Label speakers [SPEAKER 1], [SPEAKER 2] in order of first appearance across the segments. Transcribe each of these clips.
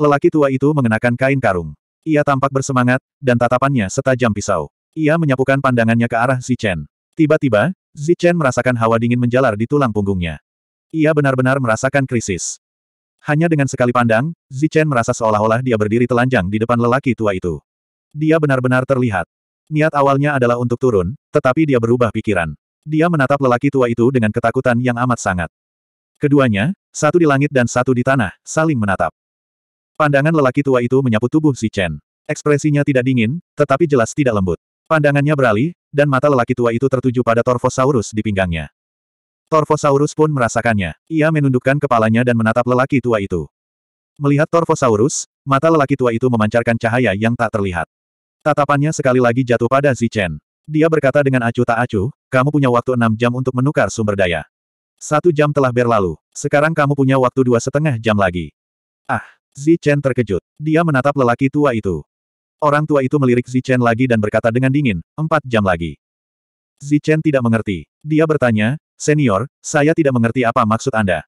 [SPEAKER 1] Lelaki tua itu mengenakan kain karung. Ia tampak bersemangat, dan tatapannya setajam pisau. Ia menyapukan pandangannya ke arah Zichen. Tiba-tiba, Zichen merasakan hawa dingin menjalar di tulang punggungnya. Ia benar-benar merasakan krisis. Hanya dengan sekali pandang, Zichen merasa seolah-olah dia berdiri telanjang di depan lelaki tua itu. Dia benar-benar terlihat. Niat awalnya adalah untuk turun, tetapi dia berubah pikiran. Dia menatap lelaki tua itu dengan ketakutan yang amat sangat. Keduanya, satu di langit dan satu di tanah, saling menatap. Pandangan lelaki tua itu menyapu tubuh si Chen. Ekspresinya tidak dingin, tetapi jelas tidak lembut. Pandangannya beralih, dan mata lelaki tua itu tertuju pada Torfosaurus di pinggangnya. Torfosaurus pun merasakannya. Ia menundukkan kepalanya dan menatap lelaki tua itu. Melihat Torfosaurus, mata lelaki tua itu memancarkan cahaya yang tak terlihat. Tatapannya sekali lagi jatuh pada Zichen. Dia berkata dengan acuh tak acuh, kamu punya waktu enam jam untuk menukar sumber daya. Satu jam telah berlalu. Sekarang kamu punya waktu dua setengah jam lagi. Ah, Zichen terkejut. Dia menatap lelaki tua itu. Orang tua itu melirik Zichen lagi dan berkata dengan dingin, empat jam lagi. Zichen tidak mengerti. Dia bertanya, senior, saya tidak mengerti apa maksud Anda.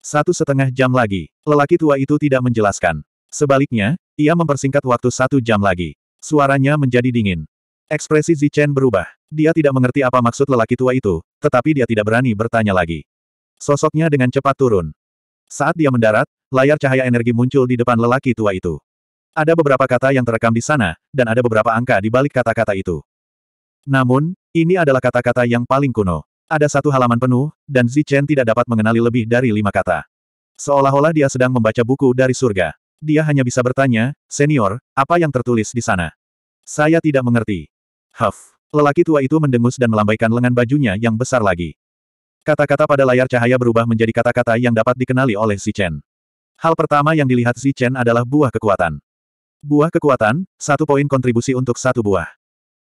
[SPEAKER 1] Satu setengah jam lagi. Lelaki tua itu tidak menjelaskan. Sebaliknya, ia mempersingkat waktu satu jam lagi. Suaranya menjadi dingin. Ekspresi Zichen berubah. Dia tidak mengerti apa maksud lelaki tua itu, tetapi dia tidak berani bertanya lagi. Sosoknya dengan cepat turun. Saat dia mendarat, layar cahaya energi muncul di depan lelaki tua itu. Ada beberapa kata yang terekam di sana, dan ada beberapa angka di balik kata-kata itu. Namun, ini adalah kata-kata yang paling kuno. Ada satu halaman penuh, dan Zichen tidak dapat mengenali lebih dari lima kata. Seolah-olah dia sedang membaca buku dari surga. Dia hanya bisa bertanya, senior, apa yang tertulis di sana? Saya tidak mengerti. Huff. Lelaki tua itu mendengus dan melambaikan lengan bajunya yang besar lagi. Kata-kata pada layar cahaya berubah menjadi kata-kata yang dapat dikenali oleh Zichen. Hal pertama yang dilihat Zichen adalah buah kekuatan. Buah kekuatan, satu poin kontribusi untuk satu buah.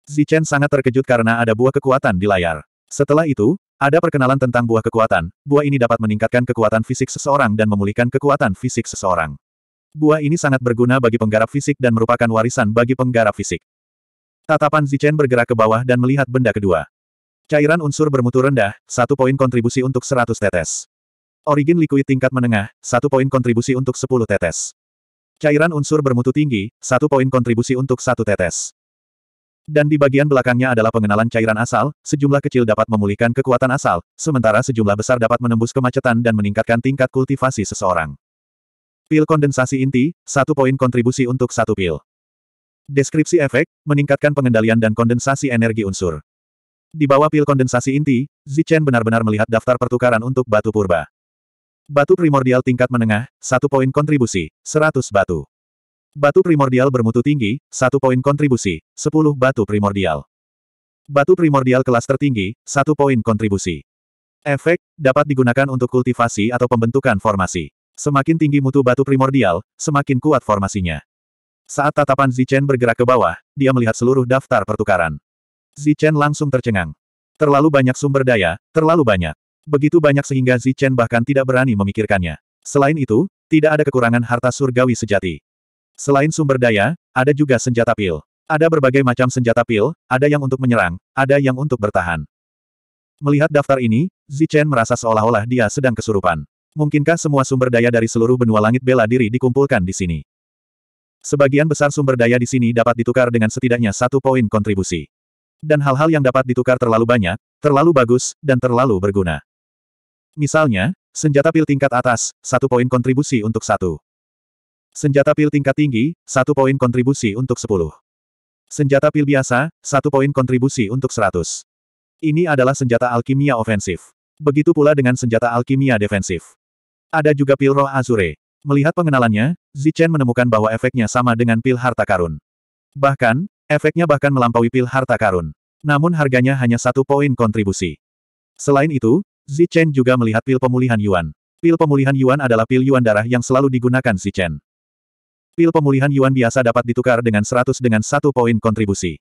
[SPEAKER 1] Zichen sangat terkejut karena ada buah kekuatan di layar. Setelah itu, ada perkenalan tentang buah kekuatan. Buah ini dapat meningkatkan kekuatan fisik seseorang dan memulihkan kekuatan fisik seseorang. Buah ini sangat berguna bagi penggarap fisik dan merupakan warisan bagi penggarap fisik. Tatapan Zichen bergerak ke bawah dan melihat benda kedua. Cairan unsur bermutu rendah, satu poin kontribusi untuk 100 tetes. Origin liquid tingkat menengah, satu poin kontribusi untuk 10 tetes. Cairan unsur bermutu tinggi, satu poin kontribusi untuk satu tetes. Dan di bagian belakangnya adalah pengenalan cairan asal, sejumlah kecil dapat memulihkan kekuatan asal, sementara sejumlah besar dapat menembus kemacetan dan meningkatkan tingkat kultivasi seseorang. Pil kondensasi inti, satu poin kontribusi untuk satu pil. Deskripsi efek, meningkatkan pengendalian dan kondensasi energi unsur. Di bawah pil kondensasi inti, Zichen benar-benar melihat daftar pertukaran untuk batu purba. Batu primordial tingkat menengah, satu poin kontribusi, 100 batu. Batu primordial bermutu tinggi, satu poin kontribusi, 10 batu primordial. Batu primordial kelas tertinggi, satu poin kontribusi. Efek, dapat digunakan untuk kultivasi atau pembentukan formasi. Semakin tinggi mutu batu primordial, semakin kuat formasinya. Saat tatapan Zichen bergerak ke bawah, dia melihat seluruh daftar pertukaran. Zichen langsung tercengang. Terlalu banyak sumber daya, terlalu banyak. Begitu banyak sehingga Zichen bahkan tidak berani memikirkannya. Selain itu, tidak ada kekurangan harta surgawi sejati. Selain sumber daya, ada juga senjata pil. Ada berbagai macam senjata pil, ada yang untuk menyerang, ada yang untuk bertahan. Melihat daftar ini, Zichen merasa seolah-olah dia sedang kesurupan. Mungkinkah semua sumber daya dari seluruh benua langit bela diri dikumpulkan di sini? Sebagian besar sumber daya di sini dapat ditukar dengan setidaknya satu poin kontribusi. Dan hal-hal yang dapat ditukar terlalu banyak, terlalu bagus, dan terlalu berguna. Misalnya, senjata pil tingkat atas, satu poin kontribusi untuk satu. Senjata pil tingkat tinggi, satu poin kontribusi untuk sepuluh. Senjata pil biasa, satu poin kontribusi untuk seratus. Ini adalah senjata alkimia ofensif. Begitu pula dengan senjata alkimia defensif. Ada juga pil roh Azure. Melihat pengenalannya, Zichen menemukan bahwa efeknya sama dengan pil harta karun. Bahkan, efeknya bahkan melampaui pil harta karun. Namun harganya hanya satu poin kontribusi. Selain itu, Zichen juga melihat pil pemulihan Yuan. Pil pemulihan Yuan adalah pil Yuan darah yang selalu digunakan Zichen. Pil pemulihan Yuan biasa dapat ditukar dengan 100 dengan satu poin kontribusi.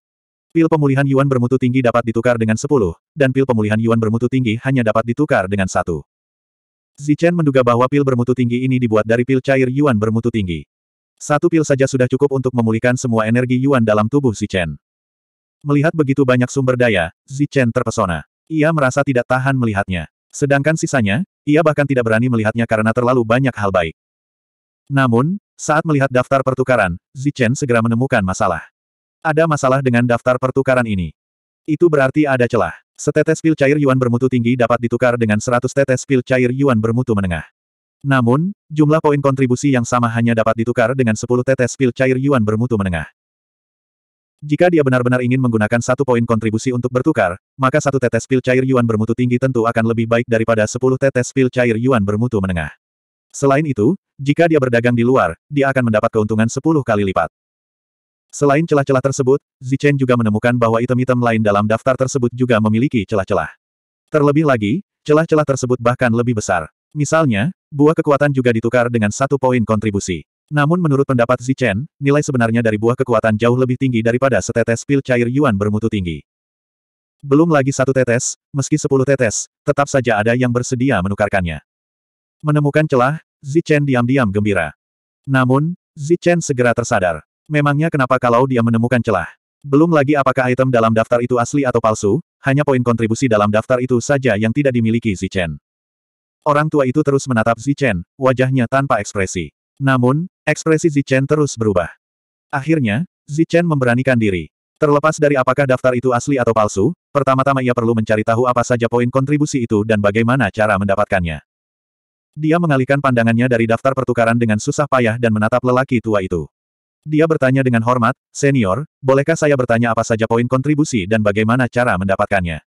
[SPEAKER 1] Pil pemulihan Yuan bermutu tinggi dapat ditukar dengan 10, dan pil pemulihan Yuan bermutu tinggi hanya dapat ditukar dengan satu. Zichen menduga bahwa pil bermutu tinggi ini dibuat dari pil cair Yuan bermutu tinggi. Satu pil saja sudah cukup untuk memulihkan semua energi Yuan dalam tubuh Zichen. Melihat begitu banyak sumber daya, Zichen terpesona. Ia merasa tidak tahan melihatnya. Sedangkan sisanya, ia bahkan tidak berani melihatnya karena terlalu banyak hal baik. Namun, saat melihat daftar pertukaran, Zichen segera menemukan masalah. Ada masalah dengan daftar pertukaran ini. Itu berarti ada celah. Setetes pil cair yuan bermutu tinggi dapat ditukar dengan 100 tetes pil cair yuan bermutu menengah. Namun, jumlah poin kontribusi yang sama hanya dapat ditukar dengan 10 tetes pil cair yuan bermutu menengah. Jika dia benar-benar ingin menggunakan satu poin kontribusi untuk bertukar, maka satu tetes pil cair yuan bermutu tinggi tentu akan lebih baik daripada sepuluh tetes pil cair yuan bermutu menengah. Selain itu, jika dia berdagang di luar, dia akan mendapat keuntungan sepuluh kali lipat. Selain celah-celah tersebut, Zichen juga menemukan bahwa item-item lain dalam daftar tersebut juga memiliki celah-celah. Terlebih lagi, celah-celah tersebut bahkan lebih besar. Misalnya, buah kekuatan juga ditukar dengan satu poin kontribusi. Namun menurut pendapat Zichen, nilai sebenarnya dari buah kekuatan jauh lebih tinggi daripada setetes pil cair yuan bermutu tinggi. Belum lagi satu tetes, meski sepuluh tetes, tetap saja ada yang bersedia menukarkannya. Menemukan celah, Zichen diam-diam gembira. Namun, Zichen segera tersadar. Memangnya kenapa kalau dia menemukan celah? Belum lagi apakah item dalam daftar itu asli atau palsu, hanya poin kontribusi dalam daftar itu saja yang tidak dimiliki Zichen. Orang tua itu terus menatap Zichen, wajahnya tanpa ekspresi. Namun, ekspresi Zichen terus berubah. Akhirnya, Zichen memberanikan diri. Terlepas dari apakah daftar itu asli atau palsu, pertama-tama ia perlu mencari tahu apa saja poin kontribusi itu dan bagaimana cara mendapatkannya. Dia mengalihkan pandangannya dari daftar pertukaran dengan susah payah dan menatap lelaki tua itu. Dia bertanya dengan hormat, Senior, bolehkah saya bertanya apa saja poin kontribusi dan bagaimana cara mendapatkannya?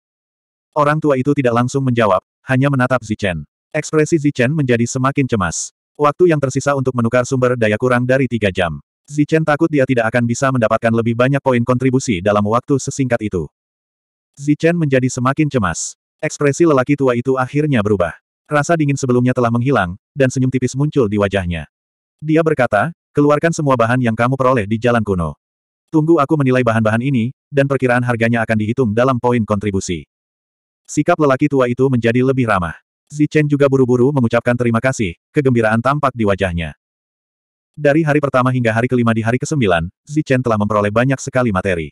[SPEAKER 1] Orang tua itu tidak langsung menjawab, hanya menatap Zichen. Ekspresi Zichen menjadi semakin cemas. Waktu yang tersisa untuk menukar sumber daya kurang dari tiga jam. Zichen takut dia tidak akan bisa mendapatkan lebih banyak poin kontribusi dalam waktu sesingkat itu. Zichen menjadi semakin cemas. Ekspresi lelaki tua itu akhirnya berubah. Rasa dingin sebelumnya telah menghilang, dan senyum tipis muncul di wajahnya. Dia berkata, keluarkan semua bahan yang kamu peroleh di jalan kuno. Tunggu aku menilai bahan-bahan ini, dan perkiraan harganya akan dihitung dalam poin kontribusi. Sikap lelaki tua itu menjadi lebih ramah. Zichen juga buru-buru mengucapkan terima kasih, kegembiraan tampak di wajahnya. Dari hari pertama hingga hari kelima di hari kesembilan, Zichen telah memperoleh banyak sekali materi.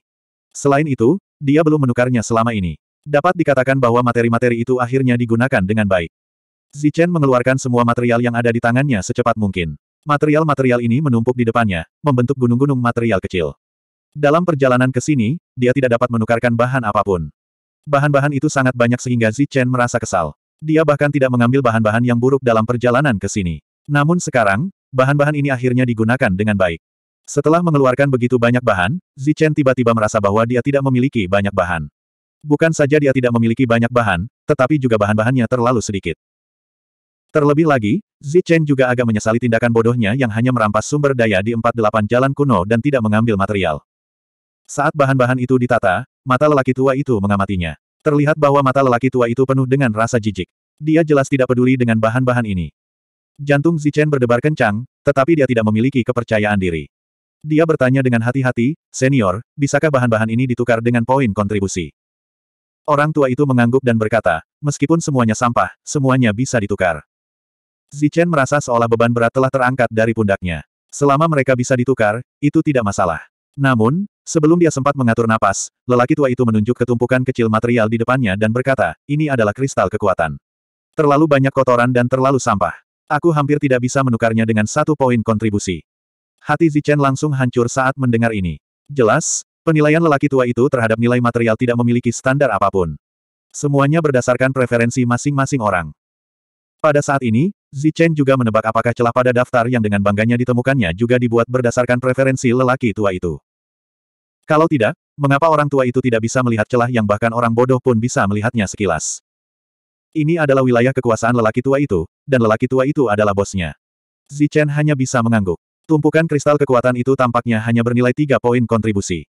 [SPEAKER 1] Selain itu, dia belum menukarnya selama ini. Dapat dikatakan bahwa materi-materi itu akhirnya digunakan dengan baik. Zichen mengeluarkan semua material yang ada di tangannya secepat mungkin. Material-material ini menumpuk di depannya, membentuk gunung-gunung material kecil. Dalam perjalanan ke sini, dia tidak dapat menukarkan bahan apapun. Bahan-bahan itu sangat banyak sehingga Zichen merasa kesal. Dia bahkan tidak mengambil bahan-bahan yang buruk dalam perjalanan ke sini. Namun sekarang, bahan-bahan ini akhirnya digunakan dengan baik. Setelah mengeluarkan begitu banyak bahan, Zichen tiba-tiba merasa bahwa dia tidak memiliki banyak bahan. Bukan saja dia tidak memiliki banyak bahan, tetapi juga bahan-bahannya terlalu sedikit. Terlebih lagi, Zichen juga agak menyesali tindakan bodohnya yang hanya merampas sumber daya di 48 jalan kuno dan tidak mengambil material. Saat bahan-bahan itu ditata, mata lelaki tua itu mengamatinya. Terlihat bahwa mata lelaki tua itu penuh dengan rasa jijik. Dia jelas tidak peduli dengan bahan-bahan ini. Jantung Zichen berdebar kencang, tetapi dia tidak memiliki kepercayaan diri. Dia bertanya dengan hati-hati, senior, bisakah bahan-bahan ini ditukar dengan poin kontribusi? Orang tua itu mengangguk dan berkata, meskipun semuanya sampah, semuanya bisa ditukar. Zichen merasa seolah beban berat telah terangkat dari pundaknya. Selama mereka bisa ditukar, itu tidak masalah. Namun, Sebelum dia sempat mengatur napas, lelaki tua itu menunjuk ketumpukan kecil material di depannya dan berkata, ini adalah kristal kekuatan. Terlalu banyak kotoran dan terlalu sampah. Aku hampir tidak bisa menukarnya dengan satu poin kontribusi. Hati Zichen langsung hancur saat mendengar ini. Jelas, penilaian lelaki tua itu terhadap nilai material tidak memiliki standar apapun. Semuanya berdasarkan preferensi masing-masing orang. Pada saat ini, Zichen juga menebak apakah celah pada daftar yang dengan bangganya ditemukannya juga dibuat berdasarkan preferensi lelaki tua itu. Kalau tidak, mengapa orang tua itu tidak bisa melihat celah yang bahkan orang bodoh pun bisa melihatnya sekilas? Ini adalah wilayah kekuasaan lelaki tua itu, dan lelaki tua itu adalah bosnya. Zichen hanya bisa mengangguk. Tumpukan kristal kekuatan itu tampaknya hanya bernilai tiga poin kontribusi.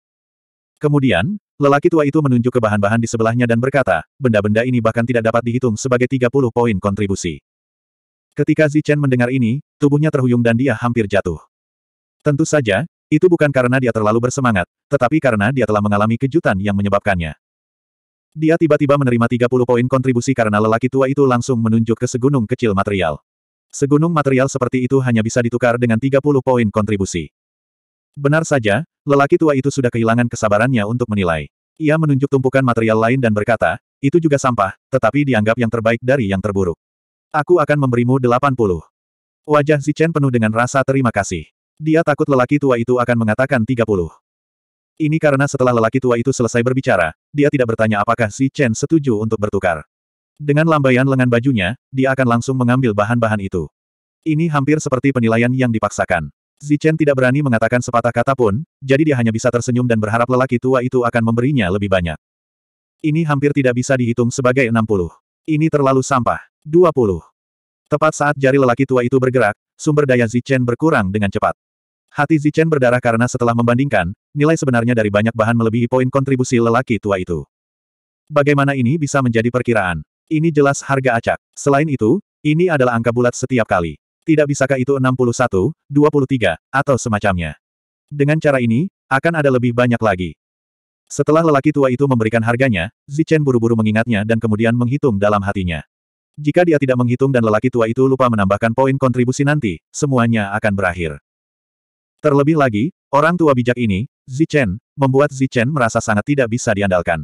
[SPEAKER 1] Kemudian, lelaki tua itu menunjuk ke bahan-bahan di sebelahnya dan berkata, benda-benda ini bahkan tidak dapat dihitung sebagai 30 poin kontribusi. Ketika Zichen mendengar ini, tubuhnya terhuyung dan dia hampir jatuh. Tentu saja, itu bukan karena dia terlalu bersemangat, tetapi karena dia telah mengalami kejutan yang menyebabkannya. Dia tiba-tiba menerima 30 poin kontribusi karena lelaki tua itu langsung menunjuk ke segunung kecil material. Segunung material seperti itu hanya bisa ditukar dengan 30 poin kontribusi. Benar saja, lelaki tua itu sudah kehilangan kesabarannya untuk menilai. Ia menunjuk tumpukan material lain dan berkata, itu juga sampah, tetapi dianggap yang terbaik dari yang terburuk. Aku akan memberimu 80. Wajah Zichen penuh dengan rasa terima kasih. Dia takut lelaki tua itu akan mengatakan 30. Ini karena setelah lelaki tua itu selesai berbicara, dia tidak bertanya apakah si Chen setuju untuk bertukar. Dengan lambaian lengan bajunya, dia akan langsung mengambil bahan-bahan itu. Ini hampir seperti penilaian yang dipaksakan. Chen tidak berani mengatakan sepatah kata pun, jadi dia hanya bisa tersenyum dan berharap lelaki tua itu akan memberinya lebih banyak. Ini hampir tidak bisa dihitung sebagai 60. Ini terlalu sampah. 20. Tepat saat jari lelaki tua itu bergerak, sumber daya Zichen berkurang dengan cepat. Hati Zichen berdarah karena setelah membandingkan, nilai sebenarnya dari banyak bahan melebihi poin kontribusi lelaki tua itu. Bagaimana ini bisa menjadi perkiraan? Ini jelas harga acak. Selain itu, ini adalah angka bulat setiap kali. Tidak bisakah itu 61, 23, atau semacamnya? Dengan cara ini, akan ada lebih banyak lagi. Setelah lelaki tua itu memberikan harganya, Zichen buru-buru mengingatnya dan kemudian menghitung dalam hatinya. Jika dia tidak menghitung dan lelaki tua itu lupa menambahkan poin kontribusi nanti, semuanya akan berakhir. Terlebih lagi, orang tua bijak ini, Zichen, membuat Zichen merasa sangat tidak bisa diandalkan.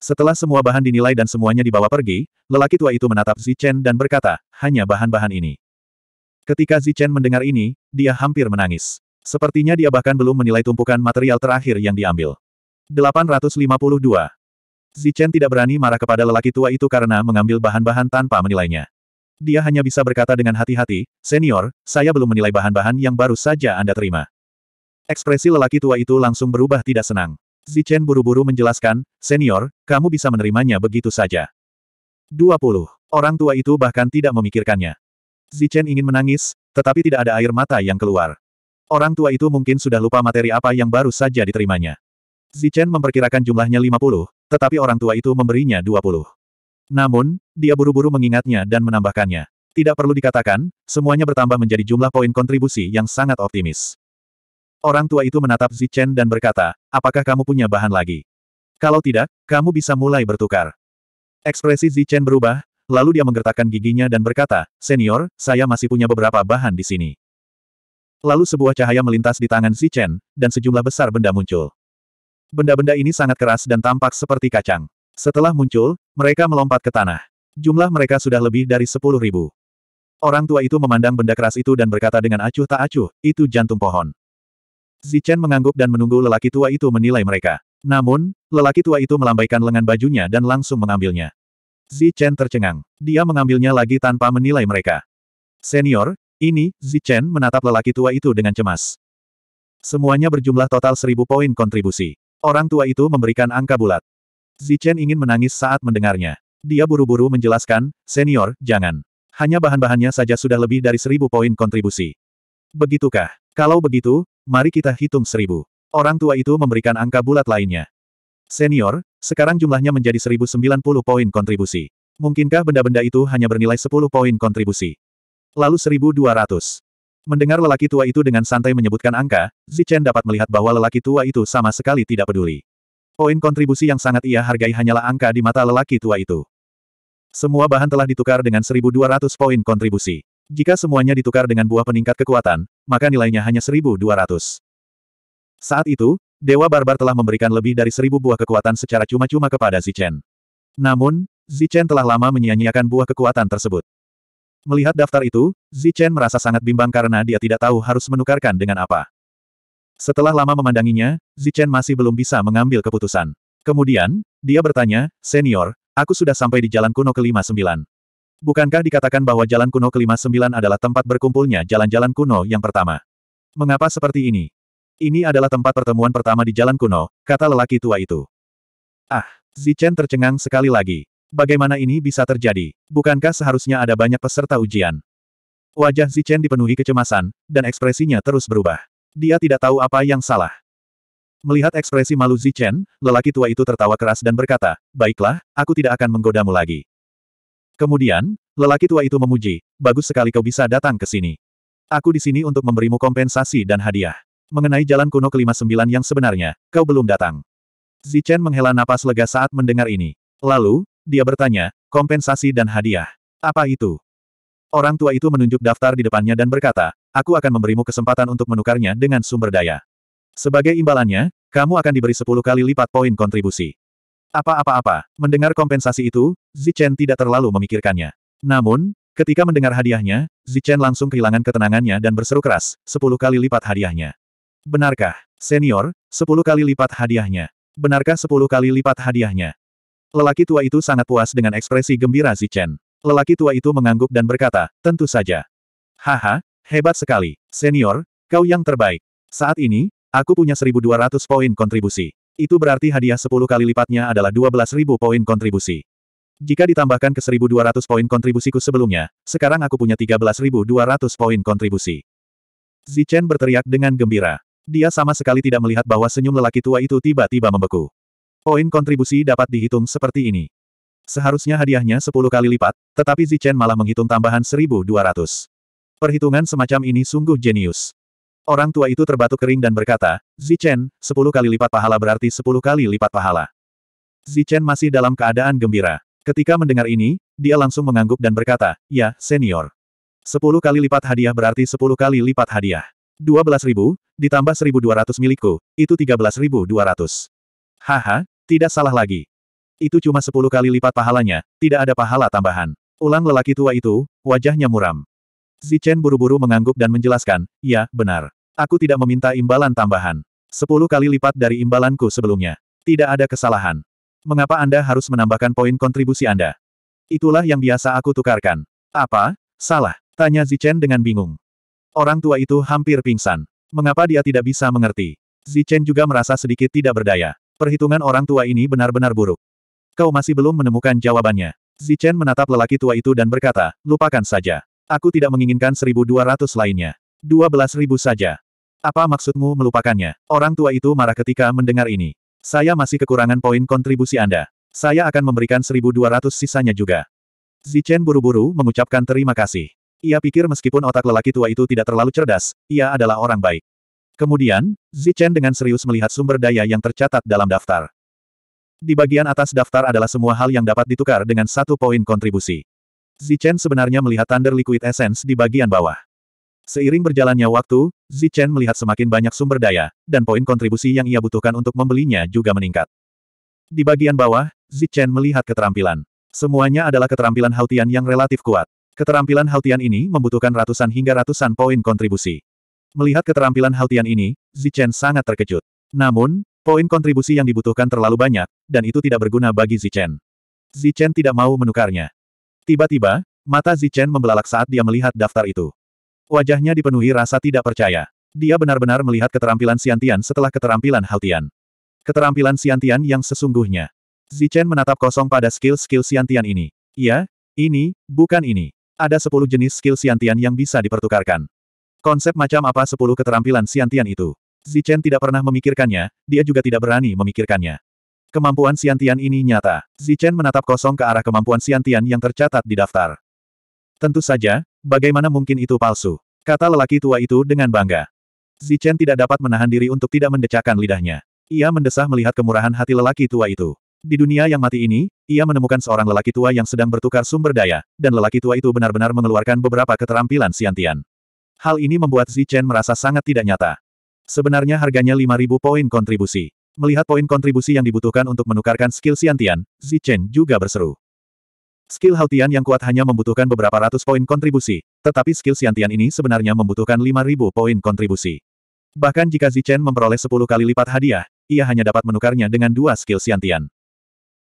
[SPEAKER 1] Setelah semua bahan dinilai dan semuanya dibawa pergi, lelaki tua itu menatap Zichen dan berkata, hanya bahan-bahan ini. Ketika Zichen mendengar ini, dia hampir menangis. Sepertinya dia bahkan belum menilai tumpukan material terakhir yang diambil. 852. Zichen tidak berani marah kepada lelaki tua itu karena mengambil bahan-bahan tanpa menilainya dia hanya bisa berkata dengan hati-hati, Senior, saya belum menilai bahan-bahan yang baru saja Anda terima. Ekspresi lelaki tua itu langsung berubah tidak senang. Zichen buru-buru menjelaskan, Senior, kamu bisa menerimanya begitu saja. 20. Orang tua itu bahkan tidak memikirkannya. Zichen ingin menangis, tetapi tidak ada air mata yang keluar. Orang tua itu mungkin sudah lupa materi apa yang baru saja diterimanya. Zichen memperkirakan jumlahnya 50, tetapi orang tua itu memberinya 20. Namun, dia buru-buru mengingatnya dan menambahkannya. Tidak perlu dikatakan, semuanya bertambah menjadi jumlah poin kontribusi yang sangat optimis. Orang tua itu menatap Zichen dan berkata, apakah kamu punya bahan lagi? Kalau tidak, kamu bisa mulai bertukar. Ekspresi Zichen berubah, lalu dia menggertakkan giginya dan berkata, Senior, saya masih punya beberapa bahan di sini. Lalu sebuah cahaya melintas di tangan Zichen, dan sejumlah besar benda muncul. Benda-benda ini sangat keras dan tampak seperti kacang. Setelah muncul, mereka melompat ke tanah. Jumlah mereka sudah lebih dari sepuluh ribu. Orang tua itu memandang benda keras itu dan berkata dengan acuh tak acuh, itu jantung pohon. Zichen mengangguk dan menunggu lelaki tua itu menilai mereka. Namun, lelaki tua itu melambaikan lengan bajunya dan langsung mengambilnya. Zichen tercengang. Dia mengambilnya lagi tanpa menilai mereka. Senior, ini, Zichen menatap lelaki tua itu dengan cemas. Semuanya berjumlah total seribu poin kontribusi. Orang tua itu memberikan angka bulat. Zichen ingin menangis saat mendengarnya. Dia buru-buru menjelaskan, senior, jangan. Hanya bahan-bahannya saja sudah lebih dari seribu poin kontribusi. Begitukah? Kalau begitu, mari kita hitung seribu. Orang tua itu memberikan angka bulat lainnya. Senior, sekarang jumlahnya menjadi seribu sembilan puluh poin kontribusi. Mungkinkah benda-benda itu hanya bernilai sepuluh poin kontribusi? Lalu seribu dua ratus. Mendengar lelaki tua itu dengan santai menyebutkan angka, Zichen dapat melihat bahwa lelaki tua itu sama sekali tidak peduli. Poin kontribusi yang sangat ia hargai hanyalah angka di mata lelaki tua itu. Semua bahan telah ditukar dengan 1200 poin kontribusi. Jika semuanya ditukar dengan buah peningkat kekuatan, maka nilainya hanya 1200. Saat itu, Dewa Barbar telah memberikan lebih dari 1000 buah kekuatan secara cuma-cuma kepada Zichen. Namun, Zichen telah lama menyia-nyiakan buah kekuatan tersebut. Melihat daftar itu, Zichen merasa sangat bimbang karena dia tidak tahu harus menukarkan dengan apa. Setelah lama memandanginya, Zichen masih belum bisa mengambil keputusan. Kemudian, dia bertanya, Senior, aku sudah sampai di Jalan Kuno ke-59. Bukankah dikatakan bahwa Jalan Kuno ke-59 adalah tempat berkumpulnya jalan-jalan kuno yang pertama? Mengapa seperti ini? Ini adalah tempat pertemuan pertama di Jalan Kuno, kata lelaki tua itu. Ah, Zichen tercengang sekali lagi. Bagaimana ini bisa terjadi? Bukankah seharusnya ada banyak peserta ujian? Wajah Zichen dipenuhi kecemasan, dan ekspresinya terus berubah. Dia tidak tahu apa yang salah. Melihat ekspresi malu Zichen, lelaki tua itu tertawa keras dan berkata, Baiklah, aku tidak akan menggodamu lagi. Kemudian, lelaki tua itu memuji, Bagus sekali kau bisa datang ke sini. Aku di sini untuk memberimu kompensasi dan hadiah. Mengenai jalan kuno kelima sembilan yang sebenarnya, kau belum datang. Zichen menghela napas lega saat mendengar ini. Lalu, dia bertanya, kompensasi dan hadiah. Apa itu? Orang tua itu menunjuk daftar di depannya dan berkata, aku akan memberimu kesempatan untuk menukarnya dengan sumber daya. Sebagai imbalannya, kamu akan diberi 10 kali lipat poin kontribusi. Apa-apa-apa, mendengar kompensasi itu, Zichen tidak terlalu memikirkannya. Namun, ketika mendengar hadiahnya, Zichen langsung kehilangan ketenangannya dan berseru keras, 10 kali lipat hadiahnya. Benarkah, senior, 10 kali lipat hadiahnya? Benarkah 10 kali lipat hadiahnya? Lelaki tua itu sangat puas dengan ekspresi gembira Zichen. Lelaki tua itu mengangguk dan berkata, tentu saja. Haha, Hebat sekali. Senior, kau yang terbaik. Saat ini, aku punya 1200 poin kontribusi. Itu berarti hadiah 10 kali lipatnya adalah 12.000 poin kontribusi. Jika ditambahkan ke 1.200 poin kontribusiku sebelumnya, sekarang aku punya 13.200 poin kontribusi. Zichen berteriak dengan gembira. Dia sama sekali tidak melihat bahwa senyum lelaki tua itu tiba-tiba membeku. Poin kontribusi dapat dihitung seperti ini. Seharusnya hadiahnya 10 kali lipat, tetapi Zichen malah menghitung tambahan 1.200. Perhitungan semacam ini sungguh jenius. Orang tua itu terbatuk kering dan berkata, Zichen, sepuluh kali lipat pahala berarti sepuluh kali lipat pahala. Zichen masih dalam keadaan gembira. Ketika mendengar ini, dia langsung mengangguk dan berkata, ya, senior. Sepuluh kali lipat hadiah berarti sepuluh kali lipat hadiah. Dua belas ribu, ditambah seribu dua ratus milikku, itu tiga belas ribu dua ratus. Haha, tidak salah lagi. Itu cuma sepuluh kali lipat pahalanya, tidak ada pahala tambahan. Ulang lelaki tua itu, wajahnya muram. Zichen buru-buru mengangguk dan menjelaskan, ya, benar. Aku tidak meminta imbalan tambahan. Sepuluh kali lipat dari imbalanku sebelumnya. Tidak ada kesalahan. Mengapa Anda harus menambahkan poin kontribusi Anda? Itulah yang biasa aku tukarkan. Apa? Salah. Tanya Zichen dengan bingung. Orang tua itu hampir pingsan. Mengapa dia tidak bisa mengerti? Zichen juga merasa sedikit tidak berdaya. Perhitungan orang tua ini benar-benar buruk. Kau masih belum menemukan jawabannya. Zichen menatap lelaki tua itu dan berkata, lupakan saja. Aku tidak menginginkan 1200 lainnya. 12.000 saja. Apa maksudmu melupakannya? Orang tua itu marah ketika mendengar ini. Saya masih kekurangan poin kontribusi Anda. Saya akan memberikan 1200 sisanya juga. Zichen buru-buru mengucapkan terima kasih. Ia pikir meskipun otak lelaki tua itu tidak terlalu cerdas, ia adalah orang baik. Kemudian, Zichen dengan serius melihat sumber daya yang tercatat dalam daftar. Di bagian atas daftar adalah semua hal yang dapat ditukar dengan satu poin kontribusi. Zichen sebenarnya melihat Thunder Liquid Essence di bagian bawah. Seiring berjalannya waktu, Zichen melihat semakin banyak sumber daya, dan poin kontribusi yang ia butuhkan untuk membelinya juga meningkat. Di bagian bawah, Zichen melihat keterampilan. Semuanya adalah keterampilan Hautian yang relatif kuat. Keterampilan Hautian ini membutuhkan ratusan hingga ratusan poin kontribusi. Melihat keterampilan Hautian ini, Zichen sangat terkejut. Namun, poin kontribusi yang dibutuhkan terlalu banyak, dan itu tidak berguna bagi Zichen. Zichen tidak mau menukarnya. Tiba-tiba, mata Zichen membelalak saat dia melihat daftar itu. Wajahnya dipenuhi rasa tidak percaya. Dia benar-benar melihat keterampilan Siantian setelah keterampilan Haltian. Keterampilan Siantian yang sesungguhnya. Zichen menatap kosong pada skill-skill Siantian ini. Iya, ini, bukan ini. Ada sepuluh jenis skill Siantian yang bisa dipertukarkan. Konsep macam apa sepuluh keterampilan Siantian itu? Zichen tidak pernah memikirkannya, dia juga tidak berani memikirkannya. Kemampuan siantian ini nyata. Zichen menatap kosong ke arah kemampuan siantian yang tercatat di daftar. Tentu saja, bagaimana mungkin itu palsu? Kata lelaki tua itu dengan bangga. Zichen tidak dapat menahan diri untuk tidak mendecakkan lidahnya. Ia mendesah melihat kemurahan hati lelaki tua itu. Di dunia yang mati ini, ia menemukan seorang lelaki tua yang sedang bertukar sumber daya, dan lelaki tua itu benar-benar mengeluarkan beberapa keterampilan siantian. Hal ini membuat Zichen merasa sangat tidak nyata. Sebenarnya harganya 5.000 poin kontribusi. Melihat poin kontribusi yang dibutuhkan untuk menukarkan skill Xiantian, Zichen juga berseru. Skill Hautian yang kuat hanya membutuhkan beberapa ratus poin kontribusi, tetapi skill Xiantian ini sebenarnya membutuhkan 5.000 poin kontribusi. Bahkan jika Zichen memperoleh 10 kali lipat hadiah, ia hanya dapat menukarnya dengan dua skill Xiantian.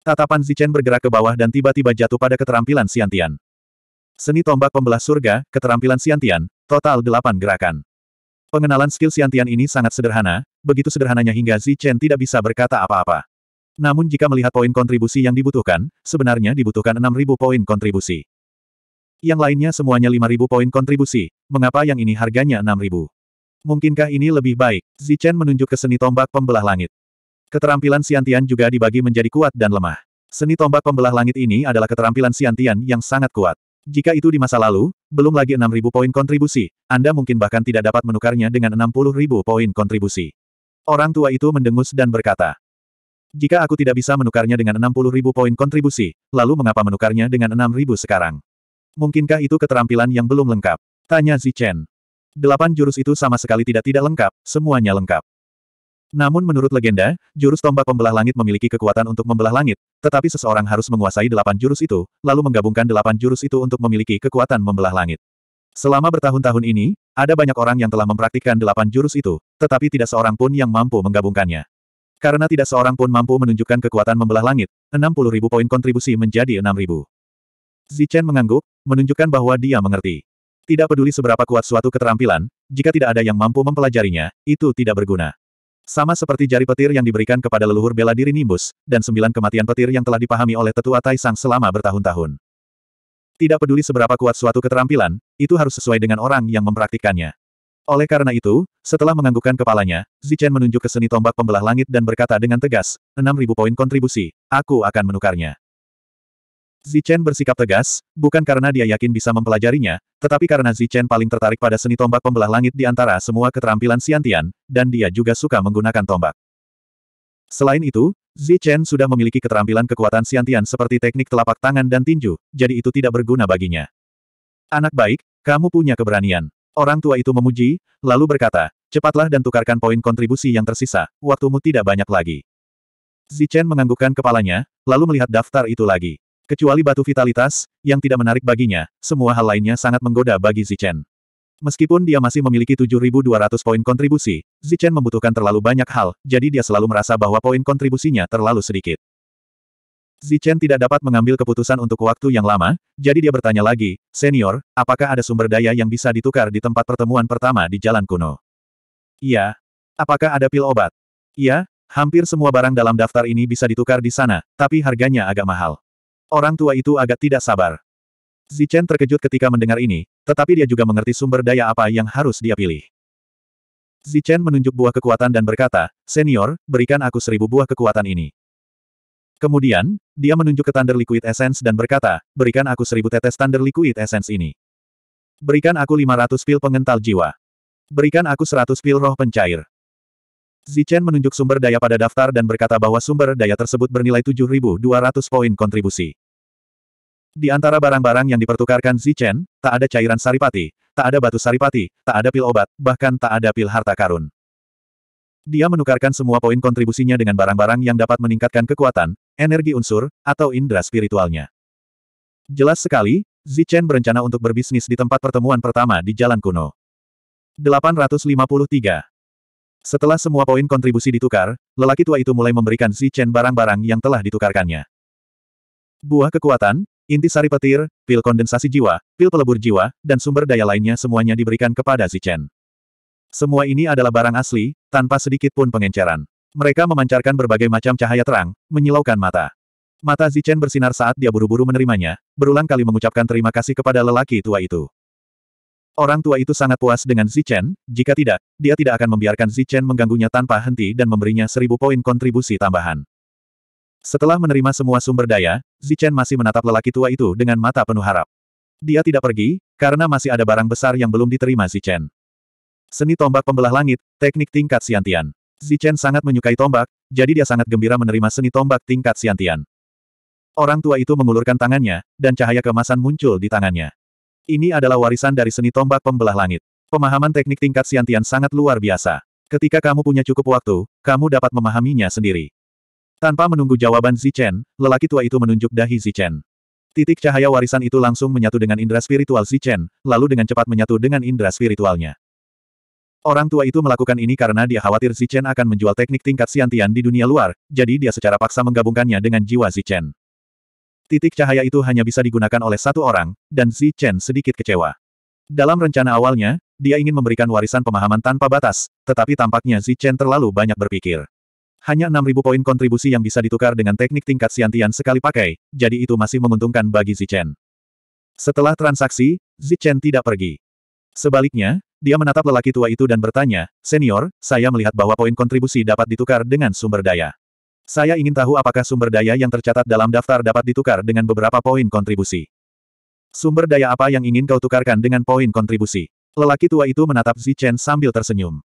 [SPEAKER 1] Tatapan Zichen bergerak ke bawah dan tiba-tiba jatuh pada keterampilan Xiantian. Seni tombak pembelah surga, keterampilan Xiantian, total 8 gerakan. Pengenalan skill siantian ini sangat sederhana, begitu sederhananya hingga Zi Chen tidak bisa berkata apa-apa. Namun jika melihat poin kontribusi yang dibutuhkan, sebenarnya dibutuhkan 6.000 poin kontribusi. Yang lainnya semuanya 5.000 poin kontribusi, mengapa yang ini harganya 6.000? Mungkinkah ini lebih baik? Zi Chen menunjuk ke seni tombak pembelah langit. Keterampilan siantian juga dibagi menjadi kuat dan lemah. Seni tombak pembelah langit ini adalah keterampilan siantian yang sangat kuat. Jika itu di masa lalu, belum lagi 6.000 poin kontribusi, Anda mungkin bahkan tidak dapat menukarnya dengan 60.000 poin kontribusi. Orang tua itu mendengus dan berkata, Jika aku tidak bisa menukarnya dengan 60.000 poin kontribusi, lalu mengapa menukarnya dengan 6.000 sekarang? Mungkinkah itu keterampilan yang belum lengkap? Tanya Zichen. Delapan jurus itu sama sekali tidak tidak lengkap, semuanya lengkap. Namun menurut legenda, jurus tombak pembelah langit memiliki kekuatan untuk membelah langit, tetapi seseorang harus menguasai delapan jurus itu, lalu menggabungkan delapan jurus itu untuk memiliki kekuatan membelah langit. Selama bertahun-tahun ini, ada banyak orang yang telah mempraktikkan delapan jurus itu, tetapi tidak seorang pun yang mampu menggabungkannya. Karena tidak seorang pun mampu menunjukkan kekuatan membelah langit, 60 ribu poin kontribusi menjadi 6 ribu. Zichen mengangguk, menunjukkan bahwa dia mengerti. Tidak peduli seberapa kuat suatu keterampilan, jika tidak ada yang mampu mempelajarinya, itu tidak berguna. Sama seperti jari petir yang diberikan kepada leluhur bela diri Nimbus, dan sembilan kematian petir yang telah dipahami oleh tetua Taisang selama bertahun-tahun. Tidak peduli seberapa kuat suatu keterampilan, itu harus sesuai dengan orang yang mempraktikkannya. Oleh karena itu, setelah menganggukkan kepalanya, Zichen menunjuk ke seni tombak pembelah langit dan berkata dengan tegas, 6.000 poin kontribusi, aku akan menukarnya. Zichen bersikap tegas, bukan karena dia yakin bisa mempelajarinya, tetapi karena Zichen paling tertarik pada seni tombak pembelah langit di antara semua keterampilan siantian, dan dia juga suka menggunakan tombak. Selain itu, Zichen sudah memiliki keterampilan kekuatan siantian seperti teknik telapak tangan dan tinju, jadi itu tidak berguna baginya. Anak baik, kamu punya keberanian. Orang tua itu memuji, lalu berkata, cepatlah dan tukarkan poin kontribusi yang tersisa, waktumu tidak banyak lagi. Zichen menganggukkan kepalanya, lalu melihat daftar itu lagi. Kecuali batu vitalitas, yang tidak menarik baginya, semua hal lainnya sangat menggoda bagi Zichen. Meskipun dia masih memiliki 7.200 poin kontribusi, Zichen membutuhkan terlalu banyak hal, jadi dia selalu merasa bahwa poin kontribusinya terlalu sedikit. Zichen tidak dapat mengambil keputusan untuk waktu yang lama, jadi dia bertanya lagi, Senior, apakah ada sumber daya yang bisa ditukar di tempat pertemuan pertama di Jalan Kuno? Iya. Apakah ada pil obat? Iya, hampir semua barang dalam daftar ini bisa ditukar di sana, tapi harganya agak mahal. Orang tua itu agak tidak sabar. Zichen terkejut ketika mendengar ini, tetapi dia juga mengerti sumber daya apa yang harus dia pilih. Zichen menunjuk buah kekuatan dan berkata, Senior, berikan aku seribu buah kekuatan ini. Kemudian, dia menunjuk ke Thunder Liquid Essence dan berkata, berikan aku seribu tetes Thunder Liquid Essence ini. Berikan aku lima ratus pil pengental jiwa. Berikan aku seratus pil roh pencair. Zichen menunjuk sumber daya pada daftar dan berkata bahwa sumber daya tersebut bernilai 7.200 poin kontribusi. Di antara barang-barang yang dipertukarkan Zichen, tak ada cairan saripati, tak ada batu saripati, tak ada pil obat, bahkan tak ada pil harta karun. Dia menukarkan semua poin kontribusinya dengan barang-barang yang dapat meningkatkan kekuatan, energi unsur, atau indera spiritualnya. Jelas sekali, Zichen berencana untuk berbisnis di tempat pertemuan pertama di Jalan Kuno. 853. Setelah semua poin kontribusi ditukar, lelaki tua itu mulai memberikan Zichen barang-barang yang telah ditukarkannya. Buah kekuatan, Inti sari petir, pil kondensasi jiwa, pil pelebur jiwa, dan sumber daya lainnya semuanya diberikan kepada Zichen. Semua ini adalah barang asli, tanpa sedikit pun pengenceran. Mereka memancarkan berbagai macam cahaya terang, menyilaukan mata. Mata Zichen bersinar saat dia buru-buru menerimanya, berulang kali mengucapkan terima kasih kepada lelaki tua itu. Orang tua itu sangat puas dengan Zichen, jika tidak, dia tidak akan membiarkan Zichen mengganggunya tanpa henti dan memberinya seribu poin kontribusi tambahan. Setelah menerima semua sumber daya, Zichen masih menatap lelaki tua itu dengan mata penuh harap. Dia tidak pergi, karena masih ada barang besar yang belum diterima Zichen. Seni tombak pembelah langit, teknik tingkat Siantian. Zichen sangat menyukai tombak, jadi dia sangat gembira menerima seni tombak tingkat Siantian. Orang tua itu mengulurkan tangannya, dan cahaya kemasan muncul di tangannya. Ini adalah warisan dari seni tombak pembelah langit. Pemahaman teknik tingkat Siantian sangat luar biasa. Ketika kamu punya cukup waktu, kamu dapat memahaminya sendiri. Tanpa menunggu jawaban Zichen, lelaki tua itu menunjuk dahi Zichen. Titik cahaya warisan itu langsung menyatu dengan indera spiritual Zichen, lalu dengan cepat menyatu dengan indera spiritualnya. Orang tua itu melakukan ini karena dia khawatir Zichen akan menjual teknik tingkat siantian di dunia luar, jadi dia secara paksa menggabungkannya dengan jiwa Zichen. Titik cahaya itu hanya bisa digunakan oleh satu orang, dan Zichen sedikit kecewa. Dalam rencana awalnya, dia ingin memberikan warisan pemahaman tanpa batas, tetapi tampaknya Zichen terlalu banyak berpikir. Hanya 6.000 poin kontribusi yang bisa ditukar dengan teknik tingkat siantian sekali pakai, jadi itu masih menguntungkan bagi Zichen. Setelah transaksi, Zichen tidak pergi. Sebaliknya, dia menatap lelaki tua itu dan bertanya, Senior, saya melihat bahwa poin kontribusi dapat ditukar dengan sumber daya. Saya ingin tahu apakah sumber daya yang tercatat dalam daftar dapat ditukar dengan beberapa poin kontribusi. Sumber daya apa yang ingin kau tukarkan dengan poin kontribusi? Lelaki tua itu menatap Zichen sambil tersenyum.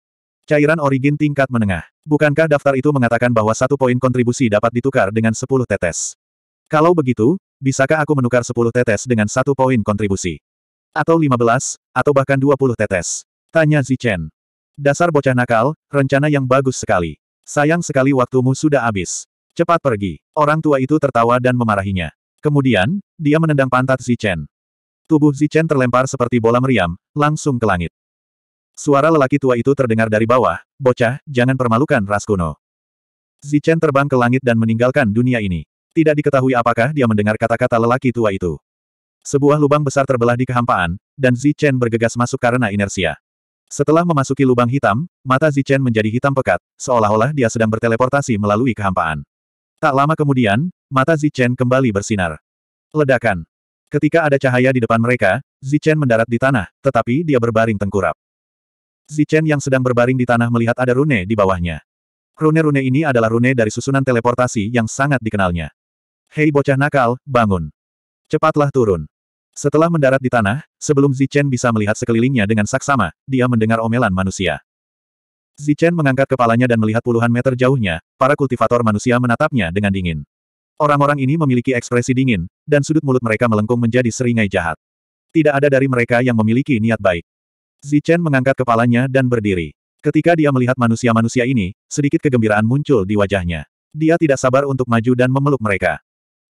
[SPEAKER 1] Cairan origin tingkat menengah. Bukankah daftar itu mengatakan bahwa satu poin kontribusi dapat ditukar dengan 10 tetes? Kalau begitu, bisakah aku menukar 10 tetes dengan satu poin kontribusi? Atau 15, atau bahkan 20 tetes? Tanya Zichen. Dasar bocah nakal, rencana yang bagus sekali. Sayang sekali waktumu sudah habis. Cepat pergi. Orang tua itu tertawa dan memarahinya. Kemudian, dia menendang pantat Zichen. Tubuh Zichen terlempar seperti bola meriam, langsung ke langit. Suara lelaki tua itu terdengar dari bawah, bocah, jangan permalukan ras kuno. Zichen terbang ke langit dan meninggalkan dunia ini. Tidak diketahui apakah dia mendengar kata-kata lelaki tua itu. Sebuah lubang besar terbelah di kehampaan, dan Zichen bergegas masuk karena inersia. Setelah memasuki lubang hitam, mata Zichen menjadi hitam pekat, seolah-olah dia sedang berteleportasi melalui kehampaan. Tak lama kemudian, mata Zichen kembali bersinar. Ledakan. Ketika ada cahaya di depan mereka, Zichen mendarat di tanah, tetapi dia berbaring tengkurap. Zichen yang sedang berbaring di tanah melihat ada rune di bawahnya. Rune-rune ini adalah rune dari susunan teleportasi yang sangat dikenalnya. Hei bocah nakal, bangun. Cepatlah turun. Setelah mendarat di tanah, sebelum Zichen bisa melihat sekelilingnya dengan saksama, dia mendengar omelan manusia. Zichen mengangkat kepalanya dan melihat puluhan meter jauhnya, para kultivator manusia menatapnya dengan dingin. Orang-orang ini memiliki ekspresi dingin, dan sudut mulut mereka melengkung menjadi seringai jahat. Tidak ada dari mereka yang memiliki niat baik. Zichen mengangkat kepalanya dan berdiri. Ketika dia melihat manusia-manusia ini, sedikit kegembiraan muncul di wajahnya. Dia tidak sabar untuk maju dan memeluk mereka.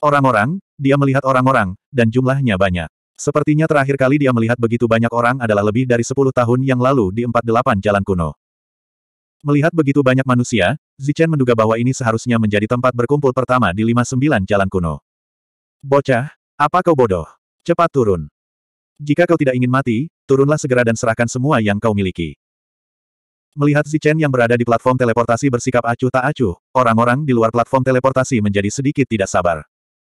[SPEAKER 1] Orang-orang, dia melihat orang-orang, dan jumlahnya banyak. Sepertinya terakhir kali dia melihat begitu banyak orang adalah lebih dari 10 tahun yang lalu di 48 jalan kuno. Melihat begitu banyak manusia, Zichen menduga bahwa ini seharusnya menjadi tempat berkumpul pertama di 59 jalan kuno. Bocah, apa kau bodoh? Cepat turun. Jika kau tidak ingin mati, turunlah segera dan serahkan semua yang kau miliki. Melihat Zichen yang berada di platform teleportasi bersikap acuh tak acuh, orang-orang di luar platform teleportasi menjadi sedikit tidak sabar.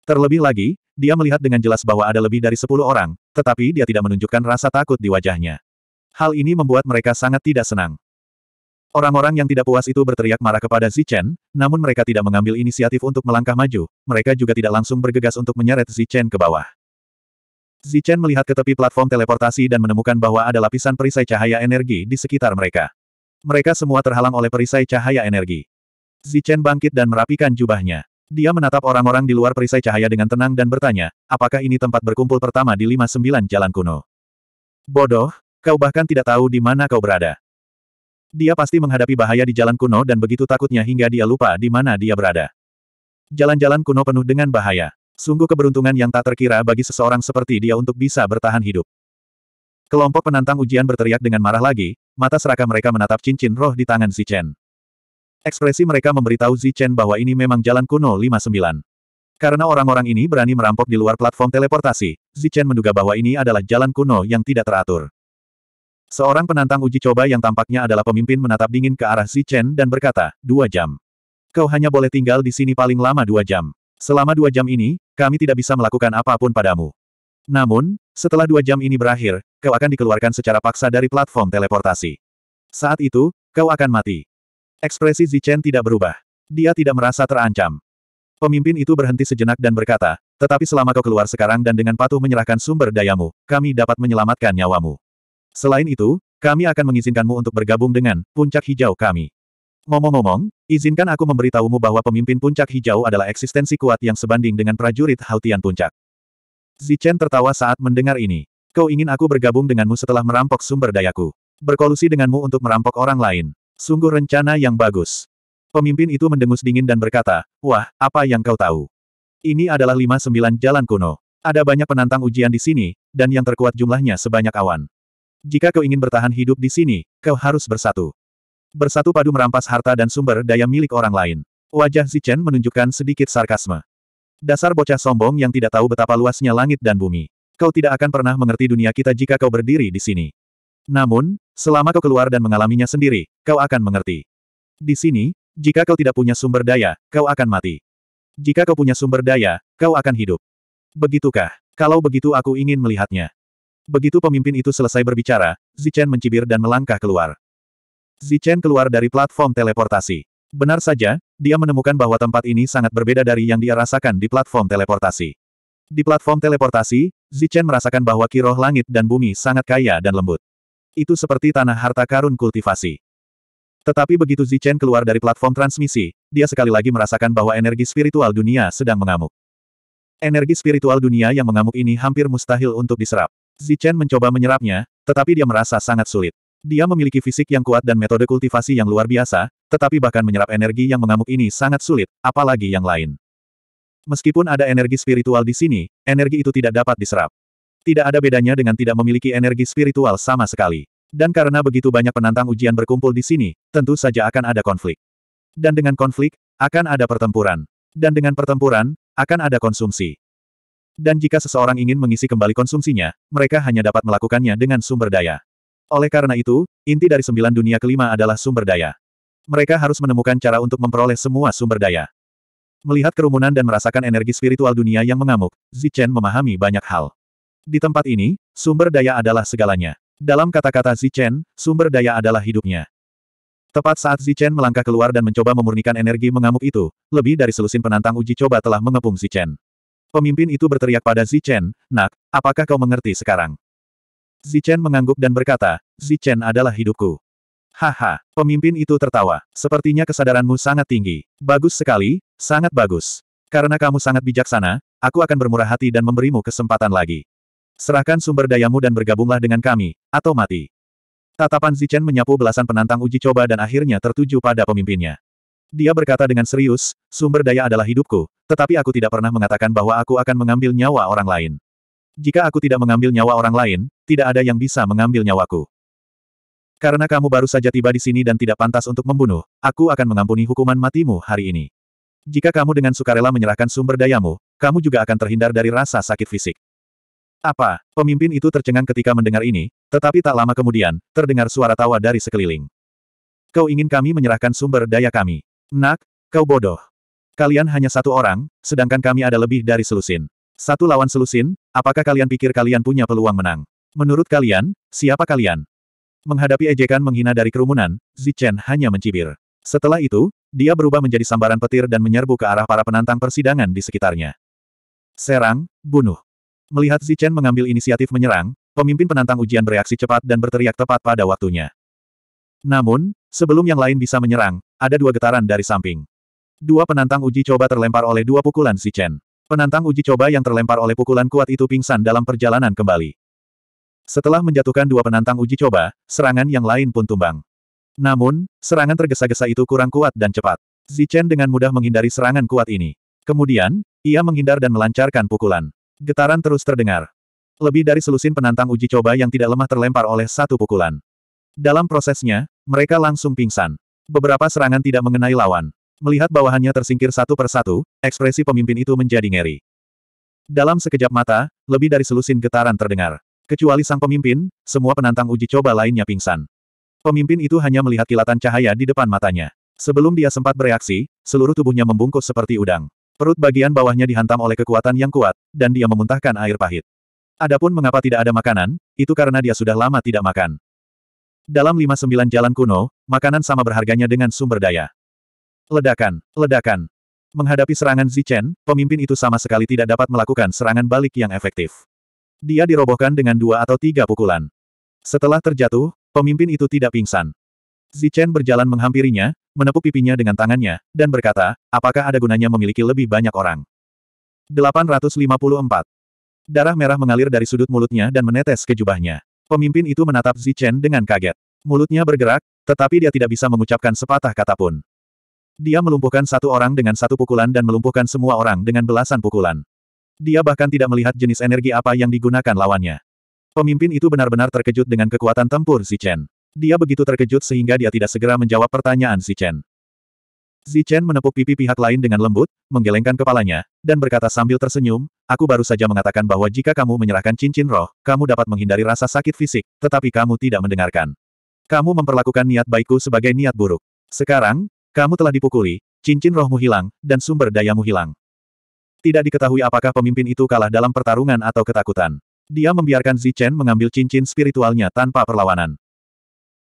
[SPEAKER 1] Terlebih lagi, dia melihat dengan jelas bahwa ada lebih dari sepuluh orang, tetapi dia tidak menunjukkan rasa takut di wajahnya. Hal ini membuat mereka sangat tidak senang. Orang-orang yang tidak puas itu berteriak marah kepada Zichen, namun mereka tidak mengambil inisiatif untuk melangkah maju, mereka juga tidak langsung bergegas untuk menyeret Zichen ke bawah. Zichen melihat ke tepi platform teleportasi dan menemukan bahwa ada lapisan perisai cahaya energi di sekitar mereka. Mereka semua terhalang oleh perisai cahaya energi. Zichen bangkit dan merapikan jubahnya. Dia menatap orang-orang di luar perisai cahaya dengan tenang dan bertanya, apakah ini tempat berkumpul pertama di 59 Jalan Kuno? Bodoh, kau bahkan tidak tahu di mana kau berada. Dia pasti menghadapi bahaya di Jalan Kuno dan begitu takutnya hingga dia lupa di mana dia berada. Jalan-jalan kuno penuh dengan bahaya. Sungguh keberuntungan yang tak terkira bagi seseorang seperti dia untuk bisa bertahan hidup. Kelompok penantang ujian berteriak dengan marah lagi, mata seraka mereka menatap cincin roh di tangan Zichen. Ekspresi mereka memberitahu Zichen bahwa ini memang jalan kuno 59. Karena orang-orang ini berani merampok di luar platform teleportasi, Zichen menduga bahwa ini adalah jalan kuno yang tidak teratur. Seorang penantang uji coba yang tampaknya adalah pemimpin menatap dingin ke arah Zichen dan berkata, dua jam. Kau hanya boleh tinggal di sini paling lama dua jam. Selama dua jam ini, kami tidak bisa melakukan apapun padamu. Namun, setelah dua jam ini berakhir, kau akan dikeluarkan secara paksa dari platform teleportasi. Saat itu, kau akan mati. Ekspresi Zichen tidak berubah. Dia tidak merasa terancam. Pemimpin itu berhenti sejenak dan berkata, tetapi selama kau keluar sekarang dan dengan patuh menyerahkan sumber dayamu, kami dapat menyelamatkan nyawamu. Selain itu, kami akan mengizinkanmu untuk bergabung dengan puncak hijau kami. Ngomong-ngomong, izinkan aku memberitahumu bahwa pemimpin puncak hijau adalah eksistensi kuat yang sebanding dengan prajurit Hautian puncak. Zichen tertawa saat mendengar ini. Kau ingin aku bergabung denganmu setelah merampok sumber dayaku. Berkolusi denganmu untuk merampok orang lain. Sungguh rencana yang bagus. Pemimpin itu mendengus dingin dan berkata, Wah, apa yang kau tahu? Ini adalah 59 jalan kuno. Ada banyak penantang ujian di sini, dan yang terkuat jumlahnya sebanyak awan. Jika kau ingin bertahan hidup di sini, kau harus bersatu. Bersatu padu merampas harta dan sumber daya milik orang lain. Wajah Zichen menunjukkan sedikit sarkasme. Dasar bocah sombong yang tidak tahu betapa luasnya langit dan bumi. Kau tidak akan pernah mengerti dunia kita jika kau berdiri di sini. Namun, selama kau keluar dan mengalaminya sendiri, kau akan mengerti. Di sini, jika kau tidak punya sumber daya, kau akan mati. Jika kau punya sumber daya, kau akan hidup. Begitukah? Kalau begitu aku ingin melihatnya. Begitu pemimpin itu selesai berbicara, Zichen mencibir dan melangkah keluar. Zichen keluar dari platform teleportasi. Benar saja, dia menemukan bahwa tempat ini sangat berbeda dari yang dia rasakan di platform teleportasi. Di platform teleportasi, Zichen merasakan bahwa kiroh langit dan bumi sangat kaya dan lembut. Itu seperti tanah harta karun kultivasi. Tetapi begitu Zichen keluar dari platform transmisi, dia sekali lagi merasakan bahwa energi spiritual dunia sedang mengamuk. Energi spiritual dunia yang mengamuk ini hampir mustahil untuk diserap. Zichen mencoba menyerapnya, tetapi dia merasa sangat sulit. Dia memiliki fisik yang kuat dan metode kultivasi yang luar biasa, tetapi bahkan menyerap energi yang mengamuk ini sangat sulit, apalagi yang lain. Meskipun ada energi spiritual di sini, energi itu tidak dapat diserap. Tidak ada bedanya dengan tidak memiliki energi spiritual sama sekali. Dan karena begitu banyak penantang ujian berkumpul di sini, tentu saja akan ada konflik. Dan dengan konflik, akan ada pertempuran. Dan dengan pertempuran, akan ada konsumsi. Dan jika seseorang ingin mengisi kembali konsumsinya, mereka hanya dapat melakukannya dengan sumber daya. Oleh karena itu, inti dari sembilan dunia kelima adalah sumber daya. Mereka harus menemukan cara untuk memperoleh semua sumber daya. Melihat kerumunan dan merasakan energi spiritual dunia yang mengamuk, Zichen memahami banyak hal. Di tempat ini, sumber daya adalah segalanya. Dalam kata-kata Zichen, sumber daya adalah hidupnya. Tepat saat Zichen melangkah keluar dan mencoba memurnikan energi mengamuk itu, lebih dari selusin penantang uji coba telah mengepung Zichen. Pemimpin itu berteriak pada Zichen, Nak, apakah kau mengerti sekarang? Zichen mengangguk dan berkata, Zichen adalah hidupku. Haha, pemimpin itu tertawa. Sepertinya kesadaranmu sangat tinggi. Bagus sekali, sangat bagus. Karena kamu sangat bijaksana, aku akan bermurah hati dan memberimu kesempatan lagi. Serahkan sumber dayamu dan bergabunglah dengan kami, atau mati. Tatapan Zichen menyapu belasan penantang uji coba dan akhirnya tertuju pada pemimpinnya. Dia berkata dengan serius, sumber daya adalah hidupku, tetapi aku tidak pernah mengatakan bahwa aku akan mengambil nyawa orang lain. Jika aku tidak mengambil nyawa orang lain, tidak ada yang bisa mengambil nyawaku. Karena kamu baru saja tiba di sini dan tidak pantas untuk membunuh, aku akan mengampuni hukuman matimu hari ini. Jika kamu dengan sukarela menyerahkan sumber dayamu, kamu juga akan terhindar dari rasa sakit fisik. Apa? Pemimpin itu tercengang ketika mendengar ini, tetapi tak lama kemudian, terdengar suara tawa dari sekeliling. Kau ingin kami menyerahkan sumber daya kami. Nak, kau bodoh. Kalian hanya satu orang, sedangkan kami ada lebih dari selusin. Satu lawan selusin, apakah kalian pikir kalian punya peluang menang? Menurut kalian, siapa kalian? Menghadapi ejekan menghina dari kerumunan, Zichen hanya mencibir. Setelah itu, dia berubah menjadi sambaran petir dan menyerbu ke arah para penantang persidangan di sekitarnya. Serang, bunuh. Melihat Zichen mengambil inisiatif menyerang, pemimpin penantang ujian bereaksi cepat dan berteriak tepat pada waktunya. Namun, sebelum yang lain bisa menyerang, ada dua getaran dari samping. Dua penantang uji coba terlempar oleh dua pukulan Zichen. Penantang uji coba yang terlempar oleh pukulan kuat itu pingsan dalam perjalanan kembali. Setelah menjatuhkan dua penantang uji coba, serangan yang lain pun tumbang. Namun, serangan tergesa-gesa itu kurang kuat dan cepat. Zichen dengan mudah menghindari serangan kuat ini. Kemudian, ia menghindar dan melancarkan pukulan. Getaran terus terdengar. Lebih dari selusin penantang uji coba yang tidak lemah terlempar oleh satu pukulan. Dalam prosesnya, mereka langsung pingsan. Beberapa serangan tidak mengenai lawan. Melihat bawahannya tersingkir satu persatu, ekspresi pemimpin itu menjadi ngeri. Dalam sekejap mata, lebih dari selusin getaran terdengar. Kecuali sang pemimpin, semua penantang uji coba lainnya pingsan. Pemimpin itu hanya melihat kilatan cahaya di depan matanya. Sebelum dia sempat bereaksi, seluruh tubuhnya membungkus seperti udang. Perut bagian bawahnya dihantam oleh kekuatan yang kuat, dan dia memuntahkan air pahit. Adapun mengapa tidak ada makanan, itu karena dia sudah lama tidak makan. Dalam 59 jalan kuno, makanan sama berharganya dengan sumber daya. Ledakan, ledakan. Menghadapi serangan Zichen, pemimpin itu sama sekali tidak dapat melakukan serangan balik yang efektif. Dia dirobohkan dengan dua atau tiga pukulan. Setelah terjatuh, pemimpin itu tidak pingsan. Zichen berjalan menghampirinya, menepuk pipinya dengan tangannya, dan berkata, apakah ada gunanya memiliki lebih banyak orang? 854. Darah merah mengalir dari sudut mulutnya dan menetes ke jubahnya. Pemimpin itu menatap Zichen dengan kaget. Mulutnya bergerak, tetapi dia tidak bisa mengucapkan sepatah kata pun. Dia melumpuhkan satu orang dengan satu pukulan dan melumpuhkan semua orang dengan belasan pukulan. Dia bahkan tidak melihat jenis energi apa yang digunakan lawannya. Pemimpin itu benar-benar terkejut dengan kekuatan tempur Si Chen. Dia begitu terkejut sehingga dia tidak segera menjawab pertanyaan Si Chen. Si Chen menepuk pipi pihak lain dengan lembut, menggelengkan kepalanya, dan berkata sambil tersenyum, Aku baru saja mengatakan bahwa jika kamu menyerahkan cincin roh, kamu dapat menghindari rasa sakit fisik, tetapi kamu tidak mendengarkan. Kamu memperlakukan niat baikku sebagai niat buruk. Sekarang, kamu telah dipukuli, cincin rohmu hilang, dan sumber dayamu hilang. Tidak diketahui apakah pemimpin itu kalah dalam pertarungan atau ketakutan. Dia membiarkan Zichen mengambil cincin spiritualnya tanpa perlawanan.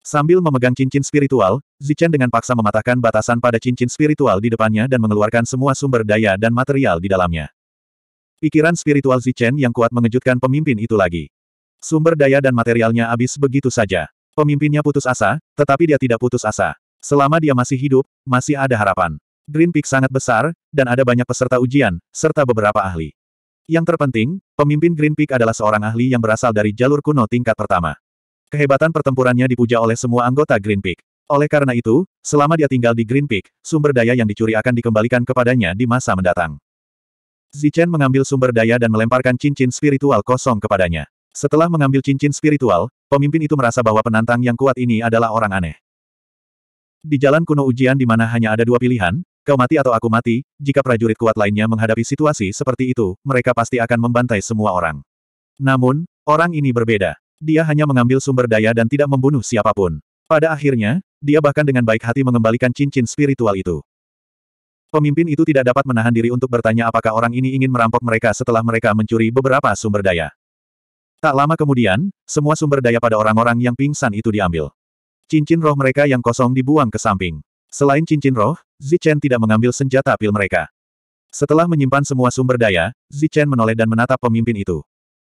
[SPEAKER 1] Sambil memegang cincin spiritual, Zichen dengan paksa mematahkan batasan pada cincin spiritual di depannya dan mengeluarkan semua sumber daya dan material di dalamnya. Pikiran spiritual Zichen yang kuat mengejutkan pemimpin itu lagi. Sumber daya dan materialnya habis begitu saja. Pemimpinnya putus asa, tetapi dia tidak putus asa. Selama dia masih hidup, masih ada harapan. Green Peak sangat besar, dan ada banyak peserta ujian, serta beberapa ahli. Yang terpenting, pemimpin Green Peak adalah seorang ahli yang berasal dari jalur kuno tingkat pertama. Kehebatan pertempurannya dipuja oleh semua anggota Green Peak. Oleh karena itu, selama dia tinggal di Green Peak, sumber daya yang dicuri akan dikembalikan kepadanya di masa mendatang. Zichen mengambil sumber daya dan melemparkan cincin spiritual kosong kepadanya. Setelah mengambil cincin spiritual, pemimpin itu merasa bahwa penantang yang kuat ini adalah orang aneh. Di jalan kuno ujian di mana hanya ada dua pilihan, kau mati atau aku mati, jika prajurit kuat lainnya menghadapi situasi seperti itu, mereka pasti akan membantai semua orang. Namun, orang ini berbeda. Dia hanya mengambil sumber daya dan tidak membunuh siapapun. Pada akhirnya, dia bahkan dengan baik hati mengembalikan cincin spiritual itu. Pemimpin itu tidak dapat menahan diri untuk bertanya apakah orang ini ingin merampok mereka setelah mereka mencuri beberapa sumber daya. Tak lama kemudian, semua sumber daya pada orang-orang yang pingsan itu diambil. Cincin roh mereka yang kosong dibuang ke samping. Selain cincin roh, Zichen tidak mengambil senjata pil mereka. Setelah menyimpan semua sumber daya, Zichen menoleh dan menatap pemimpin itu.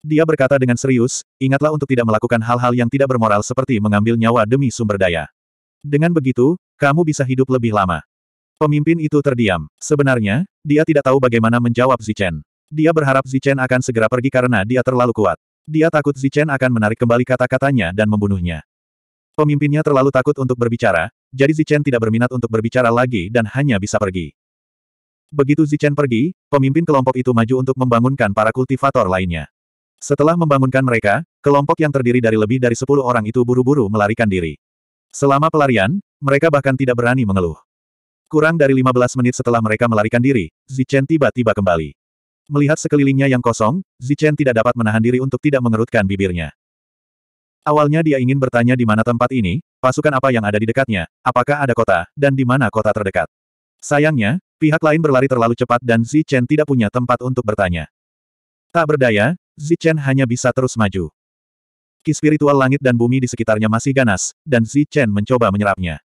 [SPEAKER 1] Dia berkata dengan serius, ingatlah untuk tidak melakukan hal-hal yang tidak bermoral seperti mengambil nyawa demi sumber daya. Dengan begitu, kamu bisa hidup lebih lama. Pemimpin itu terdiam. Sebenarnya, dia tidak tahu bagaimana menjawab Zichen. Dia berharap Zichen akan segera pergi karena dia terlalu kuat. Dia takut Zichen akan menarik kembali kata-katanya dan membunuhnya. Pemimpinnya terlalu takut untuk berbicara, jadi Zichen tidak berminat untuk berbicara lagi dan hanya bisa pergi. Begitu Zichen pergi, pemimpin kelompok itu maju untuk membangunkan para kultivator lainnya. Setelah membangunkan mereka, kelompok yang terdiri dari lebih dari 10 orang itu buru-buru melarikan diri. Selama pelarian, mereka bahkan tidak berani mengeluh. Kurang dari 15 menit setelah mereka melarikan diri, Zichen tiba-tiba kembali. Melihat sekelilingnya yang kosong, Zichen tidak dapat menahan diri untuk tidak mengerutkan bibirnya. Awalnya dia ingin bertanya di mana tempat ini, pasukan apa yang ada di dekatnya, apakah ada kota, dan di mana kota terdekat. Sayangnya, pihak lain berlari terlalu cepat dan Zi Chen tidak punya tempat untuk bertanya. Tak berdaya, Zi Chen hanya bisa terus maju. Ki spiritual langit dan bumi di sekitarnya masih ganas, dan Zi Chen mencoba menyerapnya.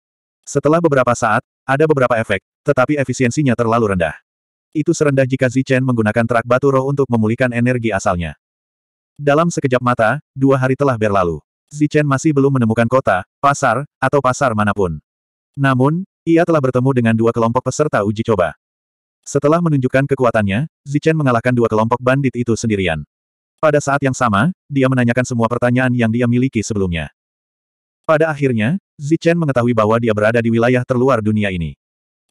[SPEAKER 1] Setelah beberapa saat, ada beberapa efek, tetapi efisiensinya terlalu rendah. Itu serendah jika Zi Chen menggunakan terak batu roh untuk memulihkan energi asalnya. Dalam sekejap mata, dua hari telah berlalu. Zichen masih belum menemukan kota, pasar, atau pasar manapun. Namun, ia telah bertemu dengan dua kelompok peserta uji coba. Setelah menunjukkan kekuatannya, Zichen mengalahkan dua kelompok bandit itu sendirian. Pada saat yang sama, dia menanyakan semua pertanyaan yang dia miliki sebelumnya. Pada akhirnya, Zichen mengetahui bahwa dia berada di wilayah terluar dunia ini.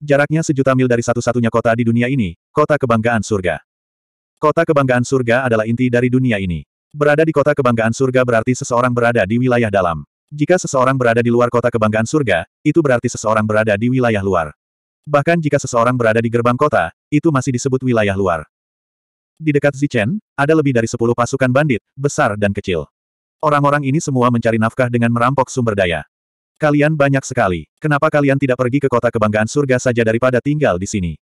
[SPEAKER 1] Jaraknya sejuta mil dari satu-satunya kota di dunia ini, kota kebanggaan surga. Kota kebanggaan surga adalah inti dari dunia ini. Berada di kota kebanggaan surga berarti seseorang berada di wilayah dalam. Jika seseorang berada di luar kota kebanggaan surga, itu berarti seseorang berada di wilayah luar. Bahkan jika seseorang berada di gerbang kota, itu masih disebut wilayah luar. Di dekat Zichen, ada lebih dari 10 pasukan bandit, besar dan kecil. Orang-orang ini semua mencari nafkah dengan merampok sumber daya. Kalian banyak sekali. Kenapa kalian tidak pergi ke kota kebanggaan surga saja daripada tinggal di sini?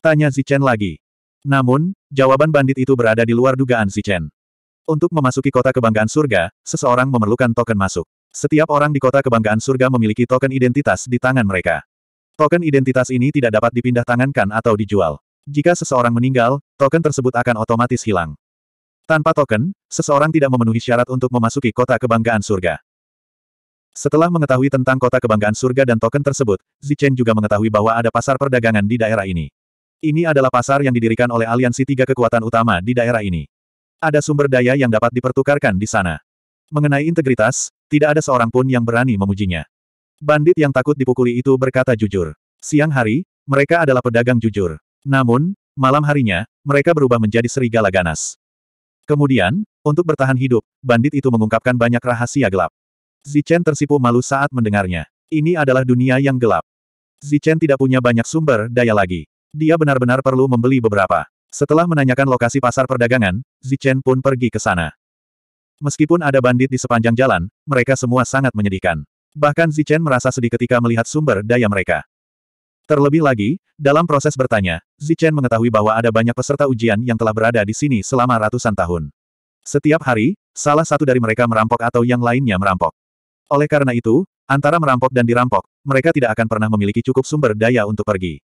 [SPEAKER 1] Tanya Zichen lagi. Namun, jawaban bandit itu berada di luar dugaan Zichen. Untuk memasuki kota kebanggaan surga, seseorang memerlukan token masuk. Setiap orang di kota kebanggaan surga memiliki token identitas di tangan mereka. Token identitas ini tidak dapat dipindah tangankan atau dijual. Jika seseorang meninggal, token tersebut akan otomatis hilang. Tanpa token, seseorang tidak memenuhi syarat untuk memasuki kota kebanggaan surga. Setelah mengetahui tentang kota kebanggaan surga dan token tersebut, Zichen juga mengetahui bahwa ada pasar perdagangan di daerah ini. Ini adalah pasar yang didirikan oleh aliansi tiga kekuatan utama di daerah ini. Ada sumber daya yang dapat dipertukarkan di sana. Mengenai integritas, tidak ada seorang pun yang berani memujinya. Bandit yang takut dipukuli itu berkata jujur. Siang hari, mereka adalah pedagang jujur. Namun, malam harinya, mereka berubah menjadi serigala ganas. Kemudian, untuk bertahan hidup, bandit itu mengungkapkan banyak rahasia gelap. Zichen tersipu malu saat mendengarnya. Ini adalah dunia yang gelap. Zichen tidak punya banyak sumber daya lagi. Dia benar-benar perlu membeli beberapa. Setelah menanyakan lokasi pasar perdagangan, Zichen pun pergi ke sana. Meskipun ada bandit di sepanjang jalan, mereka semua sangat menyedihkan. Bahkan Zichen merasa sedih ketika melihat sumber daya mereka. Terlebih lagi, dalam proses bertanya, Zichen mengetahui bahwa ada banyak peserta ujian yang telah berada di sini selama ratusan tahun. Setiap hari, salah satu dari mereka merampok atau yang lainnya merampok. Oleh karena itu, antara merampok dan dirampok, mereka tidak akan pernah memiliki cukup sumber daya untuk pergi.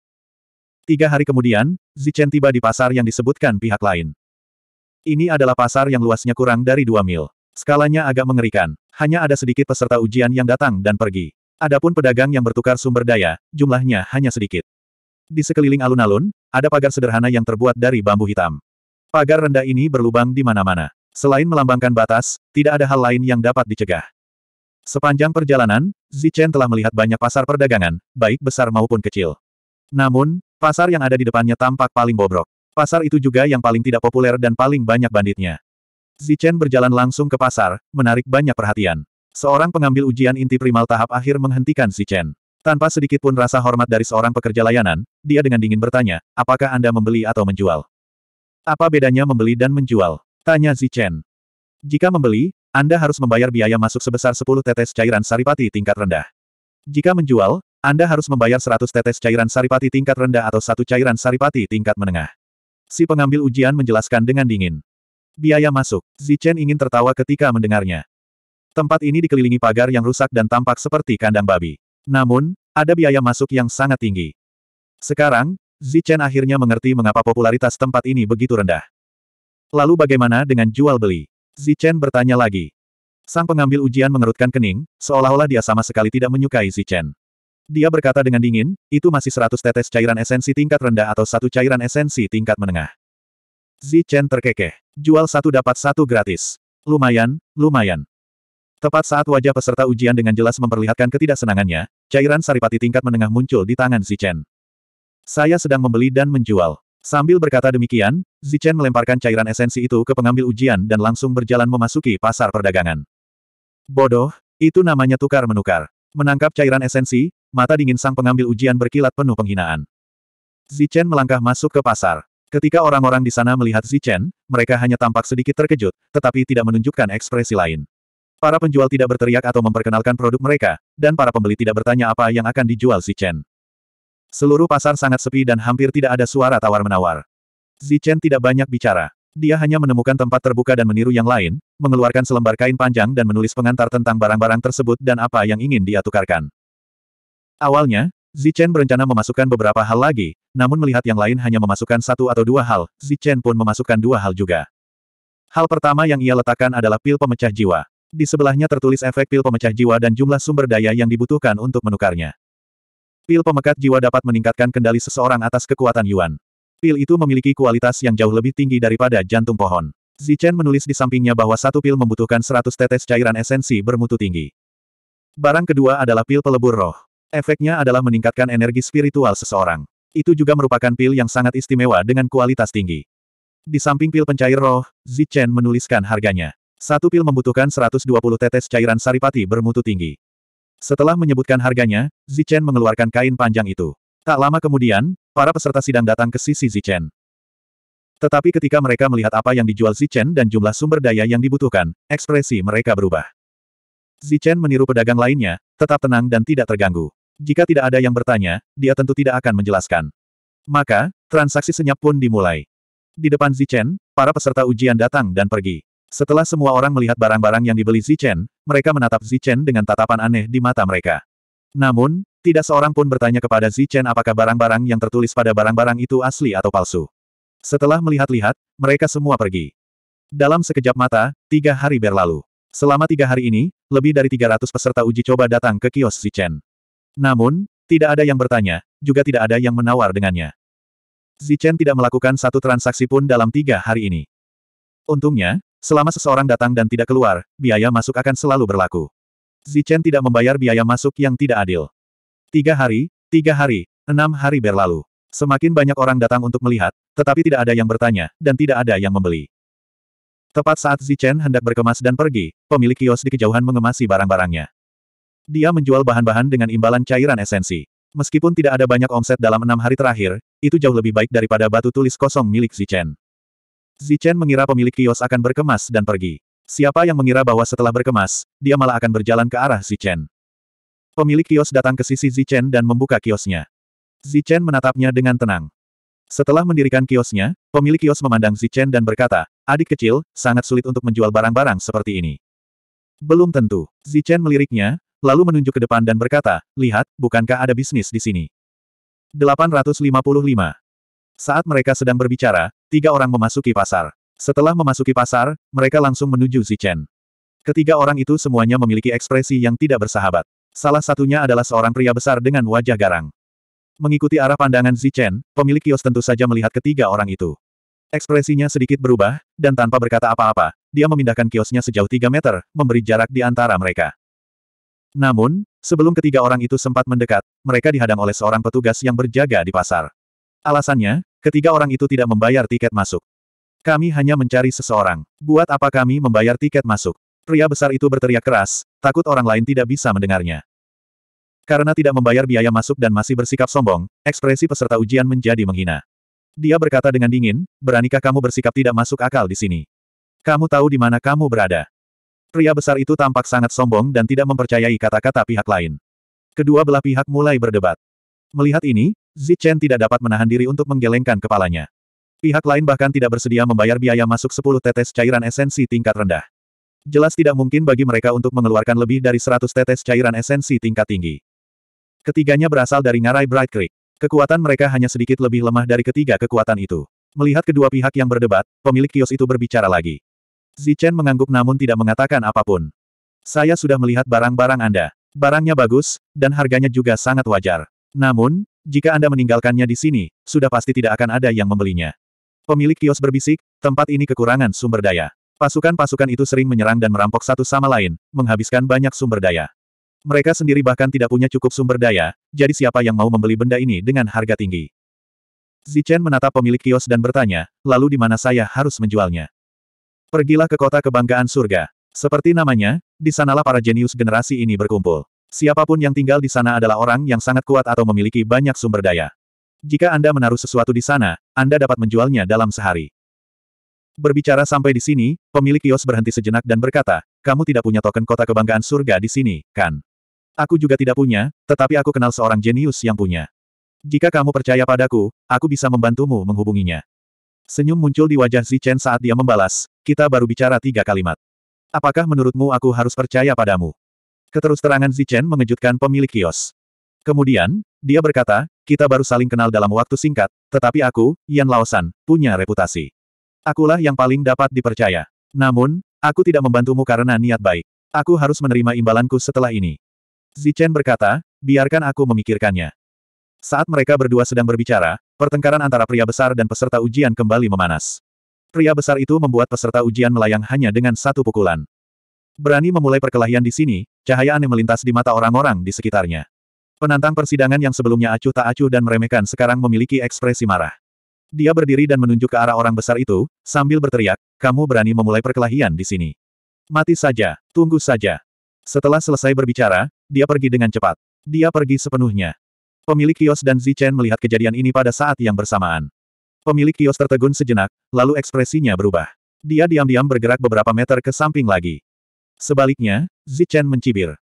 [SPEAKER 1] Tiga hari kemudian, Zichen tiba di pasar yang disebutkan pihak lain. Ini adalah pasar yang luasnya kurang dari dua mil. Skalanya agak mengerikan. Hanya ada sedikit peserta ujian yang datang dan pergi. Adapun pedagang yang bertukar sumber daya, jumlahnya hanya sedikit. Di sekeliling alun-alun, ada pagar sederhana yang terbuat dari bambu hitam. Pagar rendah ini berlubang di mana-mana. Selain melambangkan batas, tidak ada hal lain yang dapat dicegah. Sepanjang perjalanan, Zichen telah melihat banyak pasar perdagangan, baik besar maupun kecil. Namun, Pasar yang ada di depannya tampak paling bobrok. Pasar itu juga yang paling tidak populer dan paling banyak banditnya. Zichen berjalan langsung ke pasar, menarik banyak perhatian. Seorang pengambil ujian inti primal tahap akhir menghentikan Zichen. Tanpa sedikit pun rasa hormat dari seorang pekerja layanan, dia dengan dingin bertanya, apakah Anda membeli atau menjual? Apa bedanya membeli dan menjual? Tanya Zichen. Jika membeli, Anda harus membayar biaya masuk sebesar 10 tetes cairan saripati tingkat rendah. Jika menjual, anda harus membayar 100 tetes cairan saripati tingkat rendah atau satu cairan saripati tingkat menengah. Si pengambil ujian menjelaskan dengan dingin. Biaya masuk. Zichen ingin tertawa ketika mendengarnya. Tempat ini dikelilingi pagar yang rusak dan tampak seperti kandang babi. Namun, ada biaya masuk yang sangat tinggi. Sekarang, Zichen akhirnya mengerti mengapa popularitas tempat ini begitu rendah. Lalu bagaimana dengan jual beli? Zichen bertanya lagi. Sang pengambil ujian mengerutkan kening, seolah-olah dia sama sekali tidak menyukai Zichen. Dia berkata dengan dingin, itu masih seratus tetes cairan esensi tingkat rendah atau satu cairan esensi tingkat menengah. Zi Chen terkekeh. Jual satu dapat satu gratis. Lumayan, lumayan. Tepat saat wajah peserta ujian dengan jelas memperlihatkan ketidaksenangannya, cairan saripati tingkat menengah muncul di tangan Zi Chen. Saya sedang membeli dan menjual. Sambil berkata demikian, Zi Chen melemparkan cairan esensi itu ke pengambil ujian dan langsung berjalan memasuki pasar perdagangan. Bodoh, itu namanya tukar-menukar. Menangkap cairan esensi, mata dingin sang pengambil ujian berkilat penuh penghinaan. Zichen melangkah masuk ke pasar. Ketika orang-orang di sana melihat Zichen, mereka hanya tampak sedikit terkejut, tetapi tidak menunjukkan ekspresi lain. Para penjual tidak berteriak atau memperkenalkan produk mereka, dan para pembeli tidak bertanya apa yang akan dijual Zichen. Seluruh pasar sangat sepi dan hampir tidak ada suara tawar-menawar. Zichen tidak banyak bicara. Dia hanya menemukan tempat terbuka dan meniru yang lain, mengeluarkan selembar kain panjang dan menulis pengantar tentang barang-barang tersebut dan apa yang ingin dia tukarkan. Awalnya, Zichen berencana memasukkan beberapa hal lagi, namun melihat yang lain hanya memasukkan satu atau dua hal, Zichen pun memasukkan dua hal juga. Hal pertama yang ia letakkan adalah pil pemecah jiwa. Di sebelahnya tertulis efek pil pemecah jiwa dan jumlah sumber daya yang dibutuhkan untuk menukarnya. Pil pemekat jiwa dapat meningkatkan kendali seseorang atas kekuatan Yuan. Pil itu memiliki kualitas yang jauh lebih tinggi daripada jantung pohon. Zichen menulis di sampingnya bahwa satu pil membutuhkan 100 tetes cairan esensi bermutu tinggi. Barang kedua adalah pil pelebur roh. Efeknya adalah meningkatkan energi spiritual seseorang. Itu juga merupakan pil yang sangat istimewa dengan kualitas tinggi. Di samping pil pencair roh, Zichen menuliskan harganya. Satu pil membutuhkan 120 tetes cairan saripati bermutu tinggi. Setelah menyebutkan harganya, Zichen mengeluarkan kain panjang itu. Tak lama kemudian, para peserta sidang datang ke sisi Zichen. Tetapi ketika mereka melihat apa yang dijual Zichen dan jumlah sumber daya yang dibutuhkan, ekspresi mereka berubah. Zichen meniru pedagang lainnya, tetap tenang dan tidak terganggu. Jika tidak ada yang bertanya, dia tentu tidak akan menjelaskan. Maka, transaksi senyap pun dimulai. Di depan Zichen, para peserta ujian datang dan pergi. Setelah semua orang melihat barang-barang yang dibeli Zichen, mereka menatap Zichen dengan tatapan aneh di mata mereka. Namun, tidak seorang pun bertanya kepada Zichen apakah barang-barang yang tertulis pada barang-barang itu asli atau palsu. Setelah melihat-lihat, mereka semua pergi. Dalam sekejap mata, tiga hari berlalu. Selama tiga hari ini, lebih dari 300 peserta uji coba datang ke kios Zichen. Namun, tidak ada yang bertanya, juga tidak ada yang menawar dengannya. Zichen tidak melakukan satu transaksi pun dalam tiga hari ini. Untungnya, selama seseorang datang dan tidak keluar, biaya masuk akan selalu berlaku. Zichen tidak membayar biaya masuk yang tidak adil. Tiga hari, tiga hari, enam hari berlalu. Semakin banyak orang datang untuk melihat, tetapi tidak ada yang bertanya, dan tidak ada yang membeli. Tepat saat Zichen hendak berkemas dan pergi, pemilik kios di kejauhan mengemasi barang-barangnya. Dia menjual bahan-bahan dengan imbalan cairan esensi. Meskipun tidak ada banyak omset dalam enam hari terakhir, itu jauh lebih baik daripada batu tulis kosong milik Zichen. Zichen mengira pemilik kios akan berkemas dan pergi. Siapa yang mengira bahwa setelah berkemas, dia malah akan berjalan ke arah Zichen. Pemilik kios datang ke sisi Zichen dan membuka kiosnya. Zichen menatapnya dengan tenang. Setelah mendirikan kiosnya, pemilik kios memandang Zichen dan berkata, adik kecil, sangat sulit untuk menjual barang-barang seperti ini. Belum tentu. Zichen meliriknya, lalu menunjuk ke depan dan berkata, lihat, bukankah ada bisnis di sini? 855. Saat mereka sedang berbicara, tiga orang memasuki pasar. Setelah memasuki pasar, mereka langsung menuju Zichen. Ketiga orang itu semuanya memiliki ekspresi yang tidak bersahabat. Salah satunya adalah seorang pria besar dengan wajah garang. Mengikuti arah pandangan Zichen, pemilik kios tentu saja melihat ketiga orang itu. Ekspresinya sedikit berubah, dan tanpa berkata apa-apa, dia memindahkan kiosnya sejauh tiga meter, memberi jarak di antara mereka. Namun, sebelum ketiga orang itu sempat mendekat, mereka dihadang oleh seorang petugas yang berjaga di pasar. Alasannya, ketiga orang itu tidak membayar tiket masuk. Kami hanya mencari seseorang. Buat apa kami membayar tiket masuk? Pria besar itu berteriak keras, takut orang lain tidak bisa mendengarnya. Karena tidak membayar biaya masuk dan masih bersikap sombong, ekspresi peserta ujian menjadi menghina. Dia berkata dengan dingin, beranikah kamu bersikap tidak masuk akal di sini? Kamu tahu di mana kamu berada. Pria besar itu tampak sangat sombong dan tidak mempercayai kata-kata pihak lain. Kedua belah pihak mulai berdebat. Melihat ini, Zichen tidak dapat menahan diri untuk menggelengkan kepalanya. Pihak lain bahkan tidak bersedia membayar biaya masuk 10 tetes cairan esensi tingkat rendah. Jelas tidak mungkin bagi mereka untuk mengeluarkan lebih dari 100 tetes cairan esensi tingkat tinggi. Ketiganya berasal dari ngarai Bright Creek. Kekuatan mereka hanya sedikit lebih lemah dari ketiga kekuatan itu. Melihat kedua pihak yang berdebat, pemilik kios itu berbicara lagi. Zichen mengangguk namun tidak mengatakan apapun. Saya sudah melihat barang-barang Anda. Barangnya bagus, dan harganya juga sangat wajar. Namun, jika Anda meninggalkannya di sini, sudah pasti tidak akan ada yang membelinya. Pemilik kios berbisik, tempat ini kekurangan sumber daya. Pasukan-pasukan itu sering menyerang dan merampok satu sama lain, menghabiskan banyak sumber daya. Mereka sendiri bahkan tidak punya cukup sumber daya, jadi siapa yang mau membeli benda ini dengan harga tinggi? Zichen menatap pemilik kios dan bertanya, lalu di mana saya harus menjualnya? Pergilah ke kota kebanggaan surga. Seperti namanya, di sanalah para jenius generasi ini berkumpul. Siapapun yang tinggal di sana adalah orang yang sangat kuat atau memiliki banyak sumber daya. Jika Anda menaruh sesuatu di sana, Anda dapat menjualnya dalam sehari. Berbicara sampai di sini, pemilik kios berhenti sejenak dan berkata, kamu tidak punya token kota kebanggaan surga di sini, kan? Aku juga tidak punya, tetapi aku kenal seorang jenius yang punya. Jika kamu percaya padaku, aku bisa membantumu menghubunginya. Senyum muncul di wajah Zichen saat dia membalas, kita baru bicara tiga kalimat. Apakah menurutmu aku harus percaya padamu? Keterus terangan Zichen mengejutkan pemilik kios. Kemudian, dia berkata, kita baru saling kenal dalam waktu singkat, tetapi aku, Yan Laosan, punya reputasi. Akulah yang paling dapat dipercaya. Namun, aku tidak membantumu karena niat baik. Aku harus menerima imbalanku setelah ini. Zichen berkata, biarkan aku memikirkannya. Saat mereka berdua sedang berbicara, Pertengkaran antara pria besar dan peserta ujian kembali memanas. Pria besar itu membuat peserta ujian melayang hanya dengan satu pukulan. Berani memulai perkelahian di sini, cahaya aneh melintas di mata orang-orang di sekitarnya. Penantang persidangan yang sebelumnya acuh tak acuh dan meremehkan sekarang memiliki ekspresi marah. Dia berdiri dan menunjuk ke arah orang besar itu, sambil berteriak, kamu berani memulai perkelahian di sini. Mati saja, tunggu saja. Setelah selesai berbicara, dia pergi dengan cepat. Dia pergi sepenuhnya. Pemilik kios dan Zichen melihat kejadian ini pada saat yang bersamaan. Pemilik kios tertegun sejenak, lalu ekspresinya berubah. Dia diam-diam bergerak beberapa meter ke samping lagi. Sebaliknya, Zichen mencibir.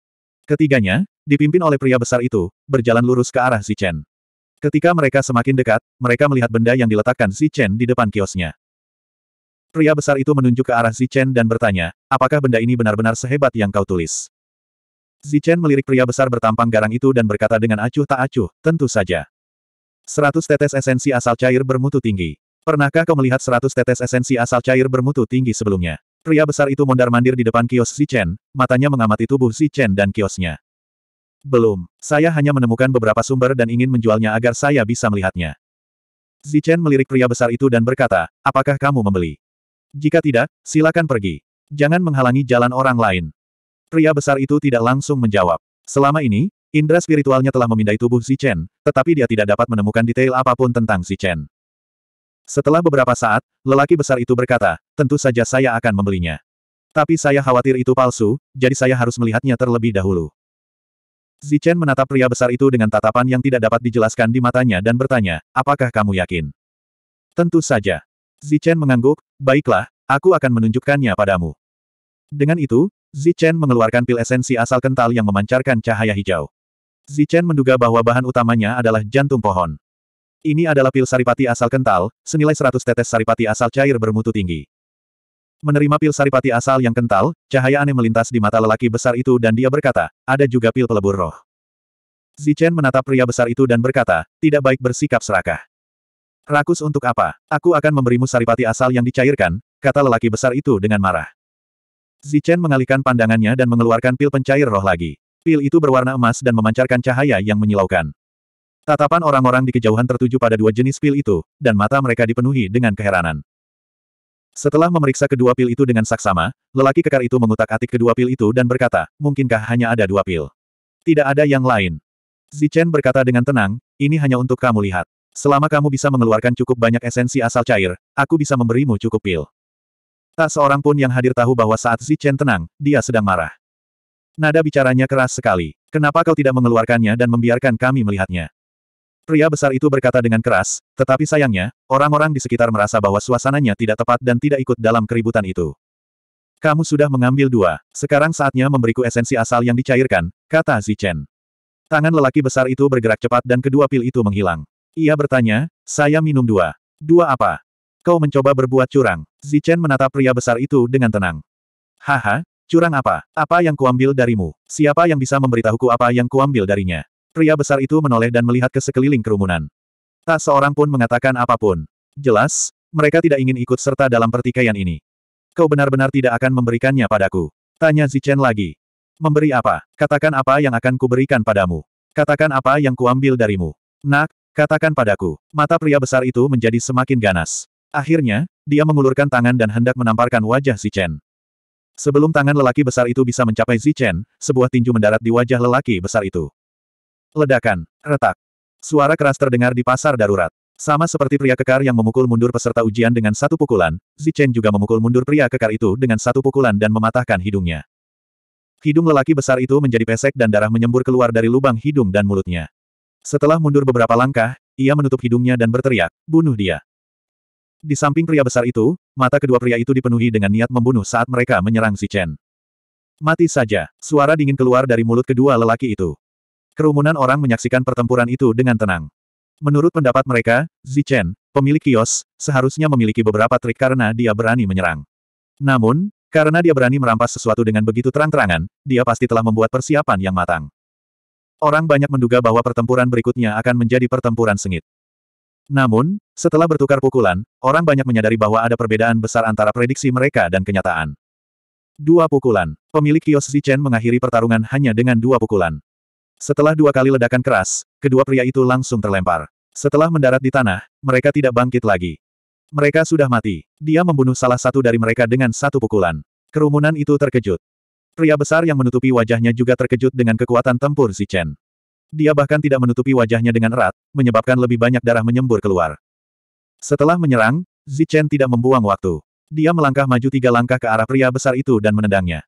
[SPEAKER 1] Ketiganya, dipimpin oleh pria besar itu, berjalan lurus ke arah Zichen. Ketika mereka semakin dekat, mereka melihat benda yang diletakkan Zichen di depan kiosnya. Pria besar itu menunjuk ke arah Zichen dan bertanya, apakah benda ini benar-benar sehebat yang kau tulis? Zichen melirik pria besar bertampang garang itu dan berkata dengan acuh tak acuh, tentu saja. Seratus tetes esensi asal cair bermutu tinggi. Pernahkah kau melihat seratus tetes esensi asal cair bermutu tinggi sebelumnya? Pria besar itu mondar-mandir di depan kios Zichen, matanya mengamati tubuh Zichen dan kiosnya. Belum, saya hanya menemukan beberapa sumber dan ingin menjualnya agar saya bisa melihatnya. Zichen melirik pria besar itu dan berkata, apakah kamu membeli? Jika tidak, silakan pergi. Jangan menghalangi jalan orang lain. Pria besar itu tidak langsung menjawab. Selama ini, indera spiritualnya telah memindai tubuh Zichen, tetapi dia tidak dapat menemukan detail apapun tentang Zichen. Setelah beberapa saat, lelaki besar itu berkata, tentu saja saya akan membelinya. Tapi saya khawatir itu palsu, jadi saya harus melihatnya terlebih dahulu. Zichen menatap pria besar itu dengan tatapan yang tidak dapat dijelaskan di matanya dan bertanya, apakah kamu yakin? Tentu saja. Zichen mengangguk, baiklah, aku akan menunjukkannya padamu. Dengan itu, Zichen mengeluarkan pil esensi asal kental yang memancarkan cahaya hijau. Zichen menduga bahwa bahan utamanya adalah jantung pohon. Ini adalah pil saripati asal kental, senilai 100 tetes saripati asal cair bermutu tinggi. Menerima pil saripati asal yang kental, cahaya aneh melintas di mata lelaki besar itu dan dia berkata, ada juga pil pelebur roh. Zichen menatap pria besar itu dan berkata, tidak baik bersikap serakah. Rakus untuk apa? Aku akan memberimu saripati asal yang dicairkan, kata lelaki besar itu dengan marah. Zichen mengalihkan pandangannya dan mengeluarkan pil pencair roh lagi. Pil itu berwarna emas dan memancarkan cahaya yang menyilaukan. Tatapan orang-orang di kejauhan tertuju pada dua jenis pil itu, dan mata mereka dipenuhi dengan keheranan. Setelah memeriksa kedua pil itu dengan saksama, lelaki kekar itu mengutak-atik kedua pil itu dan berkata, mungkinkah hanya ada dua pil? Tidak ada yang lain. Zichen berkata dengan tenang, ini hanya untuk kamu lihat. Selama kamu bisa mengeluarkan cukup banyak esensi asal cair, aku bisa memberimu cukup pil. Tak seorang pun yang hadir tahu bahwa saat Zichen tenang, dia sedang marah. Nada bicaranya keras sekali. Kenapa kau tidak mengeluarkannya dan membiarkan kami melihatnya? Pria besar itu berkata dengan keras, tetapi sayangnya, orang-orang di sekitar merasa bahwa suasananya tidak tepat dan tidak ikut dalam keributan itu. Kamu sudah mengambil dua, sekarang saatnya memberiku esensi asal yang dicairkan, kata Zichen. Tangan lelaki besar itu bergerak cepat dan kedua pil itu menghilang. Ia bertanya, saya minum dua. Dua apa? Kau mencoba berbuat curang. Zichen menatap pria besar itu dengan tenang. Haha, curang apa? Apa yang kuambil darimu? Siapa yang bisa memberitahuku apa yang kuambil darinya? Pria besar itu menoleh dan melihat ke sekeliling kerumunan. Tak seorang pun mengatakan apapun. Jelas, mereka tidak ingin ikut serta dalam pertikaian ini. Kau benar-benar tidak akan memberikannya padaku. Tanya Zichen lagi. Memberi apa? Katakan apa yang akan kuberikan padamu. Katakan apa yang kuambil darimu. Nak, katakan padaku. Mata pria besar itu menjadi semakin ganas. Akhirnya, dia mengulurkan tangan dan hendak menamparkan wajah Zichen. Sebelum tangan lelaki besar itu bisa mencapai Zichen, sebuah tinju mendarat di wajah lelaki besar itu. Ledakan, retak. Suara keras terdengar di pasar darurat. Sama seperti pria kekar yang memukul mundur peserta ujian dengan satu pukulan, Zichen juga memukul mundur pria kekar itu dengan satu pukulan dan mematahkan hidungnya. Hidung lelaki besar itu menjadi pesek dan darah menyembur keluar dari lubang hidung dan mulutnya. Setelah mundur beberapa langkah, ia menutup hidungnya dan berteriak, bunuh dia. Di samping pria besar itu, mata kedua pria itu dipenuhi dengan niat membunuh saat mereka menyerang si Chen. Mati saja, suara dingin keluar dari mulut kedua lelaki itu. Kerumunan orang menyaksikan pertempuran itu dengan tenang. Menurut pendapat mereka, Zichen, pemilik kios, seharusnya memiliki beberapa trik karena dia berani menyerang. Namun, karena dia berani merampas sesuatu dengan begitu terang-terangan, dia pasti telah membuat persiapan yang matang. Orang banyak menduga bahwa pertempuran berikutnya akan menjadi pertempuran sengit. Namun, setelah bertukar pukulan, orang banyak menyadari bahwa ada perbedaan besar antara prediksi mereka dan kenyataan. Dua pukulan. Pemilik kios Zichen mengakhiri pertarungan hanya dengan dua pukulan. Setelah dua kali ledakan keras, kedua pria itu langsung terlempar. Setelah mendarat di tanah, mereka tidak bangkit lagi. Mereka sudah mati. Dia membunuh salah satu dari mereka dengan satu pukulan. Kerumunan itu terkejut. Pria besar yang menutupi wajahnya juga terkejut dengan kekuatan tempur Zichen. Dia bahkan tidak menutupi wajahnya dengan erat, menyebabkan lebih banyak darah menyembur keluar. Setelah menyerang, Zichen tidak membuang waktu. Dia melangkah maju tiga langkah ke arah pria besar itu dan menendangnya.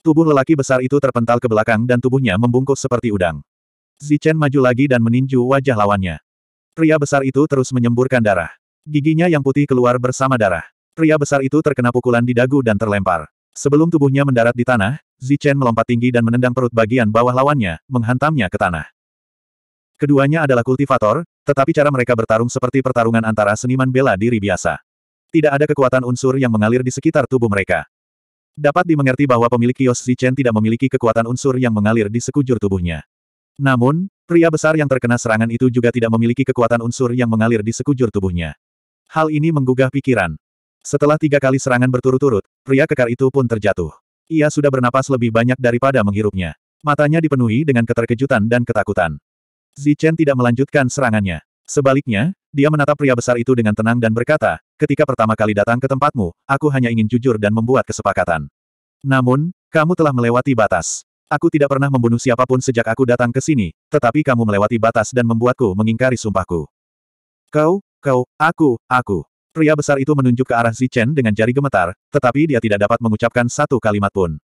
[SPEAKER 1] Tubuh lelaki besar itu terpental ke belakang dan tubuhnya membungkuk seperti udang. Zichen maju lagi dan meninju wajah lawannya. Pria besar itu terus menyemburkan darah. Giginya yang putih keluar bersama darah. Pria besar itu terkena pukulan di dagu dan terlempar. Sebelum tubuhnya mendarat di tanah, Zichen melompat tinggi dan menendang perut bagian bawah lawannya, menghantamnya ke tanah. Keduanya adalah kultivator, tetapi cara mereka bertarung seperti pertarungan antara seniman bela diri biasa. Tidak ada kekuatan unsur yang mengalir di sekitar tubuh mereka. Dapat dimengerti bahwa pemilik kios Zichen tidak memiliki kekuatan unsur yang mengalir di sekujur tubuhnya. Namun, pria besar yang terkena serangan itu juga tidak memiliki kekuatan unsur yang mengalir di sekujur tubuhnya. Hal ini menggugah pikiran. Setelah tiga kali serangan berturut-turut, pria kekar itu pun terjatuh. Ia sudah bernapas lebih banyak daripada menghirupnya. Matanya dipenuhi dengan keterkejutan dan ketakutan. Zichen tidak melanjutkan serangannya. Sebaliknya, dia menatap pria besar itu dengan tenang dan berkata, ketika pertama kali datang ke tempatmu, aku hanya ingin jujur dan membuat kesepakatan. Namun, kamu telah melewati batas. Aku tidak pernah membunuh siapapun sejak aku datang ke sini, tetapi kamu melewati batas dan membuatku mengingkari sumpahku. Kau, kau, aku, aku. Pria besar itu menunjuk ke arah Zichen dengan jari gemetar, tetapi dia tidak dapat mengucapkan satu kalimat pun.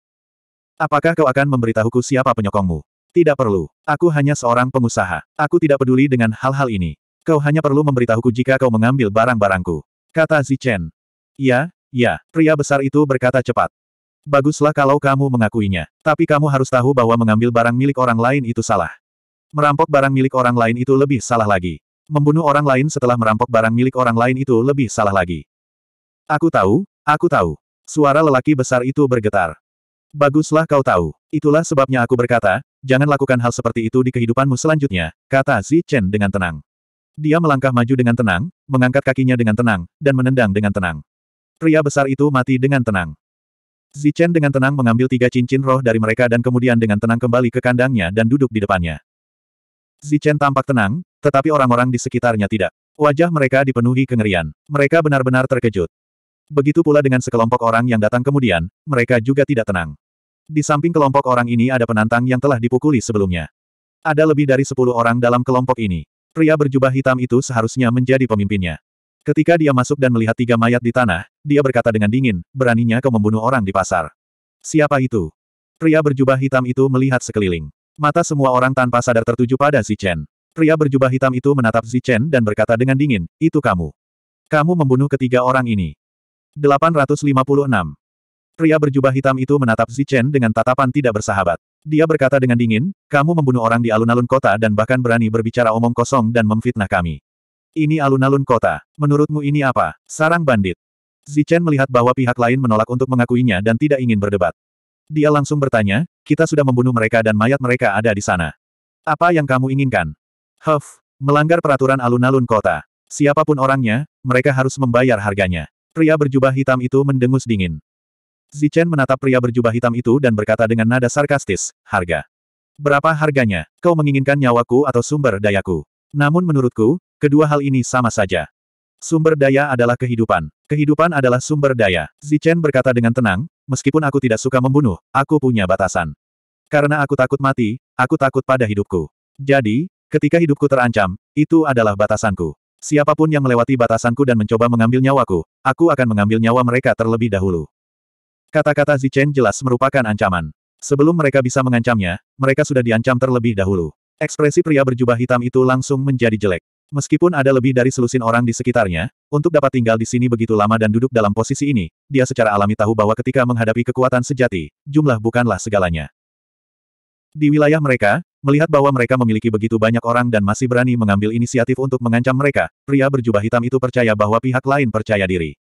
[SPEAKER 1] Apakah kau akan memberitahuku siapa penyokongmu? Tidak perlu. Aku hanya seorang pengusaha. Aku tidak peduli dengan hal-hal ini. Kau hanya perlu memberitahuku jika kau mengambil barang-barangku. Kata Zichen. Ya, ya, pria besar itu berkata cepat. Baguslah kalau kamu mengakuinya. Tapi kamu harus tahu bahwa mengambil barang milik orang lain itu salah. Merampok barang milik orang lain itu lebih salah lagi membunuh orang lain setelah merampok barang milik orang lain itu lebih salah lagi. Aku tahu, aku tahu. Suara lelaki besar itu bergetar. Baguslah kau tahu. Itulah sebabnya aku berkata, jangan lakukan hal seperti itu di kehidupanmu selanjutnya, kata Zi Chen dengan tenang. Dia melangkah maju dengan tenang, mengangkat kakinya dengan tenang, dan menendang dengan tenang. Pria besar itu mati dengan tenang. Chen dengan tenang mengambil tiga cincin roh dari mereka dan kemudian dengan tenang kembali ke kandangnya dan duduk di depannya. Zichen tampak tenang, tetapi orang-orang di sekitarnya tidak. Wajah mereka dipenuhi kengerian. Mereka benar-benar terkejut. Begitu pula dengan sekelompok orang yang datang kemudian, mereka juga tidak tenang. Di samping kelompok orang ini ada penantang yang telah dipukuli sebelumnya. Ada lebih dari sepuluh orang dalam kelompok ini. Pria berjubah hitam itu seharusnya menjadi pemimpinnya. Ketika dia masuk dan melihat tiga mayat di tanah, dia berkata dengan dingin, beraninya kau membunuh orang di pasar. Siapa itu? Pria berjubah hitam itu melihat sekeliling. Mata semua orang tanpa sadar tertuju pada Si Chen. Pria berjubah hitam itu menatap Zichen dan berkata dengan dingin, itu kamu. Kamu membunuh ketiga orang ini. 856. Pria berjubah hitam itu menatap Zichen dengan tatapan tidak bersahabat. Dia berkata dengan dingin, kamu membunuh orang di alun-alun kota dan bahkan berani berbicara omong kosong dan memfitnah kami. Ini alun-alun kota. Menurutmu ini apa? Sarang bandit. Zichen melihat bahwa pihak lain menolak untuk mengakuinya dan tidak ingin berdebat. Dia langsung bertanya, kita sudah membunuh mereka dan mayat mereka ada di sana. Apa yang kamu inginkan? Huff, melanggar peraturan alun-alun kota. Siapapun orangnya, mereka harus membayar harganya. Pria berjubah hitam itu mendengus dingin. Zichen menatap pria berjubah hitam itu dan berkata dengan nada sarkastis, harga. Berapa harganya? Kau menginginkan nyawaku atau sumber dayaku? Namun menurutku, kedua hal ini sama saja. Sumber daya adalah kehidupan. Kehidupan adalah sumber daya. Zichen berkata dengan tenang, meskipun aku tidak suka membunuh, aku punya batasan. Karena aku takut mati, aku takut pada hidupku. Jadi, Ketika hidupku terancam, itu adalah batasanku. Siapapun yang melewati batasanku dan mencoba mengambil nyawaku, aku akan mengambil nyawa mereka terlebih dahulu. Kata-kata Zichen jelas merupakan ancaman. Sebelum mereka bisa mengancamnya, mereka sudah diancam terlebih dahulu. Ekspresi pria berjubah hitam itu langsung menjadi jelek. Meskipun ada lebih dari selusin orang di sekitarnya, untuk dapat tinggal di sini begitu lama dan duduk dalam posisi ini, dia secara alami tahu bahwa ketika menghadapi kekuatan sejati, jumlah bukanlah segalanya. Di wilayah mereka, melihat bahwa mereka memiliki begitu banyak orang dan masih berani mengambil inisiatif untuk mengancam mereka, pria berjubah hitam itu percaya bahwa pihak lain percaya diri.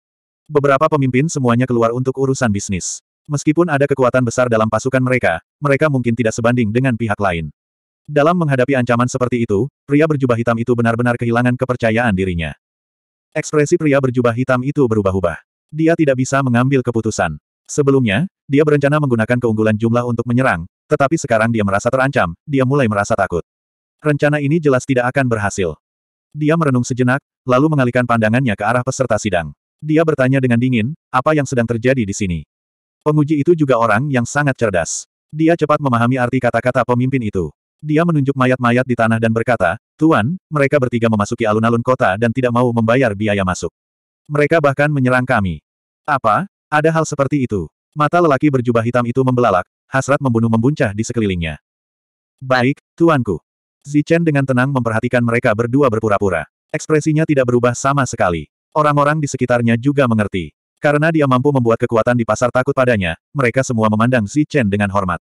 [SPEAKER 1] Beberapa pemimpin semuanya keluar untuk urusan bisnis. Meskipun ada kekuatan besar dalam pasukan mereka, mereka mungkin tidak sebanding dengan pihak lain. Dalam menghadapi ancaman seperti itu, pria berjubah hitam itu benar-benar kehilangan kepercayaan dirinya. Ekspresi pria berjubah hitam itu berubah-ubah. Dia tidak bisa mengambil keputusan. Sebelumnya, dia berencana menggunakan keunggulan jumlah untuk menyerang, tetapi sekarang dia merasa terancam, dia mulai merasa takut. Rencana ini jelas tidak akan berhasil. Dia merenung sejenak, lalu mengalihkan pandangannya ke arah peserta sidang. Dia bertanya dengan dingin, apa yang sedang terjadi di sini? Penguji itu juga orang yang sangat cerdas. Dia cepat memahami arti kata-kata pemimpin itu. Dia menunjuk mayat-mayat di tanah dan berkata, Tuan, mereka bertiga memasuki alun-alun kota dan tidak mau membayar biaya masuk. Mereka bahkan menyerang kami. Apa? Ada hal seperti itu. Mata lelaki berjubah hitam itu membelalak, hasrat membunuh membuncah di sekelilingnya. Baik, tuanku. Zichen dengan tenang memperhatikan mereka berdua berpura-pura. Ekspresinya tidak berubah sama sekali. Orang-orang di sekitarnya juga mengerti. Karena dia mampu membuat kekuatan di pasar takut padanya, mereka semua memandang Zichen dengan hormat.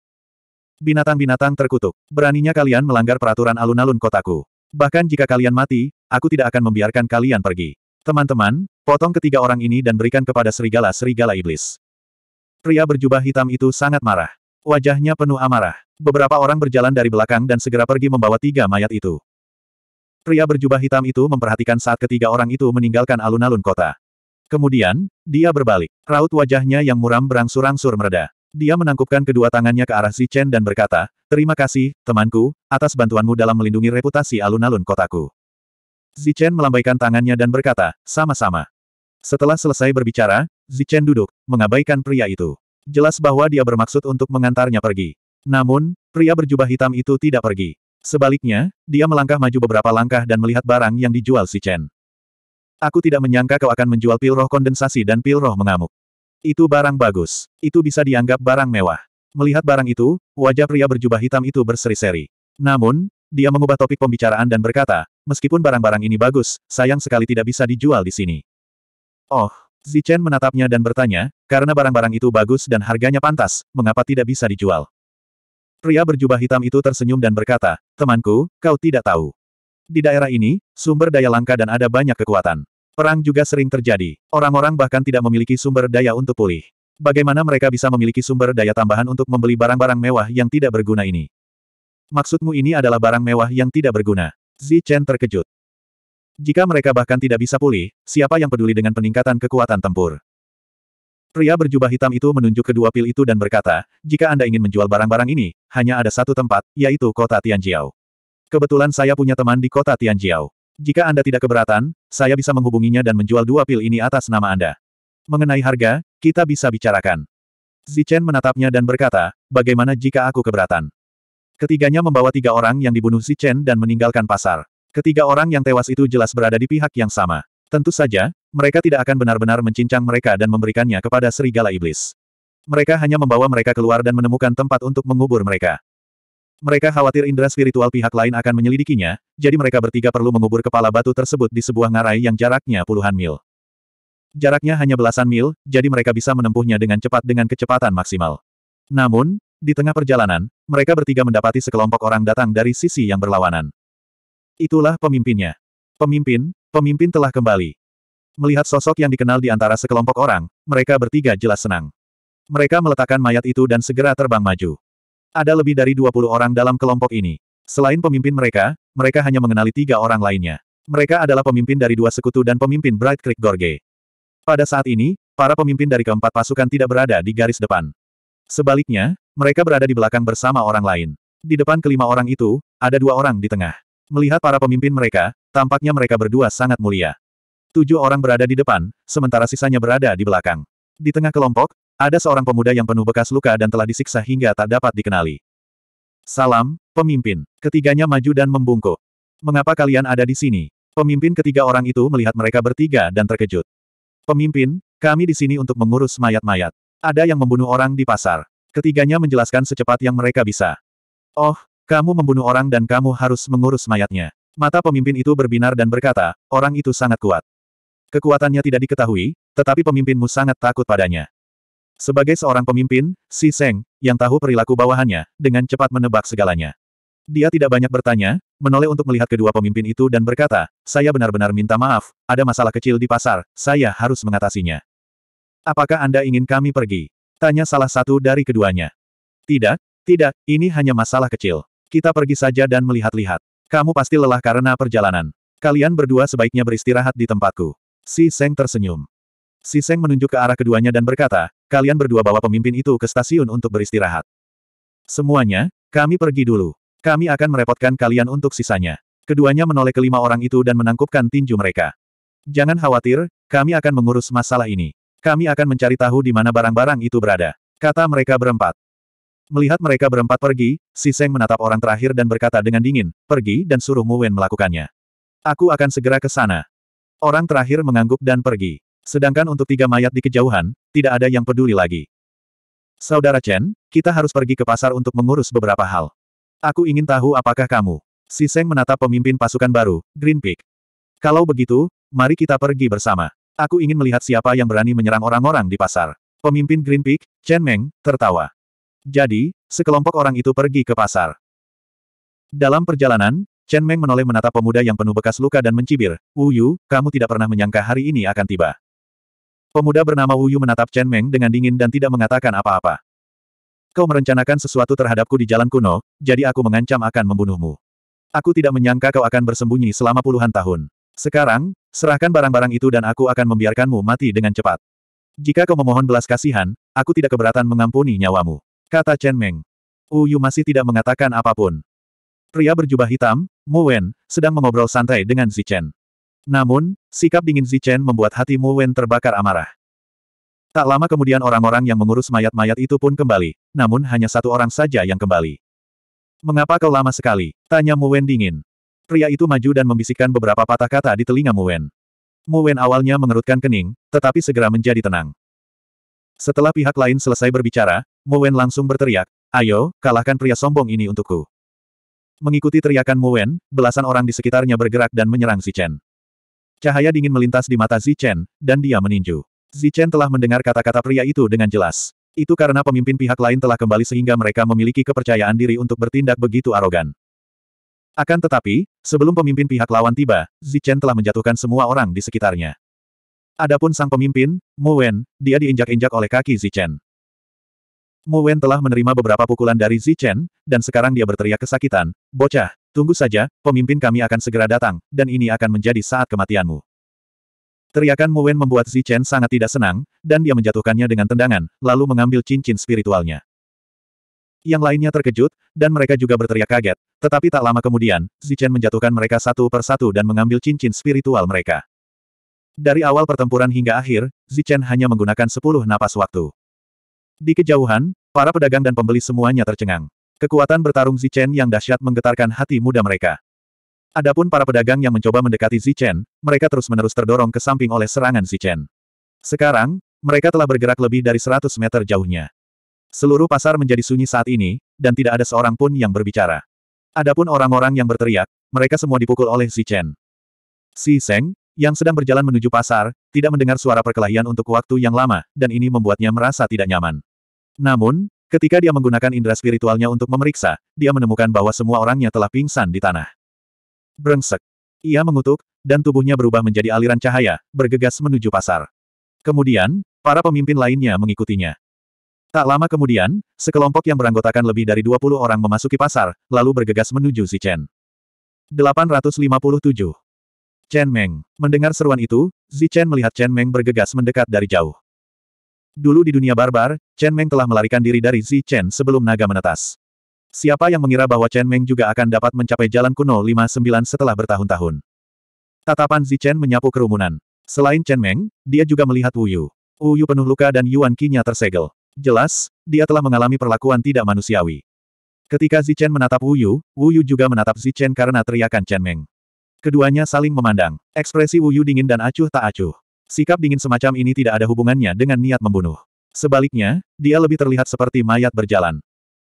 [SPEAKER 1] Binatang-binatang terkutuk, beraninya kalian melanggar peraturan alun-alun kotaku. Bahkan jika kalian mati, aku tidak akan membiarkan kalian pergi. Teman-teman, potong ketiga orang ini dan berikan kepada serigala-serigala iblis. Pria berjubah hitam itu sangat marah. Wajahnya penuh amarah. Beberapa orang berjalan dari belakang dan segera pergi membawa tiga mayat itu. Pria berjubah hitam itu memperhatikan saat ketiga orang itu meninggalkan alun-alun kota. Kemudian, dia berbalik. Raut wajahnya yang muram berangsur-angsur mereda. Dia menangkupkan kedua tangannya ke arah Zichen dan berkata, Terima kasih, temanku, atas bantuanmu dalam melindungi reputasi alun-alun kotaku. Zichen melambaikan tangannya dan berkata, Sama-sama. Setelah selesai berbicara, Zichen duduk, mengabaikan pria itu. Jelas bahwa dia bermaksud untuk mengantarnya pergi. Namun, pria berjubah hitam itu tidak pergi. Sebaliknya, dia melangkah maju beberapa langkah dan melihat barang yang dijual si Chen. Aku tidak menyangka kau akan menjual pil roh kondensasi dan pil roh mengamuk. Itu barang bagus. Itu bisa dianggap barang mewah. Melihat barang itu, wajah pria berjubah hitam itu berseri-seri. Namun, dia mengubah topik pembicaraan dan berkata, meskipun barang-barang ini bagus, sayang sekali tidak bisa dijual di sini. Oh, Zichen menatapnya dan bertanya, karena barang-barang itu bagus dan harganya pantas, mengapa tidak bisa dijual? Pria berjubah hitam itu tersenyum dan berkata, temanku, kau tidak tahu. Di daerah ini, sumber daya langka dan ada banyak kekuatan. Perang juga sering terjadi. Orang-orang bahkan tidak memiliki sumber daya untuk pulih. Bagaimana mereka bisa memiliki sumber daya tambahan untuk membeli barang-barang mewah yang tidak berguna ini? Maksudmu ini adalah barang mewah yang tidak berguna. Zichen terkejut. Jika mereka bahkan tidak bisa pulih, siapa yang peduli dengan peningkatan kekuatan tempur? Pria berjubah hitam itu menunjuk kedua pil itu dan berkata, jika Anda ingin menjual barang-barang ini, hanya ada satu tempat, yaitu kota Tianjiao. Kebetulan saya punya teman di kota Tianjiao. Jika Anda tidak keberatan, saya bisa menghubunginya dan menjual dua pil ini atas nama Anda. Mengenai harga, kita bisa bicarakan. Zichen menatapnya dan berkata, bagaimana jika aku keberatan? Ketiganya membawa tiga orang yang dibunuh Zichen dan meninggalkan pasar. Ketiga orang yang tewas itu jelas berada di pihak yang sama. Tentu saja, mereka tidak akan benar-benar mencincang mereka dan memberikannya kepada serigala iblis. Mereka hanya membawa mereka keluar dan menemukan tempat untuk mengubur mereka. Mereka khawatir indera spiritual pihak lain akan menyelidikinya, jadi mereka bertiga perlu mengubur kepala batu tersebut di sebuah ngarai yang jaraknya puluhan mil. Jaraknya hanya belasan mil, jadi mereka bisa menempuhnya dengan cepat dengan kecepatan maksimal. Namun, di tengah perjalanan, mereka bertiga mendapati sekelompok orang datang dari sisi yang berlawanan. Itulah pemimpinnya. Pemimpin, pemimpin telah kembali. Melihat sosok yang dikenal di antara sekelompok orang, mereka bertiga jelas senang. Mereka meletakkan mayat itu dan segera terbang maju. Ada lebih dari 20 orang dalam kelompok ini. Selain pemimpin mereka, mereka hanya mengenali tiga orang lainnya. Mereka adalah pemimpin dari dua sekutu dan pemimpin Bright Creek Gorge. Pada saat ini, para pemimpin dari keempat pasukan tidak berada di garis depan. Sebaliknya, mereka berada di belakang bersama orang lain. Di depan kelima orang itu, ada dua orang di tengah. Melihat para pemimpin mereka, tampaknya mereka berdua sangat mulia. Tujuh orang berada di depan, sementara sisanya berada di belakang. Di tengah kelompok, ada seorang pemuda yang penuh bekas luka dan telah disiksa hingga tak dapat dikenali. Salam, pemimpin. Ketiganya maju dan membungkuk. Mengapa kalian ada di sini? Pemimpin ketiga orang itu melihat mereka bertiga dan terkejut. Pemimpin, kami di sini untuk mengurus mayat-mayat. Ada yang membunuh orang di pasar. Ketiganya menjelaskan secepat yang mereka bisa. Oh, kamu membunuh orang dan kamu harus mengurus mayatnya. Mata pemimpin itu berbinar dan berkata, orang itu sangat kuat. Kekuatannya tidak diketahui, tetapi pemimpinmu sangat takut padanya. Sebagai seorang pemimpin, Si Seng, yang tahu perilaku bawahannya, dengan cepat menebak segalanya. Dia tidak banyak bertanya, menoleh untuk melihat kedua pemimpin itu dan berkata, saya benar-benar minta maaf, ada masalah kecil di pasar, saya harus mengatasinya. Apakah Anda ingin kami pergi? Tanya salah satu dari keduanya. Tidak, tidak, ini hanya masalah kecil. Kita pergi saja dan melihat-lihat. Kamu pasti lelah karena perjalanan. Kalian berdua sebaiknya beristirahat di tempatku. Si Seng tersenyum. Si Seng menunjuk ke arah keduanya dan berkata, kalian berdua bawa pemimpin itu ke stasiun untuk beristirahat. Semuanya, kami pergi dulu. Kami akan merepotkan kalian untuk sisanya. Keduanya menoleh kelima orang itu dan menangkupkan tinju mereka. Jangan khawatir, kami akan mengurus masalah ini. Kami akan mencari tahu di mana barang-barang itu berada. Kata mereka berempat. Melihat mereka berempat pergi, Si Seng menatap orang terakhir dan berkata dengan dingin, pergi dan suruh Mu Wen melakukannya. Aku akan segera ke sana. Orang terakhir mengangguk dan pergi. Sedangkan untuk tiga mayat di kejauhan, tidak ada yang peduli lagi. Saudara Chen, kita harus pergi ke pasar untuk mengurus beberapa hal. Aku ingin tahu apakah kamu. Si Seng menatap pemimpin pasukan baru, Green Peak. Kalau begitu, mari kita pergi bersama. Aku ingin melihat siapa yang berani menyerang orang-orang di pasar. Pemimpin Green Peak, Chen Meng, tertawa. Jadi, sekelompok orang itu pergi ke pasar. Dalam perjalanan, Chen Meng menoleh menatap pemuda yang penuh bekas luka dan mencibir, Wu Yu, kamu tidak pernah menyangka hari ini akan tiba. Pemuda bernama Wu Yu menatap Chen Meng dengan dingin dan tidak mengatakan apa-apa. Kau merencanakan sesuatu terhadapku di jalan kuno, jadi aku mengancam akan membunuhmu. Aku tidak menyangka kau akan bersembunyi selama puluhan tahun. Sekarang, serahkan barang-barang itu dan aku akan membiarkanmu mati dengan cepat. Jika kau memohon belas kasihan, aku tidak keberatan mengampuni nyawamu kata Chen Meng. Uyu masih tidak mengatakan apapun. Pria berjubah hitam, Mu Wen, sedang mengobrol santai dengan Chen. Namun, sikap dingin Chen membuat hati Mu Wen terbakar amarah. Tak lama kemudian orang-orang yang mengurus mayat-mayat itu pun kembali, namun hanya satu orang saja yang kembali. Mengapa kau lama sekali? Tanya Mu Wen dingin. Pria itu maju dan membisikkan beberapa patah kata di telinga Mu Wen. Mu Wen awalnya mengerutkan kening, tetapi segera menjadi tenang. Setelah pihak lain selesai berbicara, Mowen langsung berteriak, Ayo, kalahkan pria sombong ini untukku. Mengikuti teriakan Mowen, belasan orang di sekitarnya bergerak dan menyerang Zichen. Cahaya dingin melintas di mata Zichen, dan dia meninju. Zichen telah mendengar kata-kata pria itu dengan jelas. Itu karena pemimpin pihak lain telah kembali sehingga mereka memiliki kepercayaan diri untuk bertindak begitu arogan. Akan tetapi, sebelum pemimpin pihak lawan tiba, Zichen telah menjatuhkan semua orang di sekitarnya. Adapun sang pemimpin, Mu Wen, dia diinjak-injak oleh kaki Zichen. Mu Wen telah menerima beberapa pukulan dari Zichen, dan sekarang dia berteriak kesakitan, Bocah, tunggu saja, pemimpin kami akan segera datang, dan ini akan menjadi saat kematianmu. Teriakan Mu Wen membuat Zichen sangat tidak senang, dan dia menjatuhkannya dengan tendangan, lalu mengambil cincin spiritualnya. Yang lainnya terkejut, dan mereka juga berteriak kaget. Tetapi tak lama kemudian, Zichen menjatuhkan mereka satu per satu dan mengambil cincin spiritual mereka. Dari awal pertempuran hingga akhir, Zichen hanya menggunakan sepuluh napas waktu. Di kejauhan, para pedagang dan pembeli semuanya tercengang. Kekuatan bertarung Zichen yang dahsyat menggetarkan hati muda mereka. Adapun para pedagang yang mencoba mendekati Zichen, mereka terus-menerus terdorong ke samping oleh serangan Zichen. Sekarang, mereka telah bergerak lebih dari 100 meter jauhnya. Seluruh pasar menjadi sunyi saat ini, dan tidak ada seorang pun yang berbicara. Adapun orang-orang yang berteriak, mereka semua dipukul oleh Zichen. Si Seng, yang sedang berjalan menuju pasar, tidak mendengar suara perkelahian untuk waktu yang lama, dan ini membuatnya merasa tidak nyaman. Namun, ketika dia menggunakan indera spiritualnya untuk memeriksa, dia menemukan bahwa semua orangnya telah pingsan di tanah. Brengsek. Ia mengutuk, dan tubuhnya berubah menjadi aliran cahaya, bergegas menuju pasar. Kemudian, para pemimpin lainnya mengikutinya. Tak lama kemudian, sekelompok yang beranggotakan lebih dari 20 orang memasuki pasar, lalu bergegas menuju Zichen. 857 Chen Meng. Mendengar seruan itu, Zi Chen melihat Chen Meng bergegas mendekat dari jauh. Dulu di dunia barbar, Chen Meng telah melarikan diri dari Zi Chen sebelum naga menetas. Siapa yang mengira bahwa Chen Meng juga akan dapat mencapai jalan kuno 59 setelah bertahun-tahun? Tatapan Zi Chen menyapu kerumunan. Selain Chen Meng, dia juga melihat Wu Yu. Wu Yu penuh luka dan Yuan Qi-nya tersegel. Jelas, dia telah mengalami perlakuan tidak manusiawi. Ketika Zi Chen menatap Wu Yu, Wu Yu juga menatap Zi Chen karena teriakan Chen Meng. Keduanya saling memandang. Ekspresi Wu Yu dingin dan acuh tak acuh. Sikap dingin semacam ini tidak ada hubungannya dengan niat membunuh. Sebaliknya, dia lebih terlihat seperti mayat berjalan.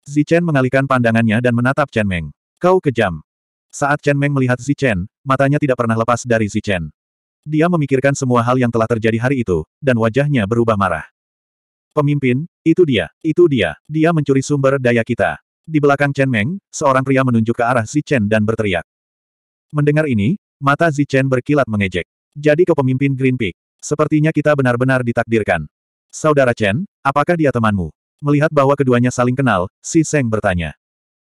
[SPEAKER 1] Zichen mengalihkan pandangannya dan menatap Chen Meng. Kau kejam. Saat Chen Meng melihat Zichen, matanya tidak pernah lepas dari Zichen. Dia memikirkan semua hal yang telah terjadi hari itu, dan wajahnya berubah marah. Pemimpin, itu dia, itu dia, dia mencuri sumber daya kita. Di belakang Chen Meng, seorang pria menunjuk ke arah Zichen dan berteriak. Mendengar ini, mata Zichen berkilat mengejek. Jadi kepemimpin Green Peak. Sepertinya kita benar-benar ditakdirkan. Saudara Chen, apakah dia temanmu? Melihat bahwa keduanya saling kenal, Si Seng bertanya.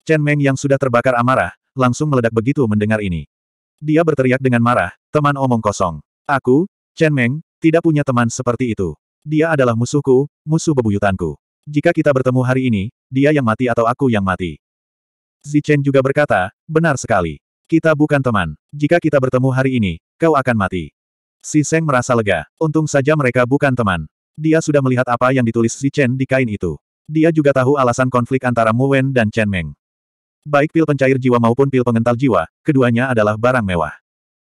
[SPEAKER 1] Chen Meng yang sudah terbakar amarah, langsung meledak begitu mendengar ini. Dia berteriak dengan marah, teman omong kosong. Aku, Chen Meng, tidak punya teman seperti itu. Dia adalah musuhku, musuh bebuyutanku. Jika kita bertemu hari ini, dia yang mati atau aku yang mati. Zichen juga berkata, benar sekali. Kita bukan teman. Jika kita bertemu hari ini, kau akan mati. Si Seng merasa lega. Untung saja mereka bukan teman. Dia sudah melihat apa yang ditulis si Chen di kain itu. Dia juga tahu alasan konflik antara Mu Wen dan Chen Meng. Baik pil pencair jiwa maupun pil pengental jiwa, keduanya adalah barang mewah.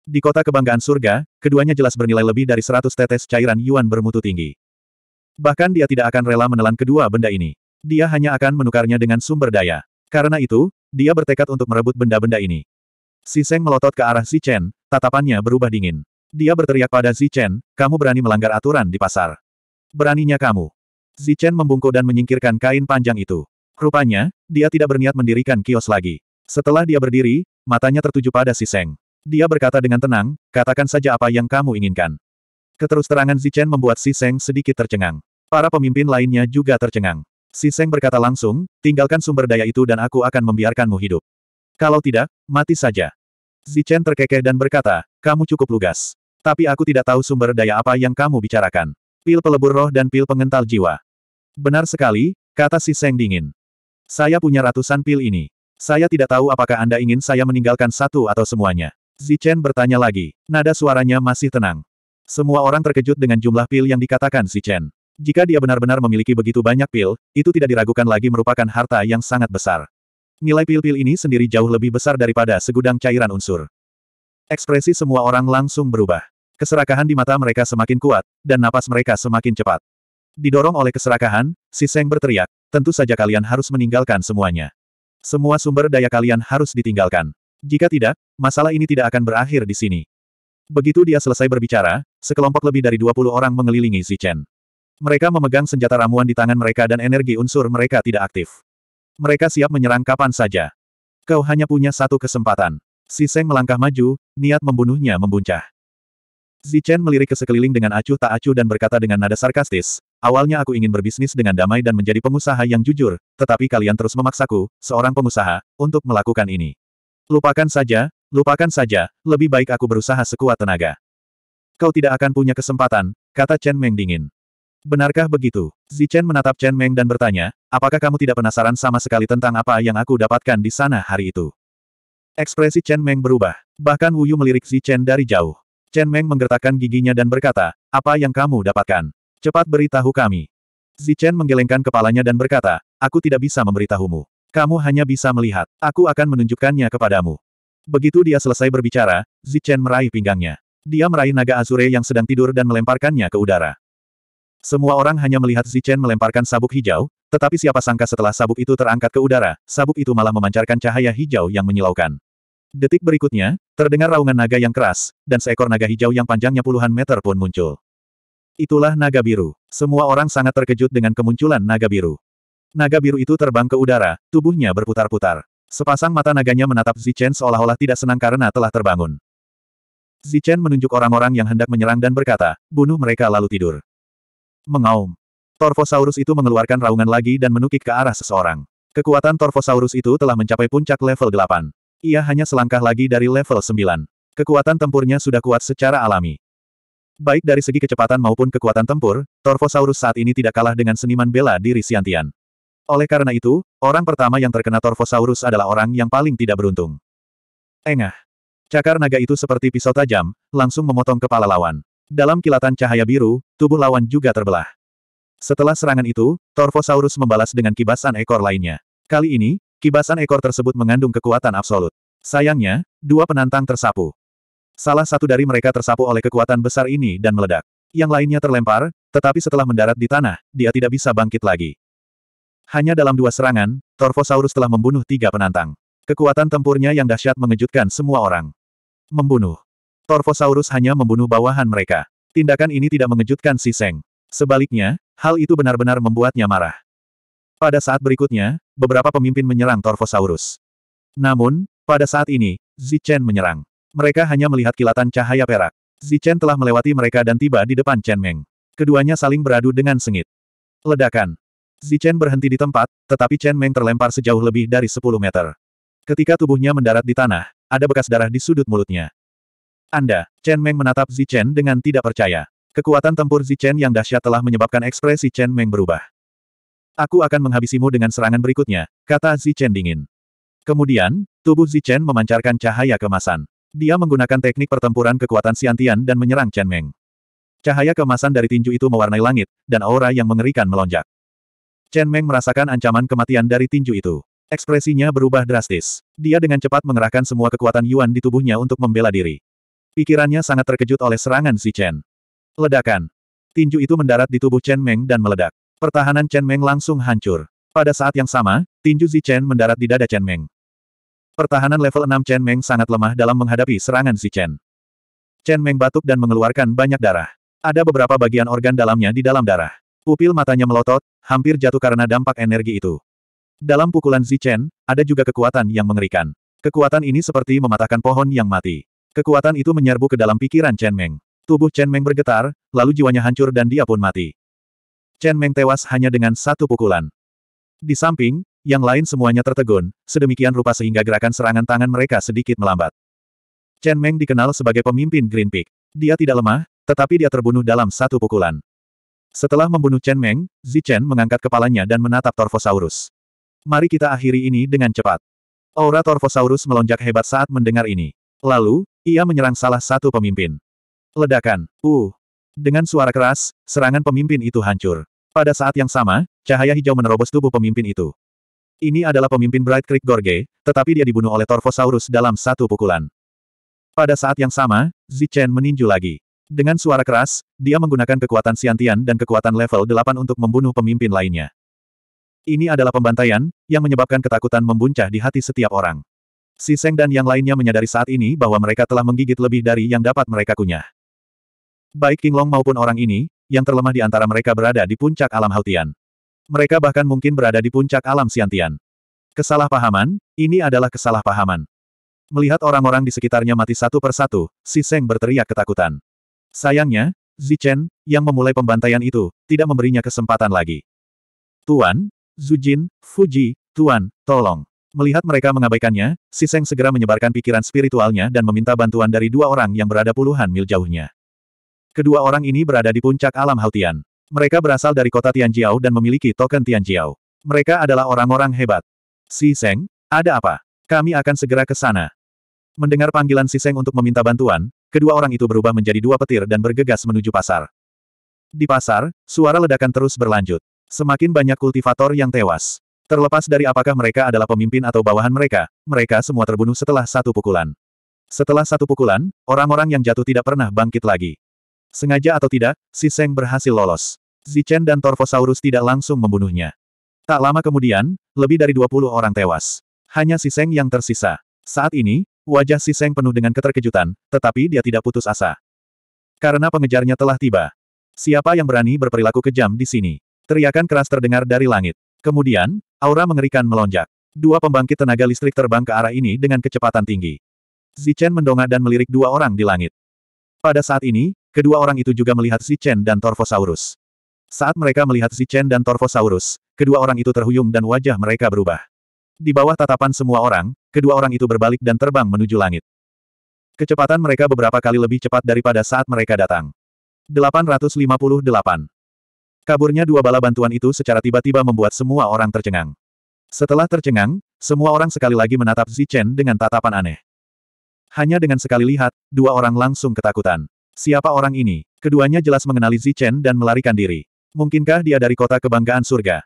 [SPEAKER 1] Di kota kebanggaan surga, keduanya jelas bernilai lebih dari 100 tetes cairan yuan bermutu tinggi. Bahkan dia tidak akan rela menelan kedua benda ini. Dia hanya akan menukarnya dengan sumber daya. Karena itu, dia bertekad untuk merebut benda-benda ini. Si Seng melotot ke arah Si Chen, tatapannya berubah dingin. Dia berteriak pada Si Chen, kamu berani melanggar aturan di pasar. Beraninya kamu. Si Chen membungkuk dan menyingkirkan kain panjang itu. Rupanya, dia tidak berniat mendirikan kios lagi. Setelah dia berdiri, matanya tertuju pada Si Seng. Dia berkata dengan tenang, katakan saja apa yang kamu inginkan. Keterusterangan Si Chen membuat Si Seng sedikit tercengang. Para pemimpin lainnya juga tercengang. Si Seng berkata langsung, tinggalkan sumber daya itu dan aku akan membiarkanmu hidup. Kalau tidak, mati saja. Zichen terkekeh dan berkata, kamu cukup lugas. Tapi aku tidak tahu sumber daya apa yang kamu bicarakan. Pil pelebur roh dan pil pengental jiwa. Benar sekali, kata si Seng dingin. Saya punya ratusan pil ini. Saya tidak tahu apakah Anda ingin saya meninggalkan satu atau semuanya. Zichen bertanya lagi. Nada suaranya masih tenang. Semua orang terkejut dengan jumlah pil yang dikatakan Zichen. Jika dia benar-benar memiliki begitu banyak pil, itu tidak diragukan lagi merupakan harta yang sangat besar. Nilai pil-pil ini sendiri jauh lebih besar daripada segudang cairan unsur. Ekspresi semua orang langsung berubah. Keserakahan di mata mereka semakin kuat, dan napas mereka semakin cepat. Didorong oleh keserakahan, si Seng berteriak, tentu saja kalian harus meninggalkan semuanya. Semua sumber daya kalian harus ditinggalkan. Jika tidak, masalah ini tidak akan berakhir di sini. Begitu dia selesai berbicara, sekelompok lebih dari 20 orang mengelilingi Si Chen. Mereka memegang senjata ramuan di tangan mereka dan energi unsur mereka tidak aktif. Mereka siap menyerang kapan saja. Kau hanya punya satu kesempatan. Si Seng melangkah maju, niat membunuhnya membuncah. Zichen melirik ke sekeliling dengan acuh tak acuh dan berkata dengan nada sarkastis, awalnya aku ingin berbisnis dengan damai dan menjadi pengusaha yang jujur, tetapi kalian terus memaksaku, seorang pengusaha, untuk melakukan ini. Lupakan saja, lupakan saja, lebih baik aku berusaha sekuat tenaga. Kau tidak akan punya kesempatan, kata Chen Meng dingin. Benarkah begitu? Zichen menatap Chen Meng dan bertanya, apakah kamu tidak penasaran sama sekali tentang apa yang aku dapatkan di sana hari itu? Ekspresi Chen Meng berubah. Bahkan Wuyu melirik Zichen dari jauh. Chen Meng menggertakkan giginya dan berkata, apa yang kamu dapatkan? Cepat beritahu kami. Zichen menggelengkan kepalanya dan berkata, aku tidak bisa memberitahumu. Kamu hanya bisa melihat. Aku akan menunjukkannya kepadamu. Begitu dia selesai berbicara, Zichen meraih pinggangnya. Dia meraih naga Azure yang sedang tidur dan melemparkannya ke udara. Semua orang hanya melihat Zichen melemparkan sabuk hijau, tetapi siapa sangka setelah sabuk itu terangkat ke udara, sabuk itu malah memancarkan cahaya hijau yang menyilaukan. Detik berikutnya, terdengar raungan naga yang keras, dan seekor naga hijau yang panjangnya puluhan meter pun muncul. Itulah naga biru. Semua orang sangat terkejut dengan kemunculan naga biru. Naga biru itu terbang ke udara, tubuhnya berputar-putar. Sepasang mata naganya menatap Zichen seolah-olah tidak senang karena telah terbangun. Zichen menunjuk orang-orang yang hendak menyerang dan berkata, bunuh mereka lalu tidur. Mengaum. Torvosaurus itu mengeluarkan raungan lagi dan menukik ke arah seseorang. Kekuatan Torvosaurus itu telah mencapai puncak level 8. Ia hanya selangkah lagi dari level 9. Kekuatan tempurnya sudah kuat secara alami. Baik dari segi kecepatan maupun kekuatan tempur, Torvosaurus saat ini tidak kalah dengan seniman bela diri Siantian. Oleh karena itu, orang pertama yang terkena Torvosaurus adalah orang yang paling tidak beruntung. Engah. Cakar naga itu seperti pisau tajam, langsung memotong kepala lawan. Dalam kilatan cahaya biru, tubuh lawan juga terbelah. Setelah serangan itu, Torvosaurus membalas dengan kibasan ekor lainnya. Kali ini, kibasan ekor tersebut mengandung kekuatan absolut. Sayangnya, dua penantang tersapu. Salah satu dari mereka tersapu oleh kekuatan besar ini dan meledak. Yang lainnya terlempar, tetapi setelah mendarat di tanah, dia tidak bisa bangkit lagi. Hanya dalam dua serangan, Torvosaurus telah membunuh tiga penantang. Kekuatan tempurnya yang dahsyat mengejutkan semua orang. Membunuh. Torvosaurus hanya membunuh bawahan mereka. Tindakan ini tidak mengejutkan si Seng. Sebaliknya, hal itu benar-benar membuatnya marah. Pada saat berikutnya, beberapa pemimpin menyerang Torvosaurus. Namun, pada saat ini, Zichen menyerang. Mereka hanya melihat kilatan cahaya perak. Zichen telah melewati mereka dan tiba di depan Chen Meng. Keduanya saling beradu dengan sengit. Ledakan. Zichen berhenti di tempat, tetapi Chen Meng terlempar sejauh lebih dari 10 meter. Ketika tubuhnya mendarat di tanah, ada bekas darah di sudut mulutnya. Anda, Chen Meng menatap Zi Chen dengan tidak percaya. Kekuatan tempur Zi Chen yang dahsyat telah menyebabkan ekspresi Chen Meng berubah. Aku akan menghabisimu dengan serangan berikutnya, kata Zi Chen dingin. Kemudian, tubuh Zi Chen memancarkan cahaya kemasan. Dia menggunakan teknik pertempuran kekuatan siantian dan menyerang Chen Meng. Cahaya kemasan dari tinju itu mewarnai langit, dan aura yang mengerikan melonjak. Chen Meng merasakan ancaman kematian dari tinju itu. Ekspresinya berubah drastis. Dia dengan cepat mengerahkan semua kekuatan Yuan di tubuhnya untuk membela diri. Pikirannya sangat terkejut oleh serangan si Chen. Ledakan. Tinju itu mendarat di tubuh Chen Meng dan meledak. Pertahanan Chen Meng langsung hancur. Pada saat yang sama, tinju si Chen mendarat di dada Chen Meng. Pertahanan level 6 Chen Meng sangat lemah dalam menghadapi serangan si Chen. Chen Meng batuk dan mengeluarkan banyak darah. Ada beberapa bagian organ dalamnya di dalam darah. Pupil matanya melotot, hampir jatuh karena dampak energi itu. Dalam pukulan Zichen, ada juga kekuatan yang mengerikan. Kekuatan ini seperti mematahkan pohon yang mati. Kekuatan itu menyerbu ke dalam pikiran Chen Meng. Tubuh Chen Meng bergetar, lalu jiwanya hancur dan dia pun mati. Chen Meng tewas hanya dengan satu pukulan. Di samping, yang lain semuanya tertegun, sedemikian rupa sehingga gerakan serangan tangan mereka sedikit melambat. Chen Meng dikenal sebagai pemimpin Green Peak. Dia tidak lemah, tetapi dia terbunuh dalam satu pukulan. Setelah membunuh Chen Meng, Zi Chen mengangkat kepalanya dan menatap Torfosaurus. Mari kita akhiri ini dengan cepat. Aura Torfosaurus melonjak hebat saat mendengar ini. Lalu, ia menyerang salah satu pemimpin. Ledakan. Uh. Dengan suara keras, serangan pemimpin itu hancur. Pada saat yang sama, cahaya hijau menerobos tubuh pemimpin itu. Ini adalah pemimpin Bright Creek Gorge, tetapi dia dibunuh oleh Torvosaurus dalam satu pukulan. Pada saat yang sama, Zichen meninju lagi. Dengan suara keras, dia menggunakan kekuatan Siantian dan kekuatan level 8 untuk membunuh pemimpin lainnya. Ini adalah pembantaian, yang menyebabkan ketakutan membuncah di hati setiap orang. Si Seng dan yang lainnya menyadari saat ini bahwa mereka telah menggigit lebih dari yang dapat mereka kunyah. Baik Long maupun orang ini, yang terlemah di antara mereka berada di puncak alam Hautian. Mereka bahkan mungkin berada di puncak alam Siantian. Kesalahpahaman, ini adalah kesalahpahaman. Melihat orang-orang di sekitarnya mati satu persatu, si Seng berteriak ketakutan. Sayangnya, Zichen, yang memulai pembantaian itu, tidak memberinya kesempatan lagi. Tuan, Zujin, Fuji, Tuan, tolong. Melihat mereka mengabaikannya, si Seng segera menyebarkan pikiran spiritualnya dan meminta bantuan dari dua orang yang berada puluhan mil jauhnya. Kedua orang ini berada di puncak alam Hautian. Mereka berasal dari kota Tianjiao dan memiliki token Tianjiao. Mereka adalah orang-orang hebat. Si Seng, ada apa? Kami akan segera ke sana. Mendengar panggilan si Seng untuk meminta bantuan, kedua orang itu berubah menjadi dua petir dan bergegas menuju pasar. Di pasar, suara ledakan terus berlanjut. Semakin banyak kultivator yang tewas. Terlepas dari apakah mereka adalah pemimpin atau bawahan mereka, mereka semua terbunuh setelah satu pukulan. Setelah satu pukulan, orang-orang yang jatuh tidak pernah bangkit lagi. Sengaja atau tidak, si Seng berhasil lolos. Zichen dan Torvosaurus tidak langsung membunuhnya. Tak lama kemudian, lebih dari 20 orang tewas. Hanya si Seng yang tersisa. Saat ini, wajah si Seng penuh dengan keterkejutan, tetapi dia tidak putus asa. Karena pengejarnya telah tiba. Siapa yang berani berperilaku kejam di sini? Teriakan keras terdengar dari langit. Kemudian, Aura mengerikan melonjak. Dua pembangkit tenaga listrik terbang ke arah ini dengan kecepatan tinggi. Zichen mendongak dan melirik dua orang di langit. Pada saat ini, kedua orang itu juga melihat Zichen dan Torvosaurus. Saat mereka melihat Zichen dan Torvosaurus, kedua orang itu terhuyung dan wajah mereka berubah. Di bawah tatapan semua orang, kedua orang itu berbalik dan terbang menuju langit. Kecepatan mereka beberapa kali lebih cepat daripada saat mereka datang. 858 Kaburnya dua bala bantuan itu secara tiba-tiba membuat semua orang tercengang. Setelah tercengang, semua orang sekali lagi menatap Zichen dengan tatapan aneh. Hanya dengan sekali lihat, dua orang langsung ketakutan. Siapa orang ini? Keduanya jelas mengenali Zichen dan melarikan diri. Mungkinkah dia dari kota kebanggaan surga?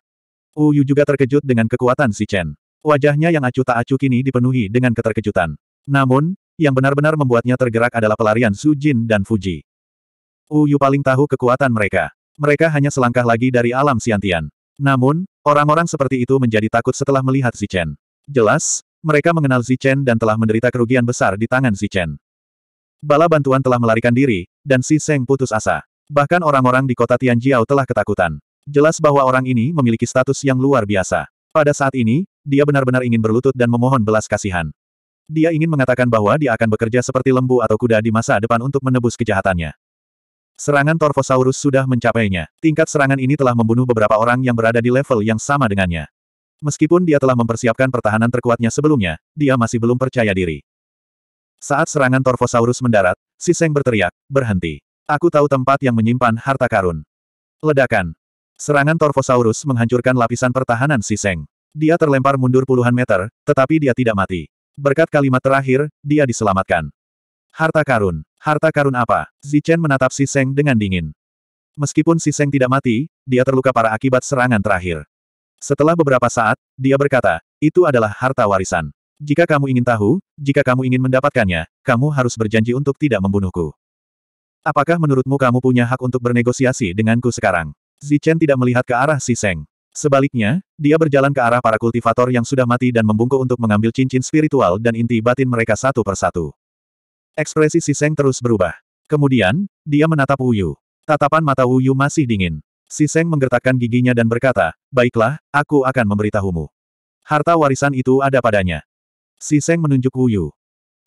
[SPEAKER 1] Uyu juga terkejut dengan kekuatan Zichen. Wajahnya yang acuh tak acuh kini dipenuhi dengan keterkejutan. Namun, yang benar-benar membuatnya tergerak adalah pelarian Su Jin dan Fuji. Uyu paling tahu kekuatan mereka. Mereka hanya selangkah lagi dari alam Siantian. Namun, orang-orang seperti itu menjadi takut setelah melihat Zichen. Jelas, mereka mengenal Zichen dan telah menderita kerugian besar di tangan Zichen. Bala bantuan telah melarikan diri, dan Si Seng putus asa. Bahkan orang-orang di kota Tianjiao telah ketakutan. Jelas bahwa orang ini memiliki status yang luar biasa. Pada saat ini, dia benar-benar ingin berlutut dan memohon belas kasihan. Dia ingin mengatakan bahwa dia akan bekerja seperti lembu atau kuda di masa depan untuk menebus kejahatannya. Serangan Torvosaurus sudah mencapainya. Tingkat serangan ini telah membunuh beberapa orang yang berada di level yang sama dengannya. Meskipun dia telah mempersiapkan pertahanan terkuatnya sebelumnya, dia masih belum percaya diri. Saat serangan Torvosaurus mendarat, Siseng berteriak, berhenti. Aku tahu tempat yang menyimpan harta karun. Ledakan. Serangan Torvosaurus menghancurkan lapisan pertahanan Siseng. Dia terlempar mundur puluhan meter, tetapi dia tidak mati. Berkat kalimat terakhir, dia diselamatkan. Harta karun. Harta karun apa? Zichen menatap Si Seng dengan dingin. Meskipun Si Seng tidak mati, dia terluka parah akibat serangan terakhir. Setelah beberapa saat, dia berkata, itu adalah harta warisan. Jika kamu ingin tahu, jika kamu ingin mendapatkannya, kamu harus berjanji untuk tidak membunuhku. Apakah menurutmu kamu punya hak untuk bernegosiasi denganku sekarang? Zichen tidak melihat ke arah Si Seng. Sebaliknya, dia berjalan ke arah para kultivator yang sudah mati dan membungkuk untuk mengambil cincin spiritual dan inti batin mereka satu persatu. Ekspresi si Seng terus berubah. Kemudian, dia menatap Wuyu. Tatapan mata Wuyu masih dingin. Si Seng menggertakkan giginya dan berkata, Baiklah, aku akan memberitahumu. Harta warisan itu ada padanya. Si Seng menunjuk Wuyu.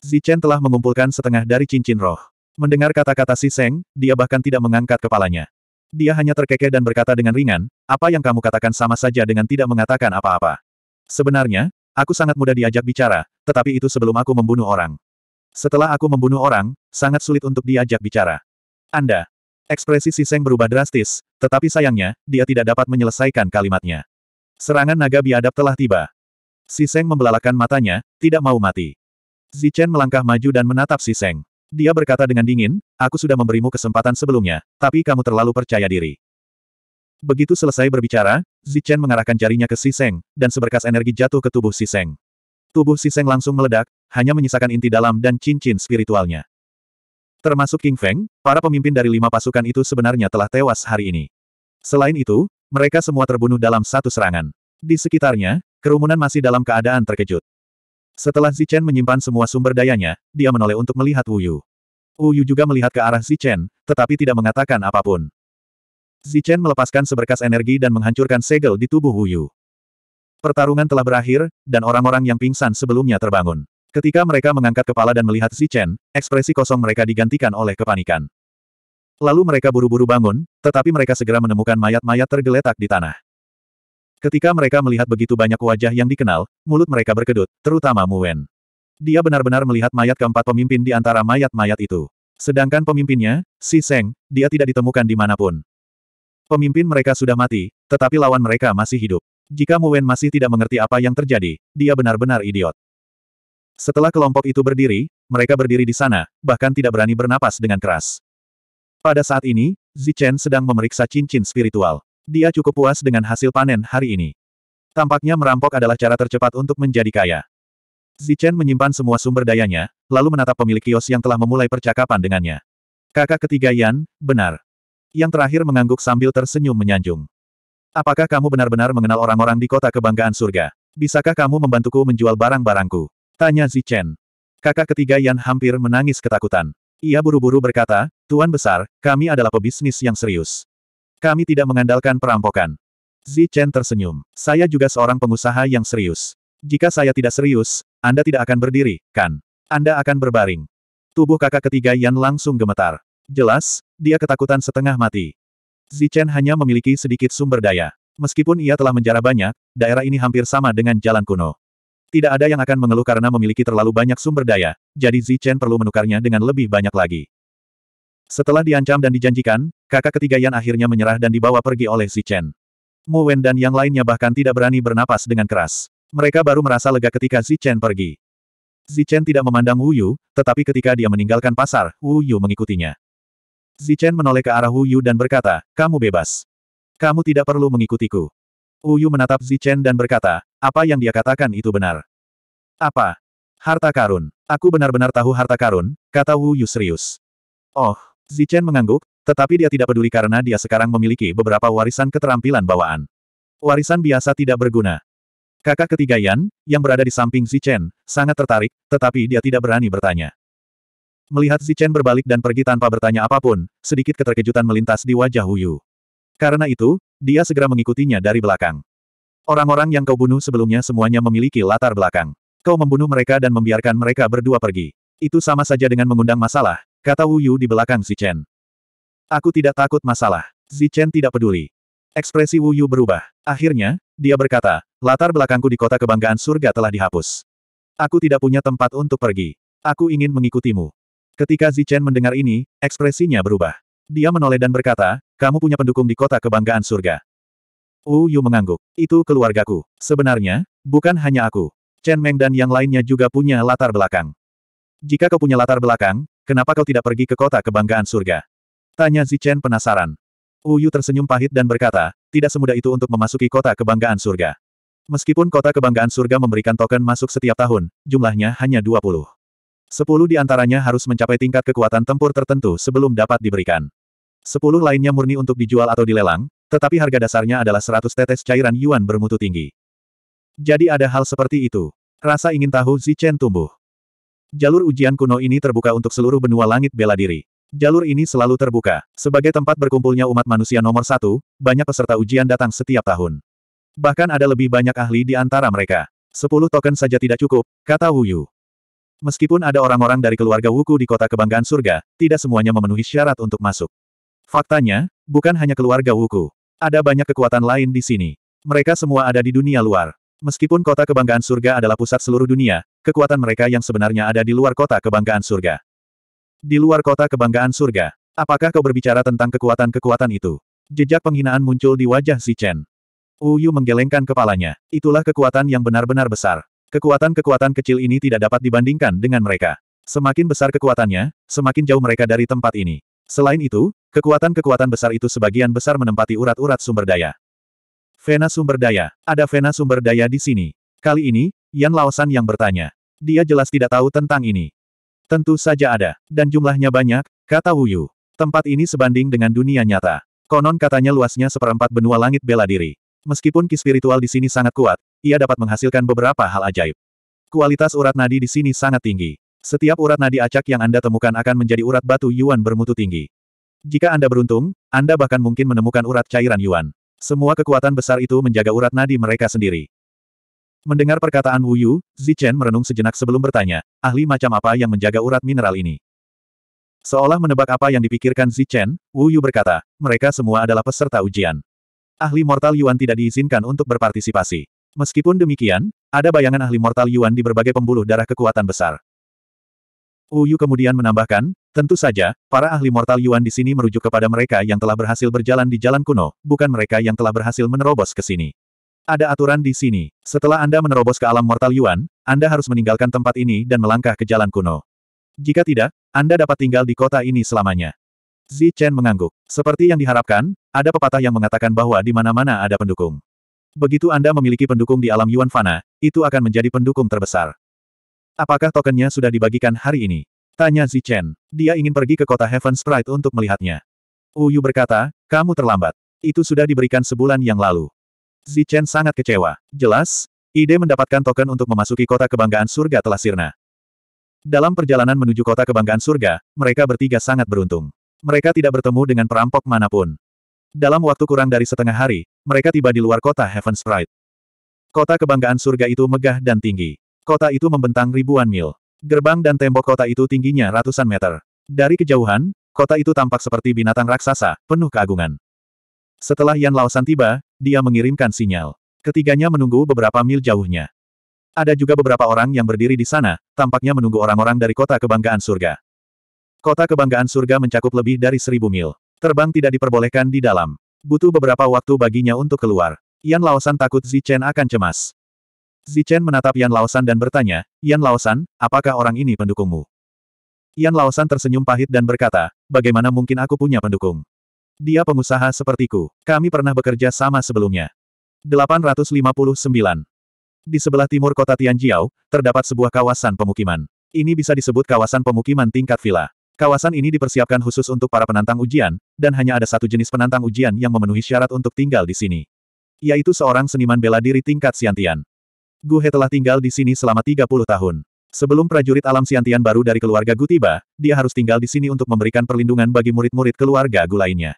[SPEAKER 1] Zichen telah mengumpulkan setengah dari cincin roh. Mendengar kata-kata si Seng, dia bahkan tidak mengangkat kepalanya. Dia hanya terkekeh dan berkata dengan ringan, apa yang kamu katakan sama saja dengan tidak mengatakan apa-apa. Sebenarnya, aku sangat mudah diajak bicara, tetapi itu sebelum aku membunuh orang. Setelah aku membunuh orang, sangat sulit untuk diajak bicara. Anda. Ekspresi Siseng berubah drastis, tetapi sayangnya, dia tidak dapat menyelesaikan kalimatnya. Serangan naga biadab telah tiba. Siseng membelalakan matanya, tidak mau mati. Zichen melangkah maju dan menatap Siseng. Dia berkata dengan dingin, aku sudah memberimu kesempatan sebelumnya, tapi kamu terlalu percaya diri. Begitu selesai berbicara, Zichen mengarahkan jarinya ke Siseng, dan seberkas energi jatuh ke tubuh Siseng. Tubuh Siseng langsung meledak, hanya menyisakan inti dalam dan cincin spiritualnya. Termasuk King Feng, para pemimpin dari lima pasukan itu sebenarnya telah tewas hari ini. Selain itu, mereka semua terbunuh dalam satu serangan. Di sekitarnya, kerumunan masih dalam keadaan terkejut. Setelah Zichen menyimpan semua sumber dayanya, dia menoleh untuk melihat Yu. Wuyu. Yu juga melihat ke arah Zichen, tetapi tidak mengatakan apapun. Zichen melepaskan seberkas energi dan menghancurkan segel di tubuh Yu. Pertarungan telah berakhir, dan orang-orang yang pingsan sebelumnya terbangun. Ketika mereka mengangkat kepala dan melihat si Chen, ekspresi kosong mereka digantikan oleh kepanikan. Lalu mereka buru-buru bangun, tetapi mereka segera menemukan mayat-mayat tergeletak di tanah. Ketika mereka melihat begitu banyak wajah yang dikenal, mulut mereka berkedut, terutama Muen. Dia benar-benar melihat mayat keempat pemimpin di antara mayat-mayat itu. Sedangkan pemimpinnya, Si Seng, dia tidak ditemukan di dimanapun. Pemimpin mereka sudah mati, tetapi lawan mereka masih hidup. Jika Muen masih tidak mengerti apa yang terjadi, dia benar-benar idiot. Setelah kelompok itu berdiri, mereka berdiri di sana, bahkan tidak berani bernapas dengan keras. Pada saat ini, Zichen sedang memeriksa cincin spiritual. Dia cukup puas dengan hasil panen hari ini. Tampaknya merampok adalah cara tercepat untuk menjadi kaya. Zichen menyimpan semua sumber dayanya, lalu menatap pemilik kios yang telah memulai percakapan dengannya. Kakak ketiga Yan, benar. Yang terakhir mengangguk sambil tersenyum menyanjung. Apakah kamu benar-benar mengenal orang-orang di kota kebanggaan surga? Bisakah kamu membantuku menjual barang-barangku? Tanya Zichen. Kakak ketiga Yan hampir menangis ketakutan. Ia buru-buru berkata, Tuan Besar, kami adalah pebisnis yang serius. Kami tidak mengandalkan perampokan. Zichen tersenyum. Saya juga seorang pengusaha yang serius. Jika saya tidak serius, Anda tidak akan berdiri, kan? Anda akan berbaring. Tubuh kakak ketiga Yan langsung gemetar. Jelas, dia ketakutan setengah mati. Zichen hanya memiliki sedikit sumber daya. Meskipun ia telah menjara banyak, daerah ini hampir sama dengan jalan kuno. Tidak ada yang akan mengeluh karena memiliki terlalu banyak sumber daya, jadi Zichen perlu menukarnya dengan lebih banyak lagi. Setelah diancam dan dijanjikan, kakak ketiga Yan akhirnya menyerah dan dibawa pergi oleh Zichen. Mu Wen dan yang lainnya bahkan tidak berani bernapas dengan keras. Mereka baru merasa lega ketika Zichen pergi. Zichen tidak memandang Wu Yu, tetapi ketika dia meninggalkan pasar, Wu Yu mengikutinya. Zichen menoleh ke arah Wu Yu dan berkata, kamu bebas. Kamu tidak perlu mengikutiku. Uyu menatap Zichen dan berkata, apa yang dia katakan itu benar. Apa? Harta karun. Aku benar-benar tahu harta karun, kata Wu Yu serius. Oh, Zichen mengangguk, tetapi dia tidak peduli karena dia sekarang memiliki beberapa warisan keterampilan bawaan. Warisan biasa tidak berguna. Kakak ketiga Yan, yang berada di samping Zichen, sangat tertarik, tetapi dia tidak berani bertanya. Melihat Zichen berbalik dan pergi tanpa bertanya apapun, sedikit keterkejutan melintas di wajah Hu Yu. Karena itu, dia segera mengikutinya dari belakang. Orang-orang yang kau bunuh sebelumnya semuanya memiliki latar belakang. Kau membunuh mereka dan membiarkan mereka berdua pergi. Itu sama saja dengan mengundang masalah, kata Wu Yu di belakang Zichen. Aku tidak takut masalah. Zichen tidak peduli. Ekspresi Wu Yu berubah. Akhirnya, dia berkata, latar belakangku di kota kebanggaan surga telah dihapus. Aku tidak punya tempat untuk pergi. Aku ingin mengikutimu. Ketika Zichen mendengar ini, ekspresinya berubah. Dia menoleh dan berkata, kamu punya pendukung di kota kebanggaan surga. Wu Yu mengangguk. Itu keluargaku. Sebenarnya, bukan hanya aku. Chen Meng dan yang lainnya juga punya latar belakang. Jika kau punya latar belakang, kenapa kau tidak pergi ke kota kebanggaan surga? Tanya Zi Chen penasaran. Wu Yu tersenyum pahit dan berkata, tidak semudah itu untuk memasuki kota kebanggaan surga. Meskipun kota kebanggaan surga memberikan token masuk setiap tahun, jumlahnya hanya 20. Sepuluh di antaranya harus mencapai tingkat kekuatan tempur tertentu sebelum dapat diberikan. Sepuluh lainnya murni untuk dijual atau dilelang, tetapi harga dasarnya adalah seratus tetes cairan yuan bermutu tinggi. Jadi ada hal seperti itu. Rasa ingin tahu Zichen tumbuh. Jalur ujian kuno ini terbuka untuk seluruh benua langit bela diri. Jalur ini selalu terbuka. Sebagai tempat berkumpulnya umat manusia nomor satu, banyak peserta ujian datang setiap tahun. Bahkan ada lebih banyak ahli di antara mereka. Sepuluh token saja tidak cukup, kata Wu Yu. Meskipun ada orang-orang dari keluarga Wuku di kota kebanggaan surga, tidak semuanya memenuhi syarat untuk masuk. Faktanya, bukan hanya keluarga Wuku. Ada banyak kekuatan lain di sini. Mereka semua ada di dunia luar. Meskipun kota kebanggaan surga adalah pusat seluruh dunia, kekuatan mereka yang sebenarnya ada di luar kota kebanggaan surga. Di luar kota kebanggaan surga, apakah kau berbicara tentang kekuatan-kekuatan itu? Jejak penghinaan muncul di wajah Si Chen. Uyu menggelengkan kepalanya. Itulah kekuatan yang benar-benar besar. Kekuatan-kekuatan kecil ini tidak dapat dibandingkan dengan mereka. Semakin besar kekuatannya, semakin jauh mereka dari tempat ini. Selain itu, Kekuatan-kekuatan besar itu sebagian besar menempati urat-urat sumber daya. Vena sumber daya. Ada vena sumber daya di sini. Kali ini, Yan Laosan yang bertanya. Dia jelas tidak tahu tentang ini. Tentu saja ada. Dan jumlahnya banyak, kata Wuyu. Tempat ini sebanding dengan dunia nyata. Konon katanya luasnya seperempat benua langit bela diri. Meskipun ki spiritual di sini sangat kuat, ia dapat menghasilkan beberapa hal ajaib. Kualitas urat nadi di sini sangat tinggi. Setiap urat nadi acak yang Anda temukan akan menjadi urat batu yuan bermutu tinggi. Jika Anda beruntung, Anda bahkan mungkin menemukan urat cairan Yuan. Semua kekuatan besar itu menjaga urat nadi mereka sendiri. Mendengar perkataan Wu Yu, Zichen merenung sejenak sebelum bertanya, ahli macam apa yang menjaga urat mineral ini? Seolah menebak apa yang dipikirkan Zichen, Wu Yu berkata, mereka semua adalah peserta ujian. Ahli mortal Yuan tidak diizinkan untuk berpartisipasi. Meskipun demikian, ada bayangan ahli mortal Yuan di berbagai pembuluh darah kekuatan besar. Uyu kemudian menambahkan, tentu saja, para ahli mortal Yuan di sini merujuk kepada mereka yang telah berhasil berjalan di jalan kuno, bukan mereka yang telah berhasil menerobos ke sini. Ada aturan di sini. Setelah Anda menerobos ke alam mortal Yuan, Anda harus meninggalkan tempat ini dan melangkah ke jalan kuno. Jika tidak, Anda dapat tinggal di kota ini selamanya. Zi Chen mengangguk. Seperti yang diharapkan, ada pepatah yang mengatakan bahwa di mana-mana ada pendukung. Begitu Anda memiliki pendukung di alam Yuan Fana, itu akan menjadi pendukung terbesar. Apakah tokennya sudah dibagikan hari ini? Tanya Zichen. Dia ingin pergi ke kota Heaven Sprite untuk melihatnya. Uyu berkata, kamu terlambat. Itu sudah diberikan sebulan yang lalu. Zichen sangat kecewa. Jelas, ide mendapatkan token untuk memasuki kota kebanggaan surga telah sirna. Dalam perjalanan menuju kota kebanggaan surga, mereka bertiga sangat beruntung. Mereka tidak bertemu dengan perampok manapun. Dalam waktu kurang dari setengah hari, mereka tiba di luar kota Heaven Sprite. Kota kebanggaan surga itu megah dan tinggi. Kota itu membentang ribuan mil. Gerbang dan tembok kota itu tingginya ratusan meter. Dari kejauhan, kota itu tampak seperti binatang raksasa, penuh keagungan. Setelah Yan Laosan tiba, dia mengirimkan sinyal. Ketiganya menunggu beberapa mil jauhnya. Ada juga beberapa orang yang berdiri di sana, tampaknya menunggu orang-orang dari kota kebanggaan surga. Kota kebanggaan surga mencakup lebih dari seribu mil. Terbang tidak diperbolehkan di dalam. Butuh beberapa waktu baginya untuk keluar. Yan Laosan takut Zichen akan cemas. Zichen menatap Yan Laosan dan bertanya, Yan Laosan, apakah orang ini pendukungmu? Yan Laosan tersenyum pahit dan berkata, bagaimana mungkin aku punya pendukung? Dia pengusaha sepertiku. Kami pernah bekerja sama sebelumnya. 859. Di sebelah timur kota Tianjiao, terdapat sebuah kawasan pemukiman. Ini bisa disebut kawasan pemukiman tingkat villa. Kawasan ini dipersiapkan khusus untuk para penantang ujian, dan hanya ada satu jenis penantang ujian yang memenuhi syarat untuk tinggal di sini. Yaitu seorang seniman bela diri tingkat siantian. Gu He telah tinggal di sini selama 30 tahun. Sebelum prajurit alam siantian baru dari keluarga Gu tiba, dia harus tinggal di sini untuk memberikan perlindungan bagi murid-murid keluarga Gu lainnya.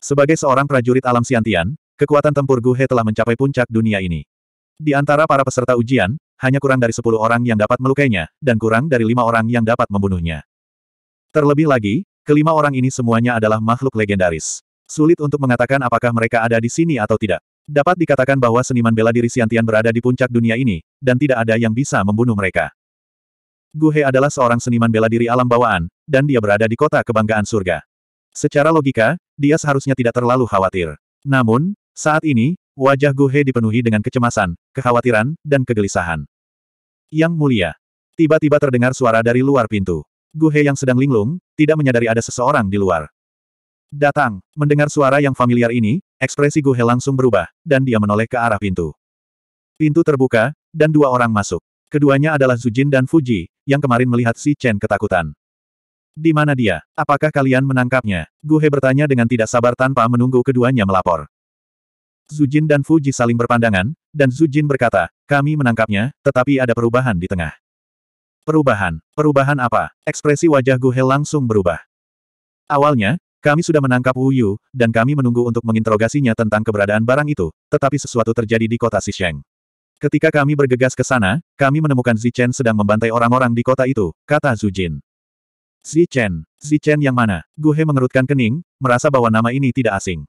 [SPEAKER 1] Sebagai seorang prajurit alam siantian, kekuatan tempur Gu He telah mencapai puncak dunia ini. Di antara para peserta ujian, hanya kurang dari 10 orang yang dapat melukainya, dan kurang dari lima orang yang dapat membunuhnya. Terlebih lagi, kelima orang ini semuanya adalah makhluk legendaris. Sulit untuk mengatakan apakah mereka ada di sini atau tidak. Dapat dikatakan bahwa seniman bela diri Siantian berada di puncak dunia ini, dan tidak ada yang bisa membunuh mereka. Guhe adalah seorang seniman bela diri alam bawaan, dan dia berada di kota kebanggaan surga. Secara logika, dia seharusnya tidak terlalu khawatir. Namun, saat ini, wajah Guhe dipenuhi dengan kecemasan, kekhawatiran, dan kegelisahan. Yang mulia. Tiba-tiba terdengar suara dari luar pintu. Guhe yang sedang linglung, tidak menyadari ada seseorang di luar. Datang, mendengar suara yang familiar ini, ekspresi Guhe langsung berubah, dan dia menoleh ke arah pintu. Pintu terbuka, dan dua orang masuk. Keduanya adalah Zujin dan Fuji, yang kemarin melihat si Chen ketakutan. Di mana dia? Apakah kalian menangkapnya? Guhe bertanya dengan tidak sabar tanpa menunggu keduanya melapor. Zujin dan Fuji saling berpandangan, dan Zujin berkata, kami menangkapnya, tetapi ada perubahan di tengah. Perubahan? Perubahan apa? Ekspresi wajah Guhe langsung berubah. Awalnya, kami sudah menangkap Wu Yu, dan kami menunggu untuk menginterogasinya tentang keberadaan barang itu, tetapi sesuatu terjadi di kota Xisheng. Ketika kami bergegas ke sana, kami menemukan Zichen sedang membantai orang-orang di kota itu, kata Zhu Jin. Zichen, Zichen yang mana? Guhe mengerutkan kening, merasa bahwa nama ini tidak asing.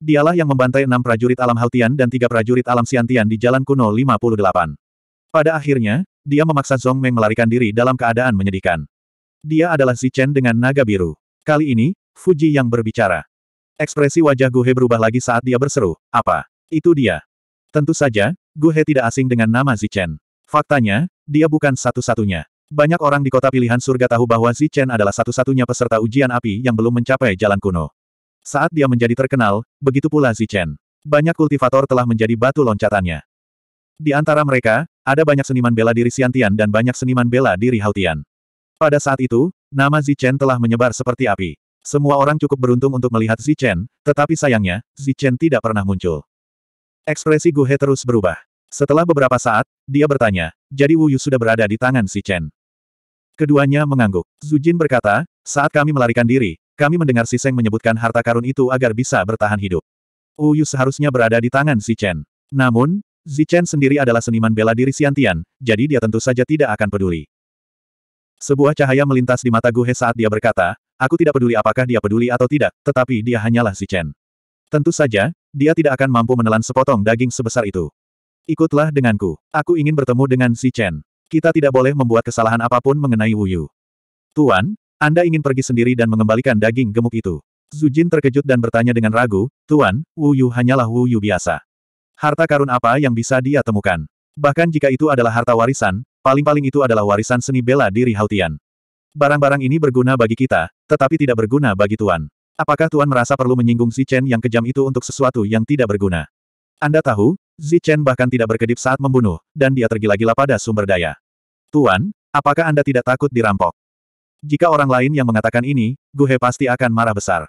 [SPEAKER 1] Dialah yang membantai enam prajurit alam Haltian dan tiga prajurit alam Siantian di Jalan Kuno 58. Pada akhirnya, dia memaksa Zong Meng melarikan diri dalam keadaan menyedihkan. Dia adalah Zichen dengan naga biru. Kali ini, Fuji yang berbicara. Ekspresi wajah Guhe berubah lagi saat dia berseru, apa? Itu dia. Tentu saja, Guhe tidak asing dengan nama Zichen. Faktanya, dia bukan satu-satunya. Banyak orang di kota pilihan surga tahu bahwa Zichen adalah satu-satunya peserta ujian api yang belum mencapai jalan kuno. Saat dia menjadi terkenal, begitu pula Zichen. Banyak kultivator telah menjadi batu loncatannya. Di antara mereka, ada banyak seniman bela diri Siantian dan banyak seniman bela diri Hautian. Pada saat itu, nama Zichen telah menyebar seperti api. Semua orang cukup beruntung untuk melihat Zichen, tetapi sayangnya, Zichen tidak pernah muncul. Ekspresi Guhe terus berubah. Setelah beberapa saat, dia bertanya, jadi Wu Yu sudah berada di tangan Zichen. Keduanya mengangguk. Zhu Jin berkata, saat kami melarikan diri, kami mendengar Si Seng menyebutkan harta karun itu agar bisa bertahan hidup. Wu Yu seharusnya berada di tangan Zichen. Namun, Zichen sendiri adalah seniman bela diri siantian, jadi dia tentu saja tidak akan peduli. Sebuah cahaya melintas di mata Guhe saat dia berkata, Aku tidak peduli apakah dia peduli atau tidak, tetapi dia hanyalah Si Chen. Tentu saja, dia tidak akan mampu menelan sepotong daging sebesar itu. Ikutlah denganku. Aku ingin bertemu dengan Si Chen. Kita tidak boleh membuat kesalahan apapun mengenai Wu Yu. Tuan, Anda ingin pergi sendiri dan mengembalikan daging gemuk itu. Jin terkejut dan bertanya dengan ragu, Tuan, Wu Yu hanyalah Wu Yu biasa. Harta karun apa yang bisa dia temukan? Bahkan jika itu adalah harta warisan, paling-paling itu adalah warisan seni bela diri Hautian. Barang-barang ini berguna bagi kita, tetapi tidak berguna bagi Tuan. Apakah Tuan merasa perlu menyinggung Chen yang kejam itu untuk sesuatu yang tidak berguna? Anda tahu, Chen bahkan tidak berkedip saat membunuh, dan dia tergila-gila pada sumber daya. Tuan, apakah Anda tidak takut dirampok? Jika orang lain yang mengatakan ini, Guhe pasti akan marah besar.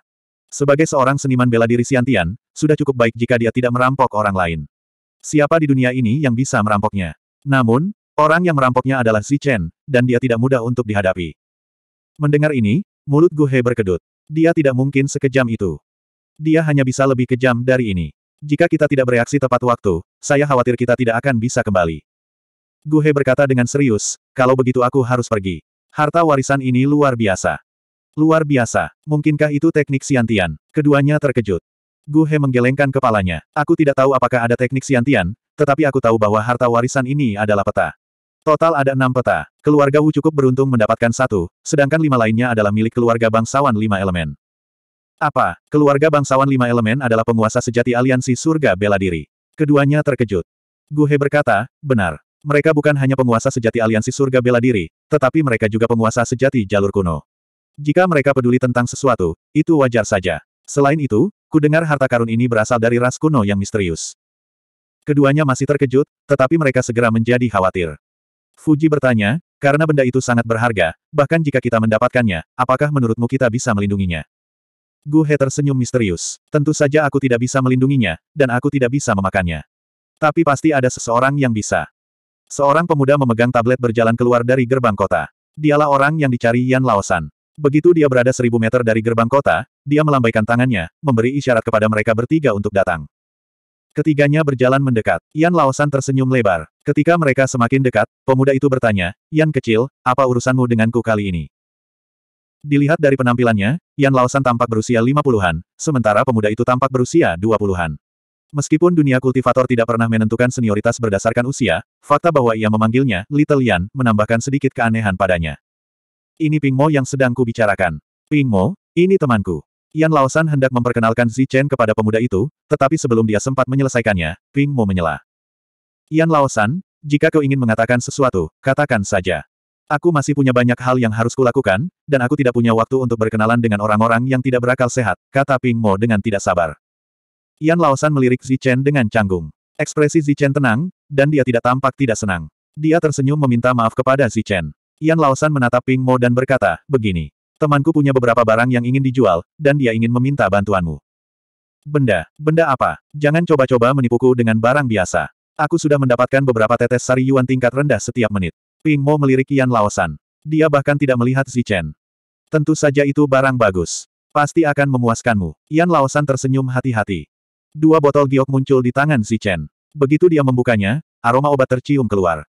[SPEAKER 1] Sebagai seorang seniman bela diri Siantian, sudah cukup baik jika dia tidak merampok orang lain. Siapa di dunia ini yang bisa merampoknya? Namun, orang yang merampoknya adalah Chen, dan dia tidak mudah untuk dihadapi. Mendengar ini, mulut Gu He berkedut. Dia tidak mungkin sekejam itu. Dia hanya bisa lebih kejam dari ini. Jika kita tidak bereaksi tepat waktu, saya khawatir kita tidak akan bisa kembali. Gu He berkata dengan serius, kalau begitu aku harus pergi. Harta warisan ini luar biasa. Luar biasa. Mungkinkah itu teknik siantian? Keduanya terkejut. Gu He menggelengkan kepalanya. Aku tidak tahu apakah ada teknik siantian, tetapi aku tahu bahwa harta warisan ini adalah peta. Total ada enam peta. Keluarga Wu cukup beruntung mendapatkan satu, sedangkan lima lainnya adalah milik keluarga bangsawan lima elemen. Apa? Keluarga bangsawan lima elemen adalah penguasa sejati aliansi surga bela diri. Keduanya terkejut. Guhe berkata, benar. Mereka bukan hanya penguasa sejati aliansi surga bela diri, tetapi mereka juga penguasa sejati jalur kuno. Jika mereka peduli tentang sesuatu, itu wajar saja. Selain itu, kudengar harta karun ini berasal dari ras kuno yang misterius. Keduanya masih terkejut, tetapi mereka segera menjadi khawatir. Fuji bertanya, karena benda itu sangat berharga, bahkan jika kita mendapatkannya, apakah menurutmu kita bisa melindunginya? Gu He tersenyum misterius. Tentu saja aku tidak bisa melindunginya, dan aku tidak bisa memakannya. Tapi pasti ada seseorang yang bisa. Seorang pemuda memegang tablet berjalan keluar dari gerbang kota. Dialah orang yang dicari Yan Laosan. Begitu dia berada seribu meter dari gerbang kota, dia melambaikan tangannya, memberi isyarat kepada mereka bertiga untuk datang. Ketiganya berjalan mendekat. Yan Laosan tersenyum lebar. Ketika mereka semakin dekat, pemuda itu bertanya, Yan kecil, apa urusanmu denganku kali ini? Dilihat dari penampilannya, Yan Laosan tampak berusia lima puluhan, sementara pemuda itu tampak berusia dua puluhan. Meskipun dunia kultivator tidak pernah menentukan senioritas berdasarkan usia, fakta bahwa ia memanggilnya, Little Yan, menambahkan sedikit keanehan padanya. Ini Ping Mo yang sedang kubicarakan. Ping Mo, ini temanku. Yan Laosan hendak memperkenalkan Zi Chen kepada pemuda itu, tetapi sebelum dia sempat menyelesaikannya, Ping Mo menyela. Yan Laosan, jika kau ingin mengatakan sesuatu, katakan saja. Aku masih punya banyak hal yang harus kulakukan, dan aku tidak punya waktu untuk berkenalan dengan orang-orang yang tidak berakal sehat, kata Ping Mo dengan tidak sabar. Yan Laosan melirik Zi Chen dengan canggung. Ekspresi Zi Chen tenang, dan dia tidak tampak tidak senang. Dia tersenyum meminta maaf kepada Zi Chen. Yan Laosan menatap Ping Mo dan berkata, begini. Temanku punya beberapa barang yang ingin dijual, dan dia ingin meminta bantuanmu. Benda, benda apa? Jangan coba-coba menipuku dengan barang biasa. Aku sudah mendapatkan beberapa tetes sari yuan tingkat rendah setiap menit. Ping Mo melirik Yan Laosan. Dia bahkan tidak melihat Chen. Tentu saja itu barang bagus. Pasti akan memuaskanmu. Yan Laosan tersenyum hati-hati. Dua botol giok muncul di tangan Chen. Begitu dia membukanya, aroma obat tercium keluar.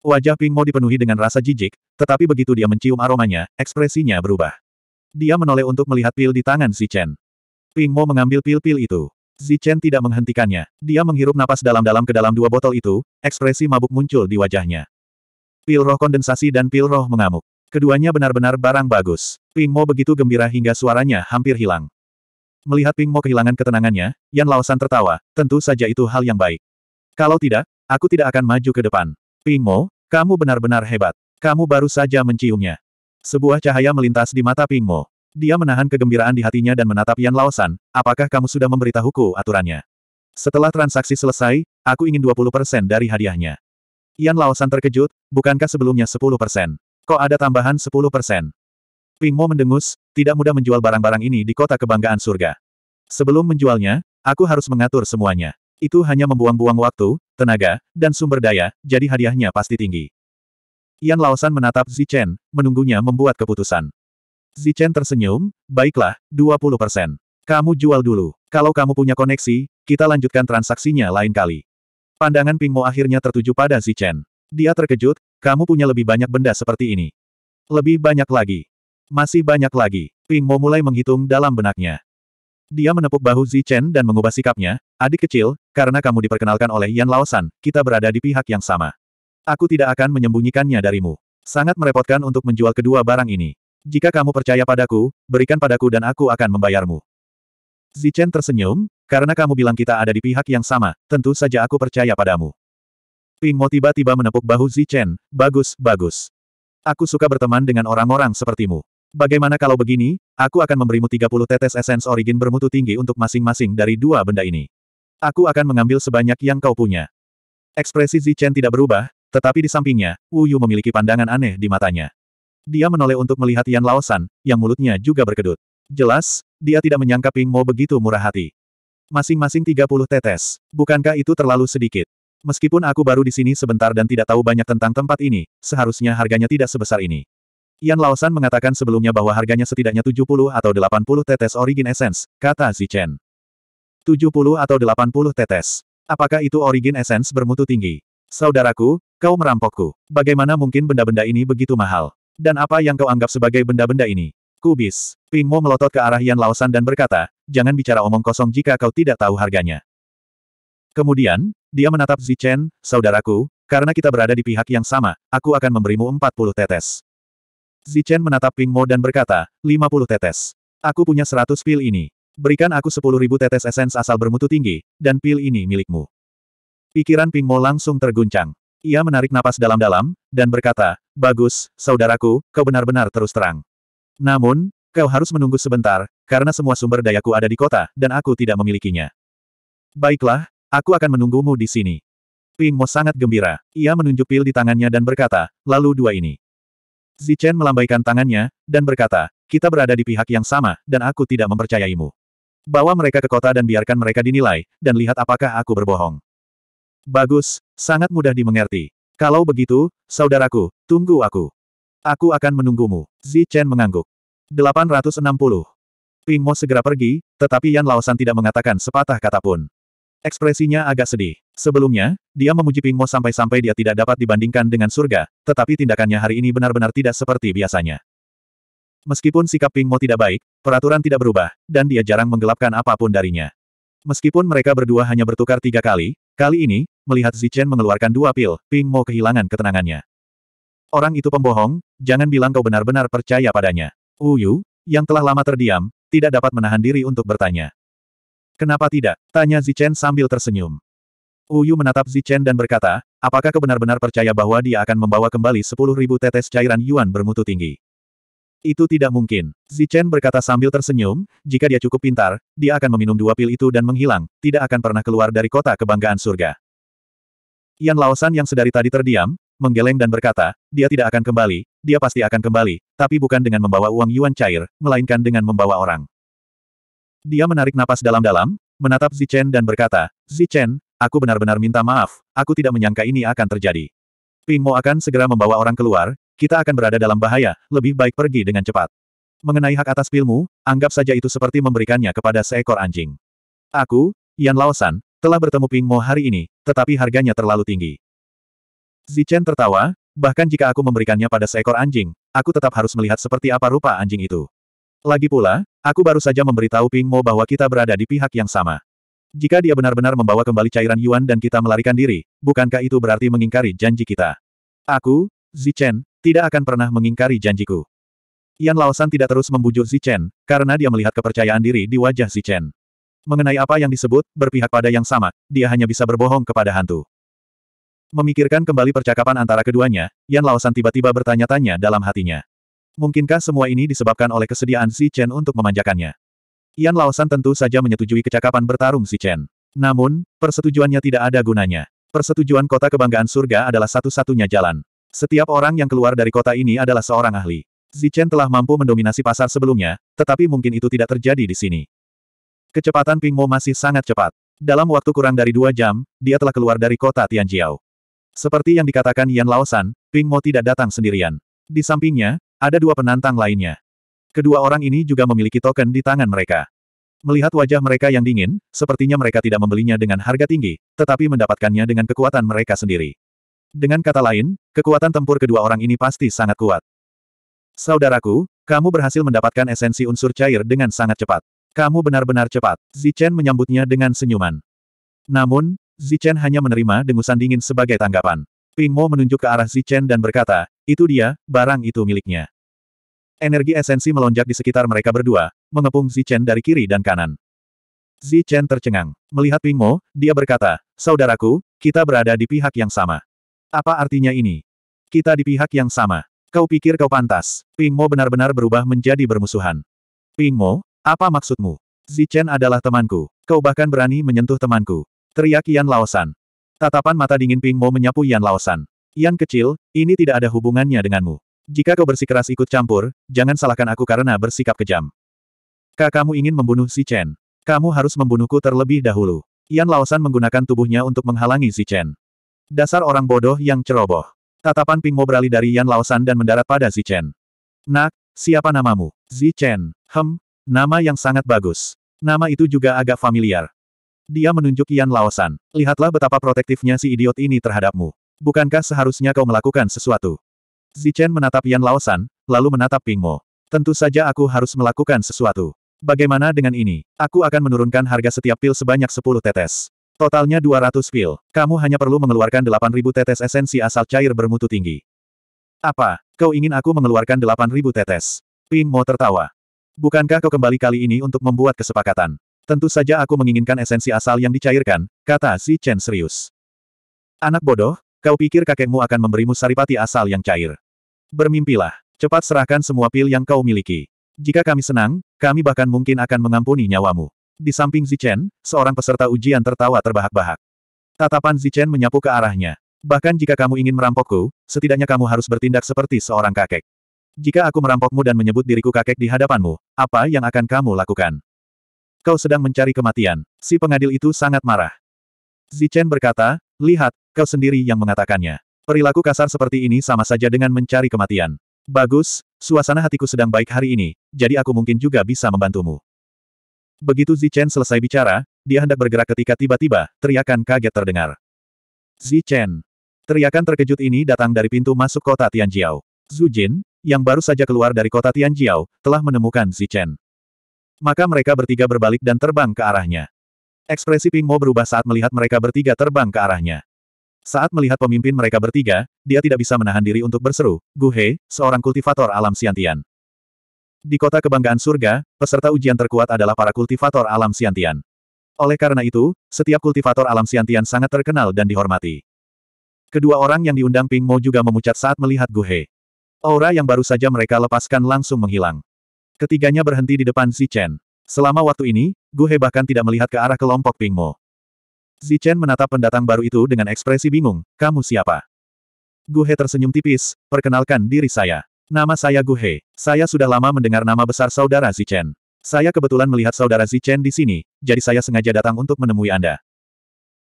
[SPEAKER 1] Wajah Ping Mo dipenuhi dengan rasa jijik, tetapi begitu dia mencium aromanya, ekspresinya berubah. Dia menoleh untuk melihat pil di tangan Si Chen. Ping Mo mengambil pil-pil itu. Si Chen tidak menghentikannya. Dia menghirup napas dalam-dalam ke dalam dua botol itu, ekspresi mabuk muncul di wajahnya. Pil roh kondensasi dan pil roh mengamuk. Keduanya benar-benar barang bagus. Ping Mo begitu gembira hingga suaranya hampir hilang. Melihat Ping Mo kehilangan ketenangannya, Yan Laosan tertawa, tentu saja itu hal yang baik. Kalau tidak, aku tidak akan maju ke depan. Pingmo, kamu benar-benar hebat. Kamu baru saja menciumnya. Sebuah cahaya melintas di mata Pingmo. Dia menahan kegembiraan di hatinya dan menatap Yan Laosan, apakah kamu sudah memberitahuku aturannya? Setelah transaksi selesai, aku ingin 20% dari hadiahnya. Yan Laosan terkejut, bukankah sebelumnya 10%? Kok ada tambahan 10%? Pingmo mendengus, tidak mudah menjual barang-barang ini di kota kebanggaan surga. Sebelum menjualnya, aku harus mengatur semuanya. Itu hanya membuang-buang waktu, tenaga, dan sumber daya, jadi hadiahnya pasti tinggi. Yan Laosan menatap Zichen, menunggunya membuat keputusan. Zichen tersenyum, baiklah, 20 persen. Kamu jual dulu. Kalau kamu punya koneksi, kita lanjutkan transaksinya lain kali. Pandangan Pingmo akhirnya tertuju pada Zichen. Dia terkejut, kamu punya lebih banyak benda seperti ini. Lebih banyak lagi. Masih banyak lagi. Pingmo mulai menghitung dalam benaknya. Dia menepuk bahu Zi Chen dan mengubah sikapnya, adik kecil, karena kamu diperkenalkan oleh Yan Laosan, kita berada di pihak yang sama. Aku tidak akan menyembunyikannya darimu. Sangat merepotkan untuk menjual kedua barang ini. Jika kamu percaya padaku, berikan padaku dan aku akan membayarmu. Zi Chen tersenyum, karena kamu bilang kita ada di pihak yang sama, tentu saja aku percaya padamu. Ping Mo tiba-tiba menepuk bahu Zi Chen, bagus, bagus. Aku suka berteman dengan orang-orang sepertimu. Bagaimana kalau begini, aku akan memberimu 30 tetes esens origin bermutu tinggi untuk masing-masing dari dua benda ini. Aku akan mengambil sebanyak yang kau punya. Ekspresi Zichen tidak berubah, tetapi di sampingnya, Wu Yu memiliki pandangan aneh di matanya. Dia menoleh untuk melihat Yan Laosan, yang mulutnya juga berkedut. Jelas, dia tidak menyangka Ping Mo begitu murah hati. Masing-masing 30 tetes. Bukankah itu terlalu sedikit? Meskipun aku baru di sini sebentar dan tidak tahu banyak tentang tempat ini, seharusnya harganya tidak sebesar ini. Yan Laosan mengatakan sebelumnya bahwa harganya setidaknya 70 atau 80 tetes origin essence, kata Zichen. 70 atau 80 tetes. Apakah itu origin essence bermutu tinggi? Saudaraku, kau merampokku. Bagaimana mungkin benda-benda ini begitu mahal? Dan apa yang kau anggap sebagai benda-benda ini? Kubis. Ping Mo melotot ke arah Yan Laosan dan berkata, jangan bicara omong kosong jika kau tidak tahu harganya. Kemudian, dia menatap Zichen, saudaraku, karena kita berada di pihak yang sama, aku akan memberimu 40 tetes. Zichen menatap Ping Mo dan berkata, 50 tetes. Aku punya 100 pil ini. Berikan aku 10.000 tetes esens asal bermutu tinggi, dan pil ini milikmu. Pikiran Ping Mo langsung terguncang. Ia menarik napas dalam-dalam, dan berkata, Bagus, saudaraku, kau benar-benar terus terang. Namun, kau harus menunggu sebentar, karena semua sumber dayaku ada di kota, dan aku tidak memilikinya. Baiklah, aku akan menunggumu di sini. Ping Mo sangat gembira. Ia menunjuk pil di tangannya dan berkata, lalu dua ini. Zichen melambaikan tangannya, dan berkata, kita berada di pihak yang sama, dan aku tidak mempercayaimu. Bawa mereka ke kota dan biarkan mereka dinilai, dan lihat apakah aku berbohong. Bagus, sangat mudah dimengerti. Kalau begitu, saudaraku, tunggu aku. Aku akan menunggumu. Zichen mengangguk. 860. Pingmo segera pergi, tetapi Yan Laosan tidak mengatakan sepatah kata pun. Ekspresinya agak sedih. Sebelumnya, dia memuji Pingmo sampai-sampai dia tidak dapat dibandingkan dengan surga, tetapi tindakannya hari ini benar-benar tidak seperti biasanya. Meskipun sikap Pingmo tidak baik, peraturan tidak berubah, dan dia jarang menggelapkan apapun darinya. Meskipun mereka berdua hanya bertukar tiga kali, kali ini, melihat Zichen mengeluarkan dua pil, Pingmo kehilangan ketenangannya. Orang itu pembohong, jangan bilang kau benar-benar percaya padanya. Uyu, yang telah lama terdiam, tidak dapat menahan diri untuk bertanya. Kenapa tidak? Tanya Zichen sambil tersenyum. Uyu menatap Zichen dan berkata, apakah kebenar benar-benar percaya bahwa dia akan membawa kembali 10.000 tetes cairan yuan bermutu tinggi? Itu tidak mungkin. Zichen berkata sambil tersenyum, jika dia cukup pintar, dia akan meminum dua pil itu dan menghilang, tidak akan pernah keluar dari kota kebanggaan surga. Yan Laosan yang sedari tadi terdiam, menggeleng dan berkata, dia tidak akan kembali, dia pasti akan kembali, tapi bukan dengan membawa uang yuan cair, melainkan dengan membawa orang. Dia menarik napas dalam-dalam, menatap Zichen dan berkata, Zichen, aku benar-benar minta maaf, aku tidak menyangka ini akan terjadi. Ping Mo akan segera membawa orang keluar, kita akan berada dalam bahaya, lebih baik pergi dengan cepat. Mengenai hak atas pilmu, anggap saja itu seperti memberikannya kepada seekor anjing. Aku, Yan Laosan, telah bertemu Ping Mo hari ini, tetapi harganya terlalu tinggi. Zichen tertawa, bahkan jika aku memberikannya pada seekor anjing, aku tetap harus melihat seperti apa rupa anjing itu. Lagi pula, aku baru saja memberitahu Ping Mo bahwa kita berada di pihak yang sama. Jika dia benar-benar membawa kembali cairan Yuan dan kita melarikan diri, bukankah itu berarti mengingkari janji kita? Aku, Zichen, tidak akan pernah mengingkari janjiku. Yan Laosan tidak terus membujuk Zichen, karena dia melihat kepercayaan diri di wajah Zichen. Mengenai apa yang disebut, berpihak pada yang sama, dia hanya bisa berbohong kepada hantu. Memikirkan kembali percakapan antara keduanya, Yan Laosan tiba-tiba bertanya-tanya dalam hatinya. Mungkinkah semua ini disebabkan oleh kesediaan Si Chen untuk memanjakannya? Yan Laosan tentu saja menyetujui kecakapan bertarung Si Chen. Namun, persetujuannya tidak ada gunanya. Persetujuan kota kebanggaan surga adalah satu-satunya jalan. Setiap orang yang keluar dari kota ini adalah seorang ahli. Si Chen telah mampu mendominasi pasar sebelumnya, tetapi mungkin itu tidak terjadi di sini. Kecepatan Ping Mo masih sangat cepat. Dalam waktu kurang dari dua jam, dia telah keluar dari kota Tianjiao. Seperti yang dikatakan Yan Laosan, Ping Mo tidak datang sendirian. Di sampingnya, ada dua penantang lainnya. Kedua orang ini juga memiliki token di tangan mereka. Melihat wajah mereka yang dingin, sepertinya mereka tidak membelinya dengan harga tinggi, tetapi mendapatkannya dengan kekuatan mereka sendiri. Dengan kata lain, kekuatan tempur kedua orang ini pasti sangat kuat. Saudaraku, kamu berhasil mendapatkan esensi unsur cair dengan sangat cepat. Kamu benar-benar cepat. Zichen menyambutnya dengan senyuman. Namun, Zichen hanya menerima dengusan dingin sebagai tanggapan. Ping Mo menunjuk ke arah Zichen dan berkata, itu dia, barang itu miliknya. Energi esensi melonjak di sekitar mereka berdua, mengepung Zichen dari kiri dan kanan. Zichen tercengang. Melihat Ping Mo, dia berkata, Saudaraku, kita berada di pihak yang sama. Apa artinya ini? Kita di pihak yang sama. Kau pikir kau pantas. Ping Mo benar-benar berubah menjadi bermusuhan. Ping Mo, apa maksudmu? Zichen adalah temanku. Kau bahkan berani menyentuh temanku. Teriak Yan Laosan. Tatapan mata dingin Ping Mo menyapu Yan Laosan. Yan kecil, ini tidak ada hubungannya denganmu. Jika kau bersikeras ikut campur, jangan salahkan aku karena bersikap kejam. Kakakmu ingin membunuh si Chen. Kamu harus membunuhku terlebih dahulu. Yan Laosan menggunakan tubuhnya untuk menghalangi si Chen. Dasar orang bodoh yang ceroboh. Tatapan Ping Mo beralih dari Yan Laosan dan mendarat pada si Chen. Nak, siapa namamu? Si Chen. Hem, nama yang sangat bagus. Nama itu juga agak familiar. Dia menunjuk Yan Laosan. Lihatlah betapa protektifnya si idiot ini terhadapmu. Bukankah seharusnya kau melakukan sesuatu? Zichen menatap Yan Laosan, lalu menatap Pingmo. Tentu saja aku harus melakukan sesuatu. Bagaimana dengan ini? Aku akan menurunkan harga setiap pil sebanyak 10 tetes. Totalnya 200 pil. Kamu hanya perlu mengeluarkan 8000 tetes esensi asal cair bermutu tinggi. Apa? Kau ingin aku mengeluarkan 8000 tetes? Ping Mo tertawa. Bukankah kau kembali kali ini untuk membuat kesepakatan? Tentu saja aku menginginkan esensi asal yang dicairkan, kata si Chen serius. Anak bodoh, kau pikir kakekmu akan memberimu saripati asal yang cair. Bermimpilah, cepat serahkan semua pil yang kau miliki. Jika kami senang, kami bahkan mungkin akan mengampuni nyawamu. Di samping Zichen, seorang peserta ujian tertawa terbahak-bahak. Tatapan Zichen menyapu ke arahnya. Bahkan jika kamu ingin merampokku, setidaknya kamu harus bertindak seperti seorang kakek. Jika aku merampokmu dan menyebut diriku kakek di hadapanmu, apa yang akan kamu lakukan? kau sedang mencari kematian. Si pengadil itu sangat marah. Zichen berkata, lihat, kau sendiri yang mengatakannya. Perilaku kasar seperti ini sama saja dengan mencari kematian. Bagus, suasana hatiku sedang baik hari ini, jadi aku mungkin juga bisa membantumu. Begitu Zichen selesai bicara, dia hendak bergerak ketika tiba-tiba, teriakan kaget terdengar. Zichen. Teriakan terkejut ini datang dari pintu masuk kota Tianjiao. Zujin, yang baru saja keluar dari kota Tianjiao, telah menemukan Zichen. Maka mereka bertiga berbalik dan terbang ke arahnya. Ekspresi Ping Mo berubah saat melihat mereka bertiga terbang ke arahnya. Saat melihat pemimpin mereka bertiga, dia tidak bisa menahan diri untuk berseru, Gu He, seorang kultivator alam Siantian. Di kota kebanggaan surga, peserta ujian terkuat adalah para kultivator alam Siantian. Oleh karena itu, setiap kultivator alam Siantian sangat terkenal dan dihormati. Kedua orang yang diundang Ping Mo juga memucat saat melihat Gu He. Aura yang baru saja mereka lepaskan langsung menghilang. Ketiganya berhenti di depan Zichen. Selama waktu ini, Gu He bahkan tidak melihat ke arah kelompok Pingmo. Zichen menatap pendatang baru itu dengan ekspresi bingung, kamu siapa? Gu He tersenyum tipis, perkenalkan diri saya. Nama saya Gu He. Saya sudah lama mendengar nama besar saudara Zichen. Saya kebetulan melihat saudara Zichen di sini, jadi saya sengaja datang untuk menemui Anda.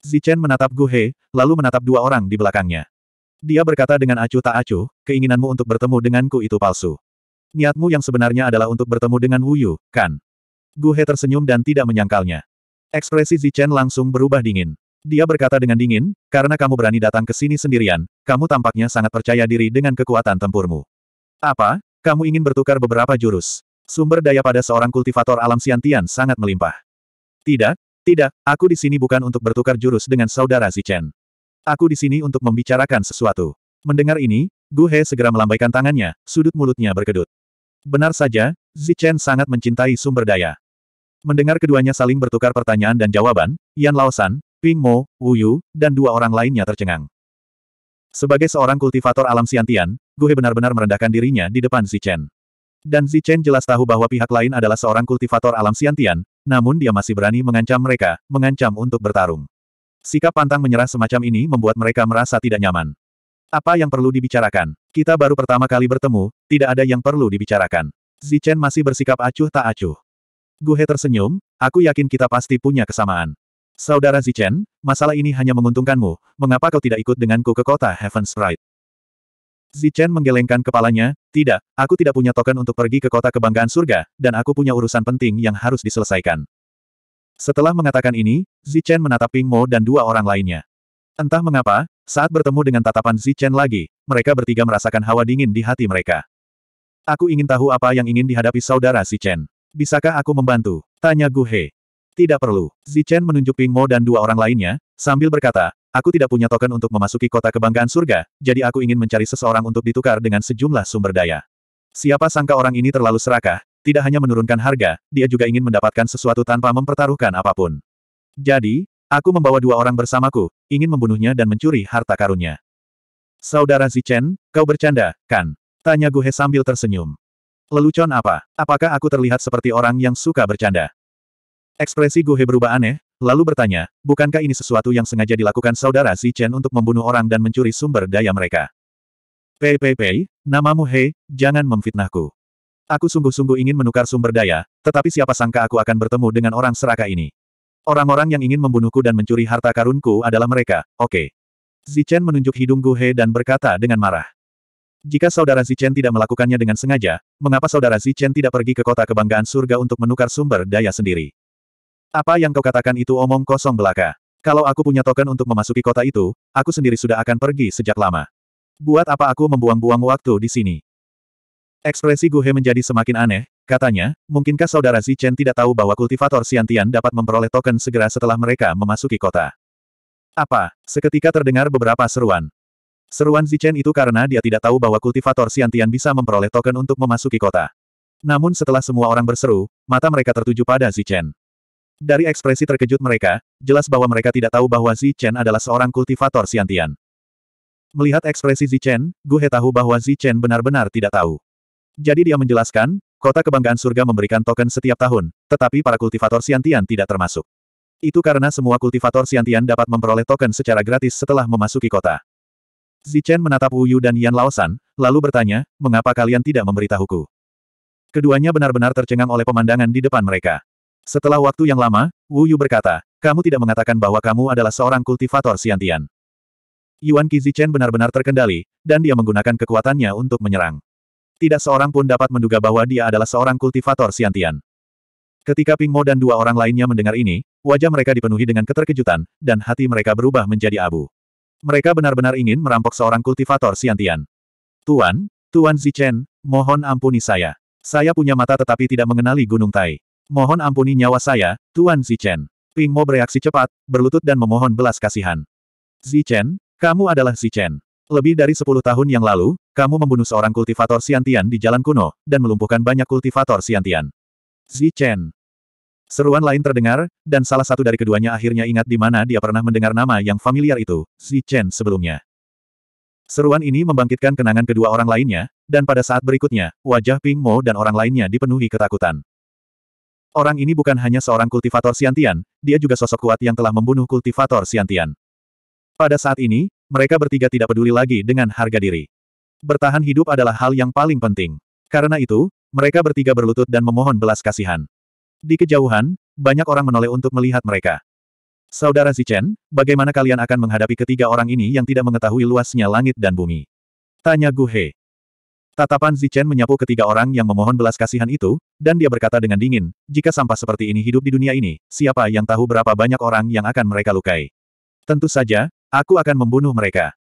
[SPEAKER 1] Zichen menatap Gu He, lalu menatap dua orang di belakangnya. Dia berkata dengan acuh tak acuh, keinginanmu untuk bertemu denganku itu palsu. Niatmu yang sebenarnya adalah untuk bertemu dengan Wu Yu, kan? Gu He tersenyum dan tidak menyangkalnya. Ekspresi Zichen langsung berubah dingin. Dia berkata dengan dingin, karena kamu berani datang ke sini sendirian, kamu tampaknya sangat percaya diri dengan kekuatan tempurmu. Apa? Kamu ingin bertukar beberapa jurus? Sumber daya pada seorang kultivator alam Siantian sangat melimpah. Tidak, tidak, aku di sini bukan untuk bertukar jurus dengan saudara Zichen. Aku di sini untuk membicarakan sesuatu. Mendengar ini, Gu He segera melambaikan tangannya, sudut mulutnya berkedut. Benar saja, Zichen sangat mencintai sumber daya. Mendengar keduanya saling bertukar pertanyaan dan jawaban, Yan Laosan, Ping Mo, Wu Yu, dan dua orang lainnya tercengang. Sebagai seorang kultivator alam siantian, Guhe benar-benar merendahkan dirinya di depan Zichen. Dan Zichen jelas tahu bahwa pihak lain adalah seorang kultivator alam siantian, namun dia masih berani mengancam mereka, mengancam untuk bertarung. Sikap pantang menyerah semacam ini membuat mereka merasa tidak nyaman. Apa yang perlu dibicarakan? Kita baru pertama kali bertemu, tidak ada yang perlu dibicarakan. Zichen masih bersikap acuh tak acuh. Guhe tersenyum, aku yakin kita pasti punya kesamaan. Saudara Zichen, masalah ini hanya menguntungkanmu, mengapa kau tidak ikut denganku ke kota Heaven's Sprite? Zichen menggelengkan kepalanya, tidak, aku tidak punya token untuk pergi ke kota kebanggaan surga, dan aku punya urusan penting yang harus diselesaikan. Setelah mengatakan ini, Zichen menatap Ping Mo dan dua orang lainnya. Entah mengapa, saat bertemu dengan tatapan Zichen lagi, mereka bertiga merasakan hawa dingin di hati mereka. Aku ingin tahu apa yang ingin dihadapi saudara Zichen. Bisakah aku membantu? Tanya Gu He. Tidak perlu. Zichen menunjuk Ping Mo dan dua orang lainnya, sambil berkata, aku tidak punya token untuk memasuki kota kebanggaan surga, jadi aku ingin mencari seseorang untuk ditukar dengan sejumlah sumber daya. Siapa sangka orang ini terlalu serakah, tidak hanya menurunkan harga, dia juga ingin mendapatkan sesuatu tanpa mempertaruhkan apapun. Jadi, Aku membawa dua orang bersamaku, ingin membunuhnya dan mencuri harta karunnya. Saudara Zichen, kau bercanda, kan? Tanya Guhe sambil tersenyum. Lelucon apa? Apakah aku terlihat seperti orang yang suka bercanda? Ekspresi Guhe berubah aneh, lalu bertanya, bukankah ini sesuatu yang sengaja dilakukan saudara Zichen untuk membunuh orang dan mencuri sumber daya mereka? Pei Pei namamu Hei, jangan memfitnahku. Aku sungguh-sungguh ingin menukar sumber daya, tetapi siapa sangka aku akan bertemu dengan orang seraka ini. Orang-orang yang ingin membunuhku dan mencuri harta karunku adalah mereka, oke. Okay. Zichen menunjuk hidung Gu He dan berkata dengan marah. Jika saudara Zichen tidak melakukannya dengan sengaja, mengapa saudara Zichen tidak pergi ke kota kebanggaan surga untuk menukar sumber daya sendiri? Apa yang kau katakan itu omong kosong belaka. Kalau aku punya token untuk memasuki kota itu, aku sendiri sudah akan pergi sejak lama. Buat apa aku membuang-buang waktu di sini? Ekspresi Gu He menjadi semakin aneh, Katanya, mungkinkah saudara Zichen tidak tahu bahwa kultivator Siantian dapat memperoleh token segera setelah mereka memasuki kota? Apa? Seketika terdengar beberapa seruan. Seruan Zichen itu karena dia tidak tahu bahwa kultivator Siantian bisa memperoleh token untuk memasuki kota. Namun setelah semua orang berseru, mata mereka tertuju pada Zichen. Dari ekspresi terkejut mereka, jelas bahwa mereka tidak tahu bahwa Zichen adalah seorang kultivator Siantian. Melihat ekspresi Zichen, Gu He tahu bahwa Zichen benar-benar tidak tahu. Jadi dia menjelaskan, Kota kebanggaan surga memberikan token setiap tahun, tetapi para kultivator Siantian tidak termasuk. Itu karena semua kultivator Siantian dapat memperoleh token secara gratis setelah memasuki kota. Zichen menatap Wu Yu dan Yan Laosan, lalu bertanya, mengapa kalian tidak memberitahuku? Keduanya benar-benar tercengang oleh pemandangan di depan mereka. Setelah waktu yang lama, Wu Yu berkata, kamu tidak mengatakan bahwa kamu adalah seorang kultivator Siantian. Yuan Qi Zichen benar-benar terkendali, dan dia menggunakan kekuatannya untuk menyerang. Tidak seorang pun dapat menduga bahwa dia adalah seorang kultivator Siantian. Ketika Ping Mo dan dua orang lainnya mendengar ini, wajah mereka dipenuhi dengan keterkejutan, dan hati mereka berubah menjadi abu. Mereka benar-benar ingin merampok seorang kultivator Siantian. Tuan, Tuan Zichen, mohon ampuni saya. Saya punya mata tetapi tidak mengenali Gunung Tai. Mohon ampuni nyawa saya, Tuan Zichen. Ping Mo bereaksi cepat, berlutut dan memohon belas kasihan. Zichen, kamu adalah Zichen. Lebih dari sepuluh tahun yang lalu, kamu membunuh seorang kultivator Siantian di jalan kuno, dan melumpuhkan banyak kultivator Siantian. Zi Chen. Seruan lain terdengar, dan salah satu dari keduanya akhirnya ingat di mana dia pernah mendengar nama yang familiar itu, Zi Chen sebelumnya. Seruan ini membangkitkan kenangan kedua orang lainnya, dan pada saat berikutnya, wajah Ping Mo dan orang lainnya dipenuhi ketakutan. Orang ini bukan hanya seorang kultivator Siantian, dia juga sosok kuat yang telah membunuh kultivator Siantian. Pada saat ini, mereka bertiga tidak peduli lagi dengan harga diri. Bertahan hidup adalah hal yang paling penting. Karena itu, mereka bertiga berlutut dan memohon belas kasihan. Di kejauhan, banyak orang menoleh untuk melihat mereka. Saudara Zichen, bagaimana kalian akan menghadapi ketiga orang ini yang tidak mengetahui luasnya langit dan bumi? Tanya Guhe. Tatapan Zichen menyapu ketiga orang yang memohon belas kasihan itu, dan dia berkata dengan dingin, jika sampah seperti ini hidup di dunia ini, siapa yang tahu berapa banyak orang yang akan mereka lukai? Tentu saja, Aku akan membunuh mereka.